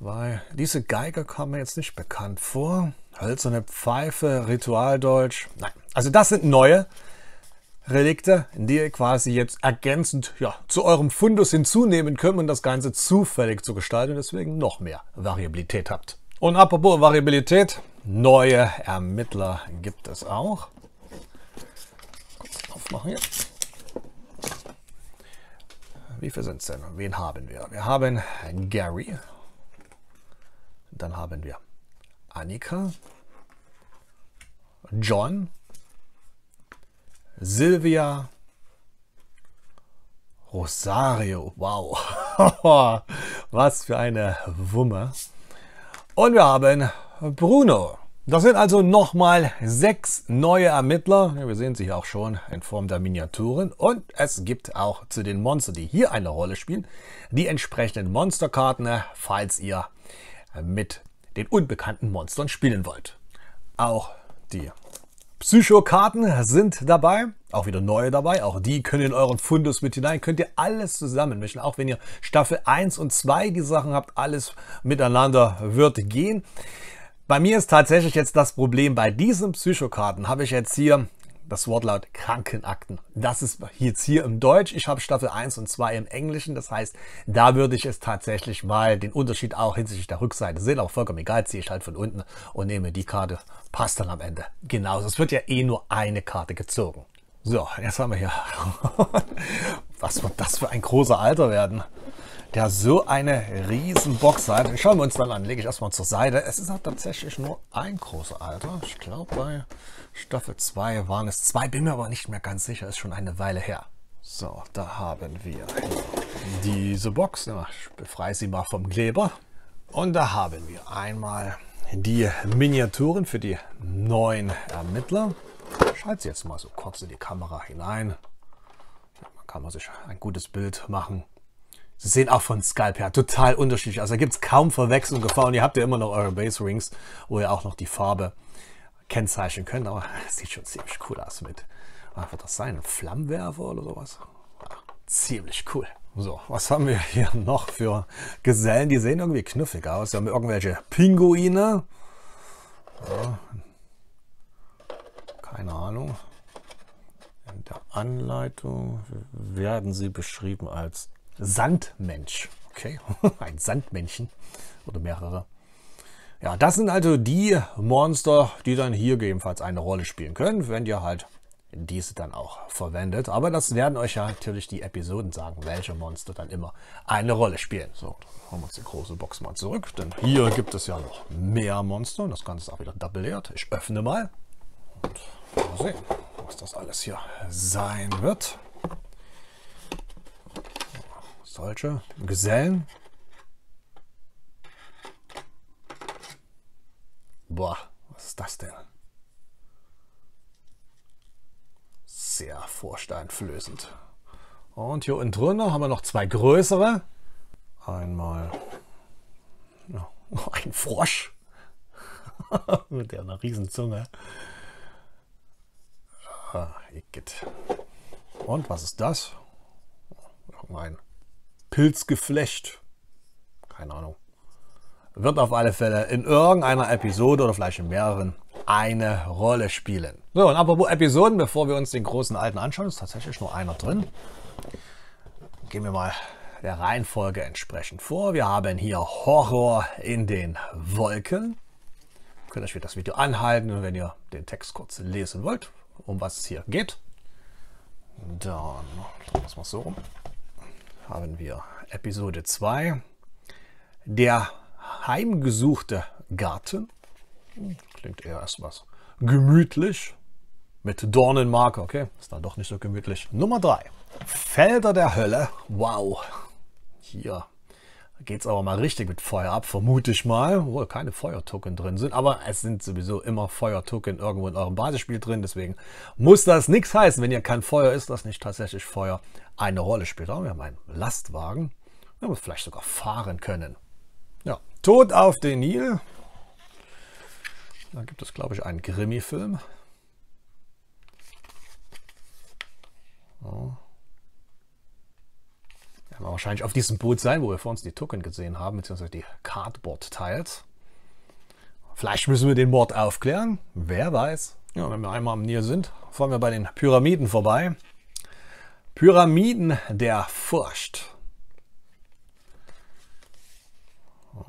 Weil diese Geige kam mir jetzt nicht bekannt vor. Hölzerne Pfeife, Ritualdeutsch. Nein, also das sind neue Relikte, die ihr quasi jetzt ergänzend ja, zu eurem Fundus hinzunehmen könnt und das Ganze zufällig zu gestalten und deswegen noch mehr Variabilität habt. Und apropos Variabilität, neue Ermittler gibt es auch. Kurz aufmachen hier. Wie viel sind es denn? Wen haben wir? Wir haben Gary. Dann haben wir Annika. John. Silvia. Rosario. Wow. Was für eine Wumme. Und wir haben Bruno. Das sind also nochmal sechs neue Ermittler. wir sehen sie hier auch schon in Form der Miniaturen. Und es gibt auch zu den Monster, die hier eine Rolle spielen, die entsprechenden Monsterkarten, falls ihr mit den unbekannten Monstern spielen wollt. Auch die Psychokarten sind dabei, auch wieder neue dabei. Auch die können in euren Fundus mit hinein. Könnt ihr alles zusammenmischen. Auch wenn ihr Staffel 1 und 2 die Sachen habt, alles miteinander wird gehen. Bei mir ist tatsächlich jetzt das Problem, bei diesen Psychokarten habe ich jetzt hier das Wortlaut Krankenakten. Das ist jetzt hier im Deutsch. Ich habe Staffel 1 und 2 im Englischen. Das heißt, da würde ich es tatsächlich mal den Unterschied auch hinsichtlich der Rückseite sehen. Auch vollkommen egal, ziehe ich halt von unten und nehme die Karte. Passt dann am Ende. Genauso. Es wird ja eh nur eine Karte gezogen. So, jetzt haben wir hier. Was wird das für ein großer Alter werden? der so eine riesen Box hat. Schauen wir uns dann an, lege ich erstmal zur Seite. Es ist auch tatsächlich nur ein großer Alter. Ich glaube, bei Staffel 2 waren es zwei, bin mir aber nicht mehr ganz sicher, ist schon eine Weile her. So, da haben wir diese Box. Ich befreie sie mal vom Kleber. Und da haben wir einmal die Miniaturen für die neuen Ermittler. Ich halte sie jetzt mal so kurz in die Kamera hinein. Da kann man sich ein gutes Bild machen. Sie sehen auch von Skype her total unterschiedlich aus. Da gibt es kaum Verwechslungsgefahr und ihr habt ja immer noch eure Base Rings, wo ihr auch noch die Farbe kennzeichnen könnt. Aber es sieht schon ziemlich cool aus mit, was ah, wird das sein, ein Flammenwerfer oder sowas? ziemlich cool. So, was haben wir hier noch für Gesellen? Die sehen irgendwie knuffig aus. Wir haben irgendwelche Pinguine. Ja. Keine Ahnung. In der Anleitung werden sie beschrieben als Sandmensch. Okay, ein Sandmännchen oder mehrere. Ja, das sind also die Monster, die dann hier gegebenenfalls eine Rolle spielen können, wenn ihr halt diese dann auch verwendet. Aber das werden euch ja natürlich die Episoden sagen, welche Monster dann immer eine Rolle spielen. So, haben wir uns die große Box mal zurück, denn hier gibt es ja noch mehr Monster und das Ganze ist auch wieder doppelt. Ich öffne mal und mal sehen, was das alles hier sein wird. Solche Gesellen. Boah, was ist das denn? Sehr vorsteinflößend. Und hier unten drunter haben wir noch zwei größere. Einmal ein Frosch mit einer riesen Zunge. Ah, Und was ist das? Irgendein Pilzgeflecht, keine Ahnung, wird auf alle Fälle in irgendeiner Episode oder vielleicht in mehreren eine Rolle spielen. So, und apropos Episoden, bevor wir uns den großen alten anschauen, ist tatsächlich nur einer drin. Gehen wir mal der Reihenfolge entsprechend vor. Wir haben hier Horror in den Wolken. Ihr könnt euch das Video anhalten, wenn ihr den Text kurz lesen wollt, um was es hier geht. Dann machen wir es mal so rum haben wir Episode 2. Der heimgesuchte Garten. Klingt eher erstmals gemütlich. Mit Dornenmarker, okay? Ist dann doch nicht so gemütlich. Nummer 3. Felder der Hölle. Wow. Hier geht es aber mal richtig mit Feuer ab, vermute ich mal, wo keine Feuertoken drin sind. Aber es sind sowieso immer Feuertoken irgendwo in eurem Basisspiel drin. Deswegen muss das nichts heißen. Wenn ihr kein Feuer ist, das nicht tatsächlich Feuer eine Rolle spielt. Aber wir haben einen Lastwagen. Wir haben vielleicht sogar fahren können. Ja, Tod auf den Nil. Da gibt es, glaube ich, einen Grimmi-Film. Oh werden wir wahrscheinlich auf diesem Boot sein, wo wir vor uns die Token gesehen haben, beziehungsweise die cardboard teils Vielleicht müssen wir den Mord aufklären. Wer weiß. Ja, wenn wir einmal am Nier sind, fahren wir bei den Pyramiden vorbei. Pyramiden der Furcht. Oh,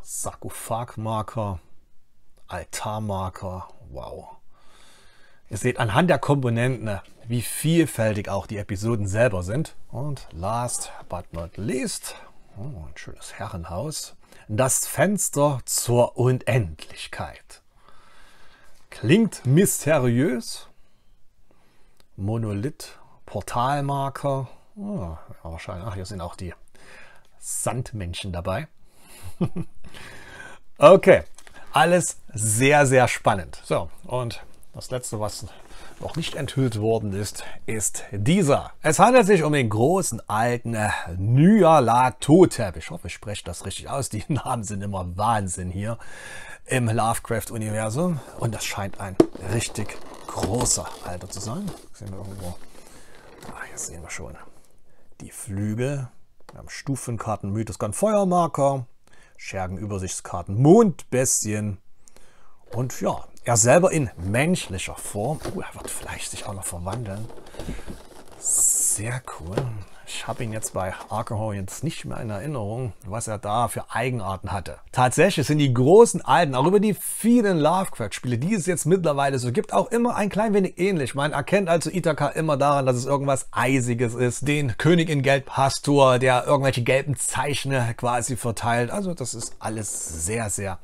Sarkophagmarker, Altarmarker, wow. Ihr seht anhand der Komponenten, äh, wie vielfältig auch die Episoden selber sind. Und last but not least, oh, ein schönes Herrenhaus, das Fenster zur Unendlichkeit. Klingt mysteriös. Monolith, Portalmarker. Oh, wahrscheinlich, ach, hier sind auch die Sandmenschen dabei. okay, alles sehr, sehr spannend. So, und das letzte, was noch nicht enthüllt worden ist, ist dieser. Es handelt sich um den großen alten Nyala Totep. Ich hoffe, ich spreche das richtig aus. Die Namen sind immer Wahnsinn hier im Lovecraft-Universum. Und das scheint ein richtig großer Alter zu sein. Sehen wir irgendwo. Ah, jetzt sehen wir schon die Flügel. Wir haben Stufenkarten, Mythoskan, Feuermarker, Schergenübersichtskarten, Mondbestien. Und ja, er selber in menschlicher Form. Uh, er wird vielleicht sich auch noch verwandeln. Sehr cool. Ich habe ihn jetzt bei Alcohol jetzt nicht mehr in Erinnerung, was er da für Eigenarten hatte. Tatsächlich sind die großen alten, auch über die vielen Lovecraft-Spiele, die es jetzt mittlerweile so gibt, auch immer ein klein wenig ähnlich. Man erkennt also Ithaka immer daran, dass es irgendwas Eisiges ist. Den König in Gelb Hastur, der irgendwelche gelben Zeichne quasi verteilt. Also das ist alles sehr, sehr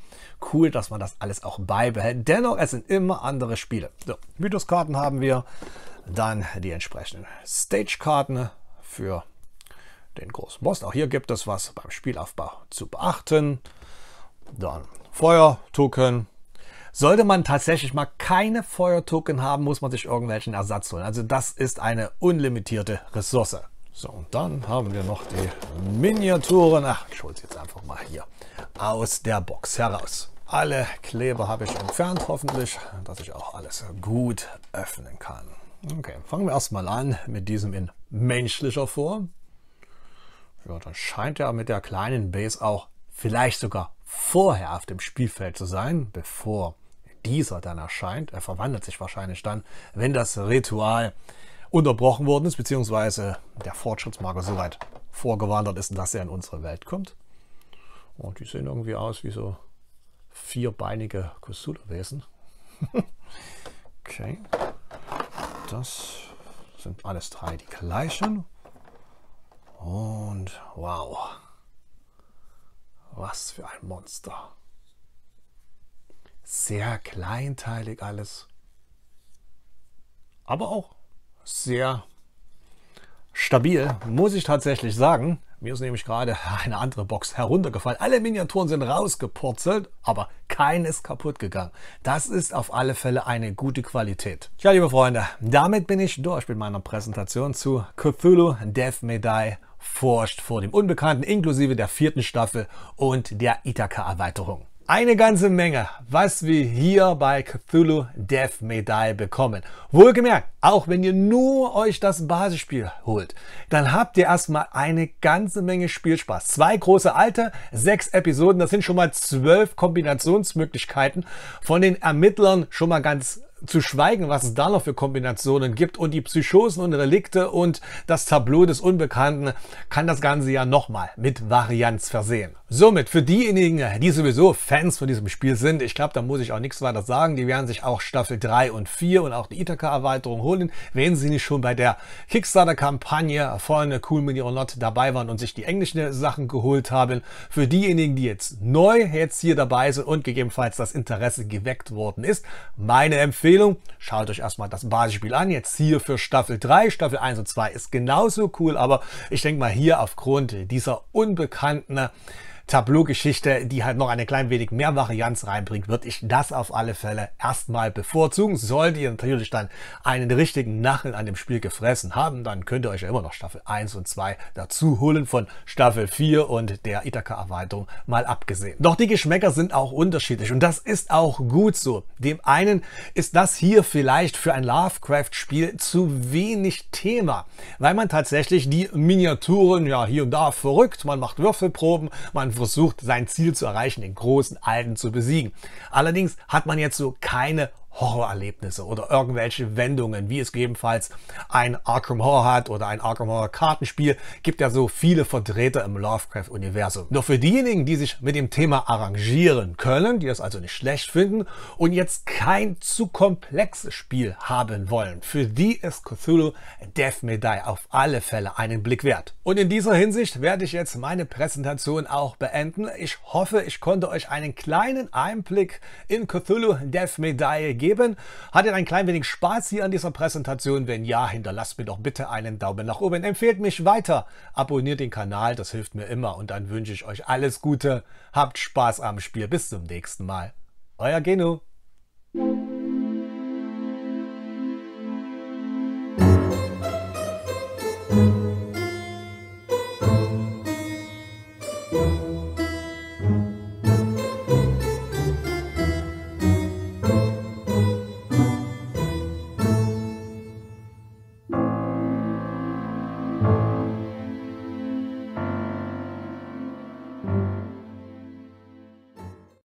cool, dass man das alles auch beibehält. Dennoch, es sind immer andere Spiele. So, Mythoskarten haben wir, dann die entsprechenden Stagekarten für den großen Boss. Auch hier gibt es was beim Spielaufbau zu beachten. Dann Feuertoken. Sollte man tatsächlich mal keine Feuertoken haben, muss man sich irgendwelchen Ersatz holen. Also das ist eine unlimitierte Ressource. So, und dann haben wir noch die Miniaturen. Ach, ich hole es jetzt einfach mal hier aus der Box heraus. Alle Kleber habe ich entfernt, hoffentlich, dass ich auch alles gut öffnen kann. Okay, fangen wir erstmal an mit diesem in menschlicher Form. Ja, dann scheint er mit der kleinen Base auch vielleicht sogar vorher auf dem Spielfeld zu sein, bevor dieser dann erscheint. Er verwandelt sich wahrscheinlich dann, wenn das Ritual unterbrochen worden ist, beziehungsweise der Fortschrittsmarker so weit vorgewandert ist, dass er in unsere Welt kommt. Und die sehen irgendwie aus wie so vierbeinige Kusula-Wesen. okay. Das sind alles drei die gleichen. Und wow. Was für ein Monster. Sehr kleinteilig alles. Aber auch sehr stabil, muss ich tatsächlich sagen. Mir ist nämlich gerade eine andere Box heruntergefallen. Alle Miniaturen sind rausgepurzelt, aber keines ist kaputt gegangen. Das ist auf alle Fälle eine gute Qualität. Ja, liebe Freunde, damit bin ich durch mit meiner Präsentation zu Cthulhu Death Medaille Forscht vor dem Unbekannten, inklusive der vierten Staffel und der ithaca erweiterung eine ganze Menge, was wir hier bei Cthulhu Death Medaille bekommen. Wohlgemerkt, auch wenn ihr nur euch das Basisspiel holt, dann habt ihr erstmal eine ganze Menge Spielspaß. Zwei große Alte, sechs Episoden, das sind schon mal zwölf Kombinationsmöglichkeiten von den Ermittlern schon mal ganz zu schweigen, was es da noch für Kombinationen gibt und die Psychosen und Relikte und das Tableau des Unbekannten kann das Ganze ja nochmal mit Varianz versehen. Somit für diejenigen, die sowieso Fans von diesem Spiel sind, ich glaube, da muss ich auch nichts weiter sagen, die werden sich auch Staffel 3 und 4 und auch die Ithaca-Erweiterung holen, wenn sie nicht schon bei der Kickstarter-Kampagne von Cool Mini or Not dabei waren und sich die englischen Sachen geholt haben. Für diejenigen, die jetzt neu jetzt hier dabei sind und gegebenenfalls das Interesse geweckt worden ist, meine Empfehlung Empfehlung, schaut euch erstmal das Basisspiel an. Jetzt hier für Staffel 3, Staffel 1 und 2 ist genauso cool, aber ich denke mal hier aufgrund dieser unbekannten Tableau-Geschichte, die halt noch eine klein wenig mehr Varianz reinbringt, würde ich das auf alle Fälle erstmal bevorzugen. Solltet ihr natürlich dann einen richtigen Nachhinein an dem Spiel gefressen haben, dann könnt ihr euch ja immer noch Staffel 1 und 2 dazu holen von Staffel 4 und der Ithaca-Erweiterung mal abgesehen. Doch die Geschmäcker sind auch unterschiedlich und das ist auch gut so. Dem einen ist das hier vielleicht für ein Lovecraft-Spiel zu wenig Thema, weil man tatsächlich die Miniaturen ja hier und da verrückt, man macht Würfelproben, man versucht, sein Ziel zu erreichen, den großen Alten zu besiegen. Allerdings hat man jetzt so keine Horrorerlebnisse oder irgendwelche Wendungen, wie es gegebenenfalls ein Arkham Horror hat oder ein Arkham Horror Kartenspiel, gibt ja so viele Vertreter im Lovecraft-Universum. Doch für diejenigen, die sich mit dem Thema arrangieren können, die das also nicht schlecht finden und jetzt kein zu komplexes Spiel haben wollen, für die ist Cthulhu Death Medaille auf alle Fälle einen Blick wert. Und in dieser Hinsicht werde ich jetzt meine Präsentation auch beenden. Ich hoffe, ich konnte euch einen kleinen Einblick in Cthulhu Death Medaille geben gegeben. Hattet ein klein wenig Spaß hier an dieser Präsentation? Wenn ja, hinterlasst mir doch bitte einen Daumen nach oben. Empfehlt mich weiter, abonniert den Kanal, das hilft mir immer. Und dann wünsche ich euch alles Gute, habt Spaß am Spiel. Bis zum nächsten Mal. Euer Geno.